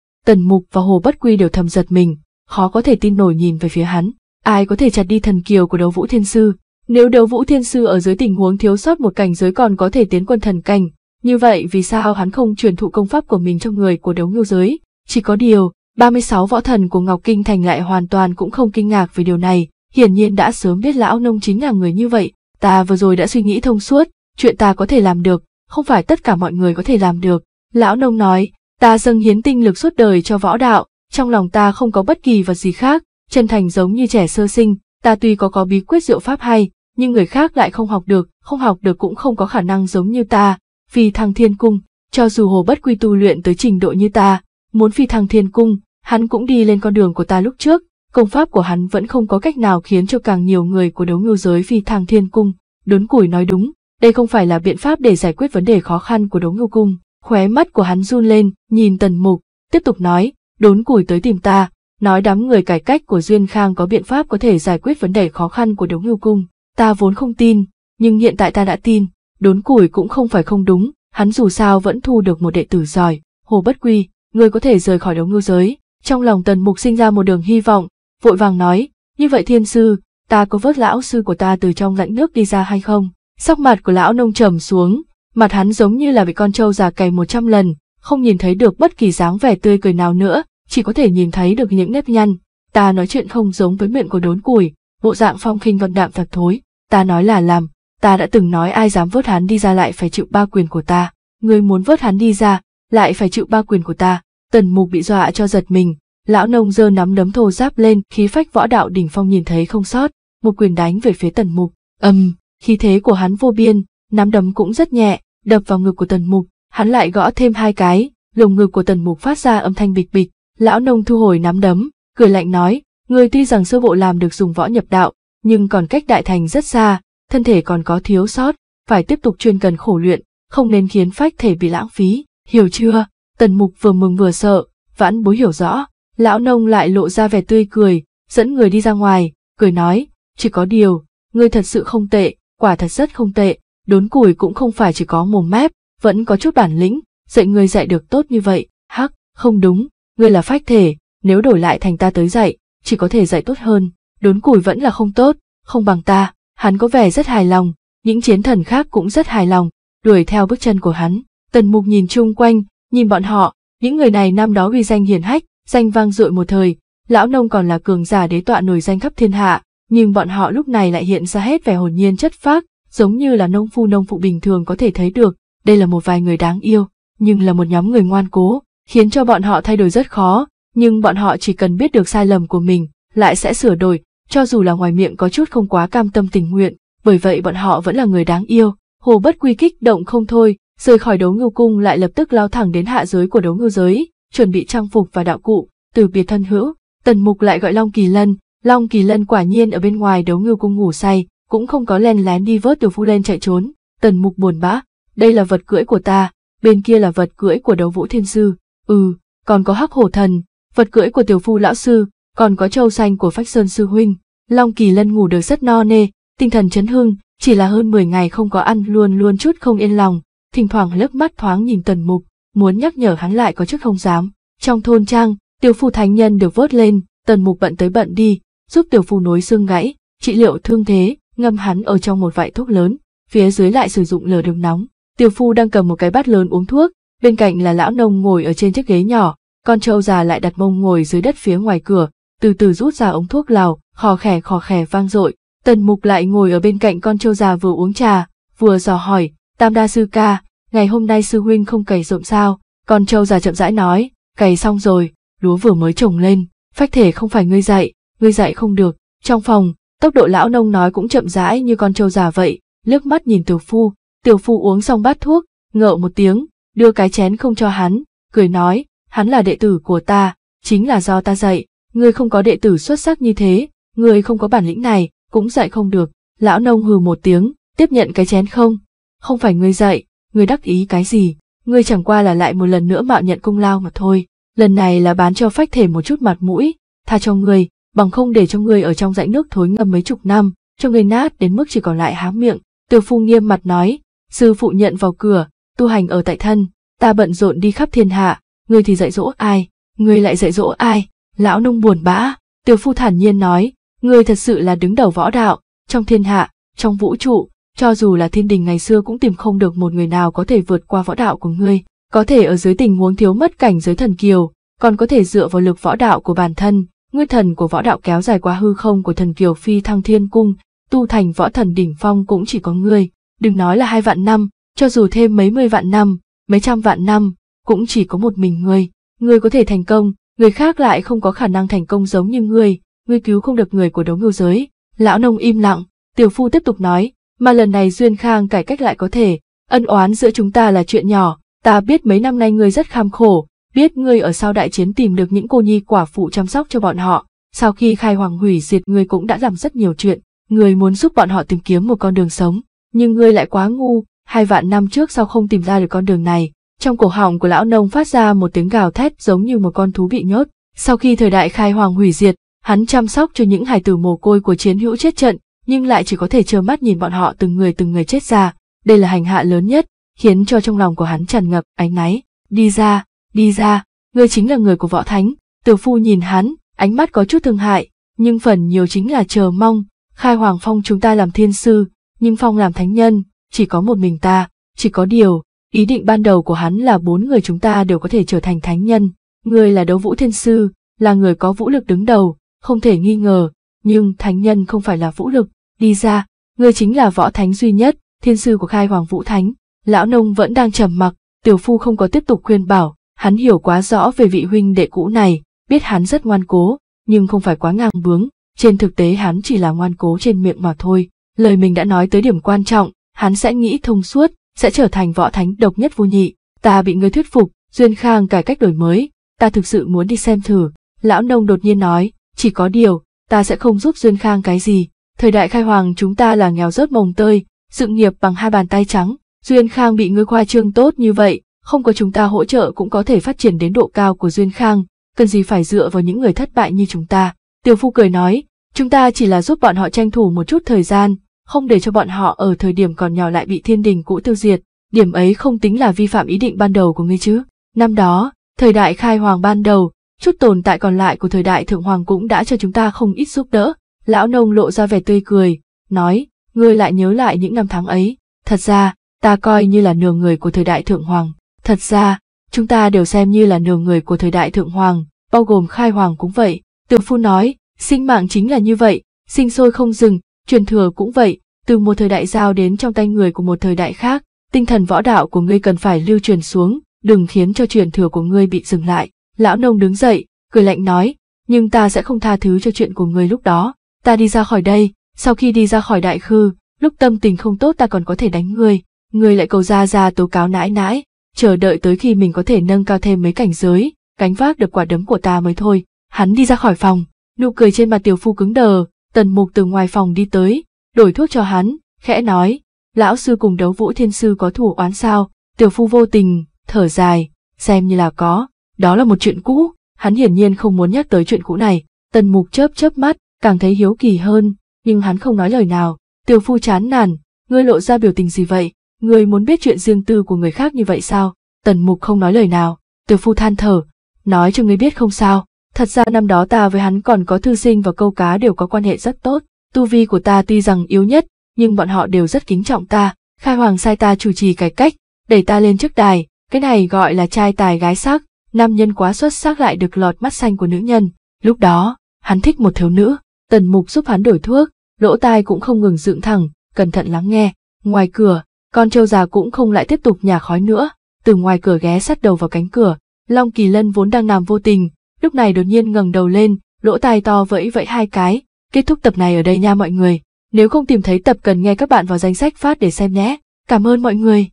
Speaker 1: Tần Mục và Hồ Bất Quy đều thầm giật mình, khó có thể tin nổi nhìn về phía hắn, ai có thể chặt đi thần kiều của đấu vũ thiên sư. Nếu đấu vũ thiên sư ở dưới tình huống thiếu sót một cảnh giới còn có thể tiến quân thần cảnh, như vậy vì sao hắn không truyền thụ công pháp của mình cho người của đấu ngưu giới? Chỉ có điều, 36 võ thần của Ngọc Kinh Thành lại hoàn toàn cũng không kinh ngạc về điều này, hiển nhiên đã sớm biết lão nông chính là người như vậy, ta vừa rồi đã suy nghĩ thông suốt, chuyện ta có thể làm được, không phải tất cả mọi người có thể làm được. Lão nông nói, ta dâng hiến tinh lực suốt đời cho võ đạo, trong lòng ta không có bất kỳ vật gì khác, chân thành giống như trẻ sơ sinh, ta tuy có có bí quyết diệu pháp hay, nhưng người khác lại không học được, không học được cũng không có khả năng giống như ta, phi thăng thiên cung, cho dù hồ bất quy tu luyện tới trình độ như ta, muốn phi thăng thiên cung, hắn cũng đi lên con đường của ta lúc trước, công pháp của hắn vẫn không có cách nào khiến cho càng nhiều người của đấu ngưu giới phi thăng thiên cung, đốn củi nói đúng, đây không phải là biện pháp để giải quyết vấn đề khó khăn của đống ngưu cung. Khóe mắt của hắn run lên, nhìn tần mục, tiếp tục nói, đốn củi tới tìm ta, nói đám người cải cách của Duyên Khang có biện pháp có thể giải quyết vấn đề khó khăn của đống ngưu cung. Ta vốn không tin, nhưng hiện tại ta đã tin, đốn củi cũng không phải không đúng, hắn dù sao vẫn thu được một đệ tử giỏi, hồ bất quy, người có thể rời khỏi đống ngưu giới. Trong lòng tần mục sinh ra một đường hy vọng, vội vàng nói, như vậy thiên sư, ta có vớt lão sư của ta từ trong lãnh nước đi ra hay không? Sắc mặt của lão nông trầm xuống, mặt hắn giống như là bị con trâu già cày một trăm lần, không nhìn thấy được bất kỳ dáng vẻ tươi cười nào nữa, chỉ có thể nhìn thấy được những nếp nhăn. Ta nói chuyện không giống với miệng của đốn củi, bộ dạng phong khinh vân đạm thật thối, ta nói là làm, ta đã từng nói ai dám vớt hắn đi ra lại phải chịu ba quyền của ta, người muốn vớt hắn đi ra, lại phải chịu ba quyền của ta. Tần mục bị dọa cho giật mình, lão nông giơ nắm đấm thô giáp lên, khí phách võ đạo đỉnh phong nhìn thấy không sót, một quyền đánh về phía tần mục, ầm! um, khí thế của hắn vô biên, nắm đấm cũng rất nhẹ, đập vào ngực của tần mục, hắn lại gõ thêm hai cái, lồng ngực của tần mục phát ra âm thanh bịch bịch, lão nông thu hồi nắm đấm, cười lạnh nói, người tuy rằng sơ bộ làm được dùng võ nhập đạo, nhưng còn cách đại thành rất xa, thân thể còn có thiếu sót, phải tiếp tục chuyên cần khổ luyện, không nên khiến phách thể bị lãng phí, hiểu chưa? Tần mục vừa mừng vừa sợ, vãn bối hiểu rõ, lão nông lại lộ ra vẻ tươi cười, dẫn người đi ra ngoài, cười nói, chỉ có điều, người thật sự không tệ, quả thật rất không tệ, đốn củi cũng không phải chỉ có mồm mép, vẫn có chút bản lĩnh, dạy người dạy được tốt như vậy, hắc, không đúng, ngươi là phách thể, nếu đổi lại thành ta tới dạy, chỉ có thể dạy tốt hơn, đốn củi vẫn là không tốt, không bằng ta, hắn có vẻ rất hài lòng, những chiến thần khác cũng rất hài lòng, đuổi theo bước chân của hắn, tần mục nhìn chung quanh, nhìn bọn họ, những người này năm đó uy danh hiển hách, danh vang dội một thời, lão nông còn là cường giả đế tọa nổi danh khắp thiên hạ, nhưng bọn họ lúc này lại hiện ra hết vẻ hồn nhiên chất phác, giống như là nông phu nông phụ bình thường có thể thấy được, đây là một vài người đáng yêu, nhưng là một nhóm người ngoan cố, khiến cho bọn họ thay đổi rất khó, nhưng bọn họ chỉ cần biết được sai lầm của mình, lại sẽ sửa đổi, cho dù là ngoài miệng có chút không quá cam tâm tình nguyện, bởi vậy bọn họ vẫn là người đáng yêu. Hồ Bất Quy kích động không thôi, rời khỏi đấu ngưu cung lại lập tức lao thẳng đến hạ giới của đấu ngưu giới, chuẩn bị trang phục và đạo cụ, từ biệt thân hữu, Tần Mục lại gọi Long Kỳ Lân, Long Kỳ Lân quả nhiên ở bên ngoài đấu ngưu cung ngủ say, cũng không có len lén đi vớt từ phu lên chạy trốn, tần mục buồn bã, đây là vật cưỡi của ta, bên kia là vật cưỡi của đấu vũ thiên sư, ừ, còn có hắc hổ thần, vật cưỡi của tiểu phu lão sư, còn có châu xanh của phách sơn sư huynh. Long Kỳ Lân ngủ được rất no nê, tinh thần chấn hưng, chỉ là hơn 10 ngày không có ăn luôn luôn chút không yên lòng, thỉnh thoảng lấp mắt thoáng nhìn tần mục, muốn nhắc nhở hắn lại có chút không dám. Trong thôn trang, tiểu phu thánh nhân được vớt lên, tần mục bận tới bận đi, giúp tiểu phu nối xương gãy, trị liệu thương thế, ngâm hắn ở trong một vại thuốc lớn, phía dưới lại sử dụng lửa đống nóng. Tiểu phu đang cầm một cái bát lớn uống thuốc, bên cạnh là lão nông ngồi ở trên chiếc ghế nhỏ, con trâu già lại đặt mông ngồi dưới đất phía ngoài cửa, từ từ rút ra ống thuốc lào, khò khè khò khè vang dội. Tần Mục lại ngồi ở bên cạnh con trâu già vừa uống trà, vừa dò hỏi, Tam Đa Sư Ca, ngày hôm nay Sư Huynh không cày rộng sao, con trâu già chậm rãi nói, cày xong rồi, lúa vừa mới trồng lên, phách thể không phải ngươi dạy, ngươi dạy không được. Trong phòng, tốc độ lão nông nói cũng chậm rãi như con trâu già vậy, liếc mắt nhìn tiểu phu, tiểu phu uống xong bát thuốc, ngợ một tiếng, đưa cái chén không cho hắn, cười nói, hắn là đệ tử của ta, chính là do ta dạy, ngươi không có đệ tử xuất sắc như thế, ngươi không có bản lĩnh này, cũng dạy không được. Lão nông hừ một tiếng, tiếp nhận cái chén không? Không phải ngươi dạy, ngươi đắc ý cái gì, ngươi chẳng qua là lại một lần nữa mạo nhận công lao mà thôi, lần này là bán cho phách thể một chút mặt mũi, tha cho ngươi, bằng không để cho người ở trong rãnh nước thối ngâm mấy chục năm, cho người nát đến mức chỉ còn lại há miệng. Tiêu phu nghiêm mặt nói, sư phụ nhận vào cửa, tu hành ở tại thân, ta bận rộn đi khắp thiên hạ, ngươi thì dạy dỗ ai, ngươi lại dạy dỗ ai, lão nông buồn bã. Tiêu phu thản nhiên nói, ngươi thật sự là đứng đầu võ đạo, trong thiên hạ, trong vũ trụ, cho dù là thiên đình ngày xưa cũng tìm không được một người nào có thể vượt qua võ đạo của ngươi, có thể ở dưới tình huống thiếu mất cảnh giới thần kiều, còn có thể dựa vào lực võ đạo của bản thân, nguyên thần của võ đạo kéo dài qua hư không của thần kiều phi thăng thiên cung, tu thành võ thần đỉnh phong cũng chỉ có ngươi, đừng nói là hai vạn năm, cho dù thêm mấy mươi vạn năm, mấy trăm vạn năm, cũng chỉ có một mình ngươi, ngươi có thể thành công, người khác lại không có khả năng thành công giống như ngươi, ngươi cứu không được người của đấu ngưu giới. Lão nông im lặng, tiểu phu tiếp tục nói, mà lần này Duyên Khang cải cách lại có thể, ân oán giữa chúng ta là chuyện nhỏ, ta biết mấy năm nay ngươi rất kham khổ, biết ngươi ở sau đại chiến tìm được những cô nhi quả phụ chăm sóc cho bọn họ, sau khi khai hoàng hủy diệt ngươi cũng đã làm rất nhiều chuyện, ngươi muốn giúp bọn họ tìm kiếm một con đường sống, nhưng ngươi lại quá ngu, hai vạn năm trước sao không tìm ra được con đường này. Trong cổ họng của lão nông phát ra một tiếng gào thét giống như một con thú bị nhốt. Sau khi thời đại khai hoàng hủy diệt, hắn chăm sóc cho những hài tử mồ côi của chiến hữu chết trận, nhưng lại chỉ có thể trơ mắt nhìn bọn họ từng người từng người chết ra. Đây là hành hạ lớn nhất, khiến cho trong lòng của hắn tràn ngập ánh náy. Đi ra, đi ra, ngươi chính là người của võ thánh, tử phu nhìn hắn, ánh mắt có chút thương hại, nhưng phần nhiều chính là chờ mong, khai hoàng phong chúng ta làm thiên sư, nhưng phong làm thánh nhân, chỉ có một mình ta, chỉ có điều, ý định ban đầu của hắn là bốn người chúng ta đều có thể trở thành thánh nhân, ngươi là đấu vũ thiên sư, là người có vũ lực đứng đầu, không thể nghi ngờ, nhưng thánh nhân không phải là vũ lực, đi ra, ngươi chính là võ thánh duy nhất, thiên sư của khai hoàng vũ thánh, lão nông vẫn đang trầm mặc, tiểu phu không có tiếp tục khuyên bảo, hắn hiểu quá rõ về vị huynh đệ cũ này, biết hắn rất ngoan cố, nhưng không phải quá ngang bướng, trên thực tế hắn chỉ là ngoan cố trên miệng mà thôi. Lời mình đã nói tới điểm quan trọng, hắn sẽ nghĩ thông suốt, sẽ trở thành võ thánh độc nhất vô nhị. Ta bị người thuyết phục, Duyên Khang cải cách đổi mới, ta thực sự muốn đi xem thử. Lão Nông đột nhiên nói, chỉ có điều, ta sẽ không giúp Duyên Khang cái gì. Thời đại khai hoàng chúng ta là nghèo rớt mồng tơi, sự nghiệp bằng hai bàn tay trắng. Duyên Khang bị ngươi khoa trương tốt như vậy, không có chúng ta hỗ trợ cũng có thể phát triển đến độ cao của Duyên Khang, cần gì phải dựa vào những người thất bại như chúng ta. Tiêu Phu cười nói, chúng ta chỉ là giúp bọn họ tranh thủ một chút thời gian, không để cho bọn họ ở thời điểm còn nhỏ lại bị thiên đình cũ tiêu diệt, điểm ấy không tính là vi phạm ý định ban đầu của ngươi chứ. Năm đó, thời đại khai hoàng ban đầu, chút tồn tại còn lại của thời đại thượng hoàng cũng đã cho chúng ta không ít giúp đỡ. Lão nông lộ ra vẻ tươi cười, nói, ngươi lại nhớ lại những năm tháng ấy. Thật ra, ta coi như là nửa người của thời đại thượng hoàng. Thật ra, chúng ta đều xem như là nửa người của thời đại thượng hoàng, bao gồm khai hoàng cũng vậy. Tưởng Phu nói, sinh mạng chính là như vậy, sinh sôi không dừng, truyền thừa cũng vậy, từ một thời đại giao đến trong tay người của một thời đại khác, tinh thần võ đạo của ngươi cần phải lưu truyền xuống, đừng khiến cho truyền thừa của ngươi bị dừng lại. Lão nông đứng dậy, cười lạnh nói, nhưng ta sẽ không tha thứ cho chuyện của ngươi lúc đó. Ta đi ra khỏi đây, sau khi đi ra khỏi đại khư, lúc tâm tình không tốt ta còn có thể đánh ngươi, ngươi lại cầu ra ra tố cáo nãi nãi, chờ đợi tới khi mình có thể nâng cao thêm mấy cảnh giới, cánh vác được quả đấm của ta mới thôi. Hắn đi ra khỏi phòng, nụ cười trên mặt tiểu phu cứng đờ, tần mục từ ngoài phòng đi tới, đổi thuốc cho hắn, khẽ nói, lão sư cùng đấu vũ thiên sư có thủ oán sao, tiểu phu vô tình, thở dài, xem như là có, đó là một chuyện cũ, hắn hiển nhiên không muốn nhắc tới chuyện cũ này, tần mục chớp chớp mắt, càng thấy hiếu kỳ hơn, nhưng hắn không nói lời nào, tiểu phu chán nản, ngươi lộ ra biểu tình gì vậy, Người muốn biết chuyện riêng tư của người khác như vậy sao? Tần mục không nói lời nào, tiểu phu than thở. Nói cho người biết không sao, thật ra năm đó ta với hắn còn có thư sinh và câu cá đều có quan hệ rất tốt. Tu vi của ta tuy rằng yếu nhất, nhưng bọn họ đều rất kính trọng ta. Khai hoàng sai ta chủ trì cải cách, đẩy ta lên trước đài, cái này gọi là trai tài gái sắc. Nam nhân quá xuất sắc lại được lọt mắt xanh của nữ nhân. Lúc đó, hắn thích một thiếu nữ, tần mục giúp hắn đổi thuốc, lỗ tai cũng không ngừng dựng thẳng, cẩn thận lắng nghe. Ngoài cửa, con trâu già cũng không lại tiếp tục nhả khói nữa, từ ngoài cửa ghé sát đầu vào cánh cửa, Long Kỳ Lân vốn đang nằm vô tình, lúc này đột nhiên ngẩng đầu lên, lỗ tai to vẫy vẫy hai cái, kết thúc tập này ở đây nha mọi người, nếu không tìm thấy tập cần nghe các bạn vào danh sách phát để xem nhé. Cảm ơn mọi người.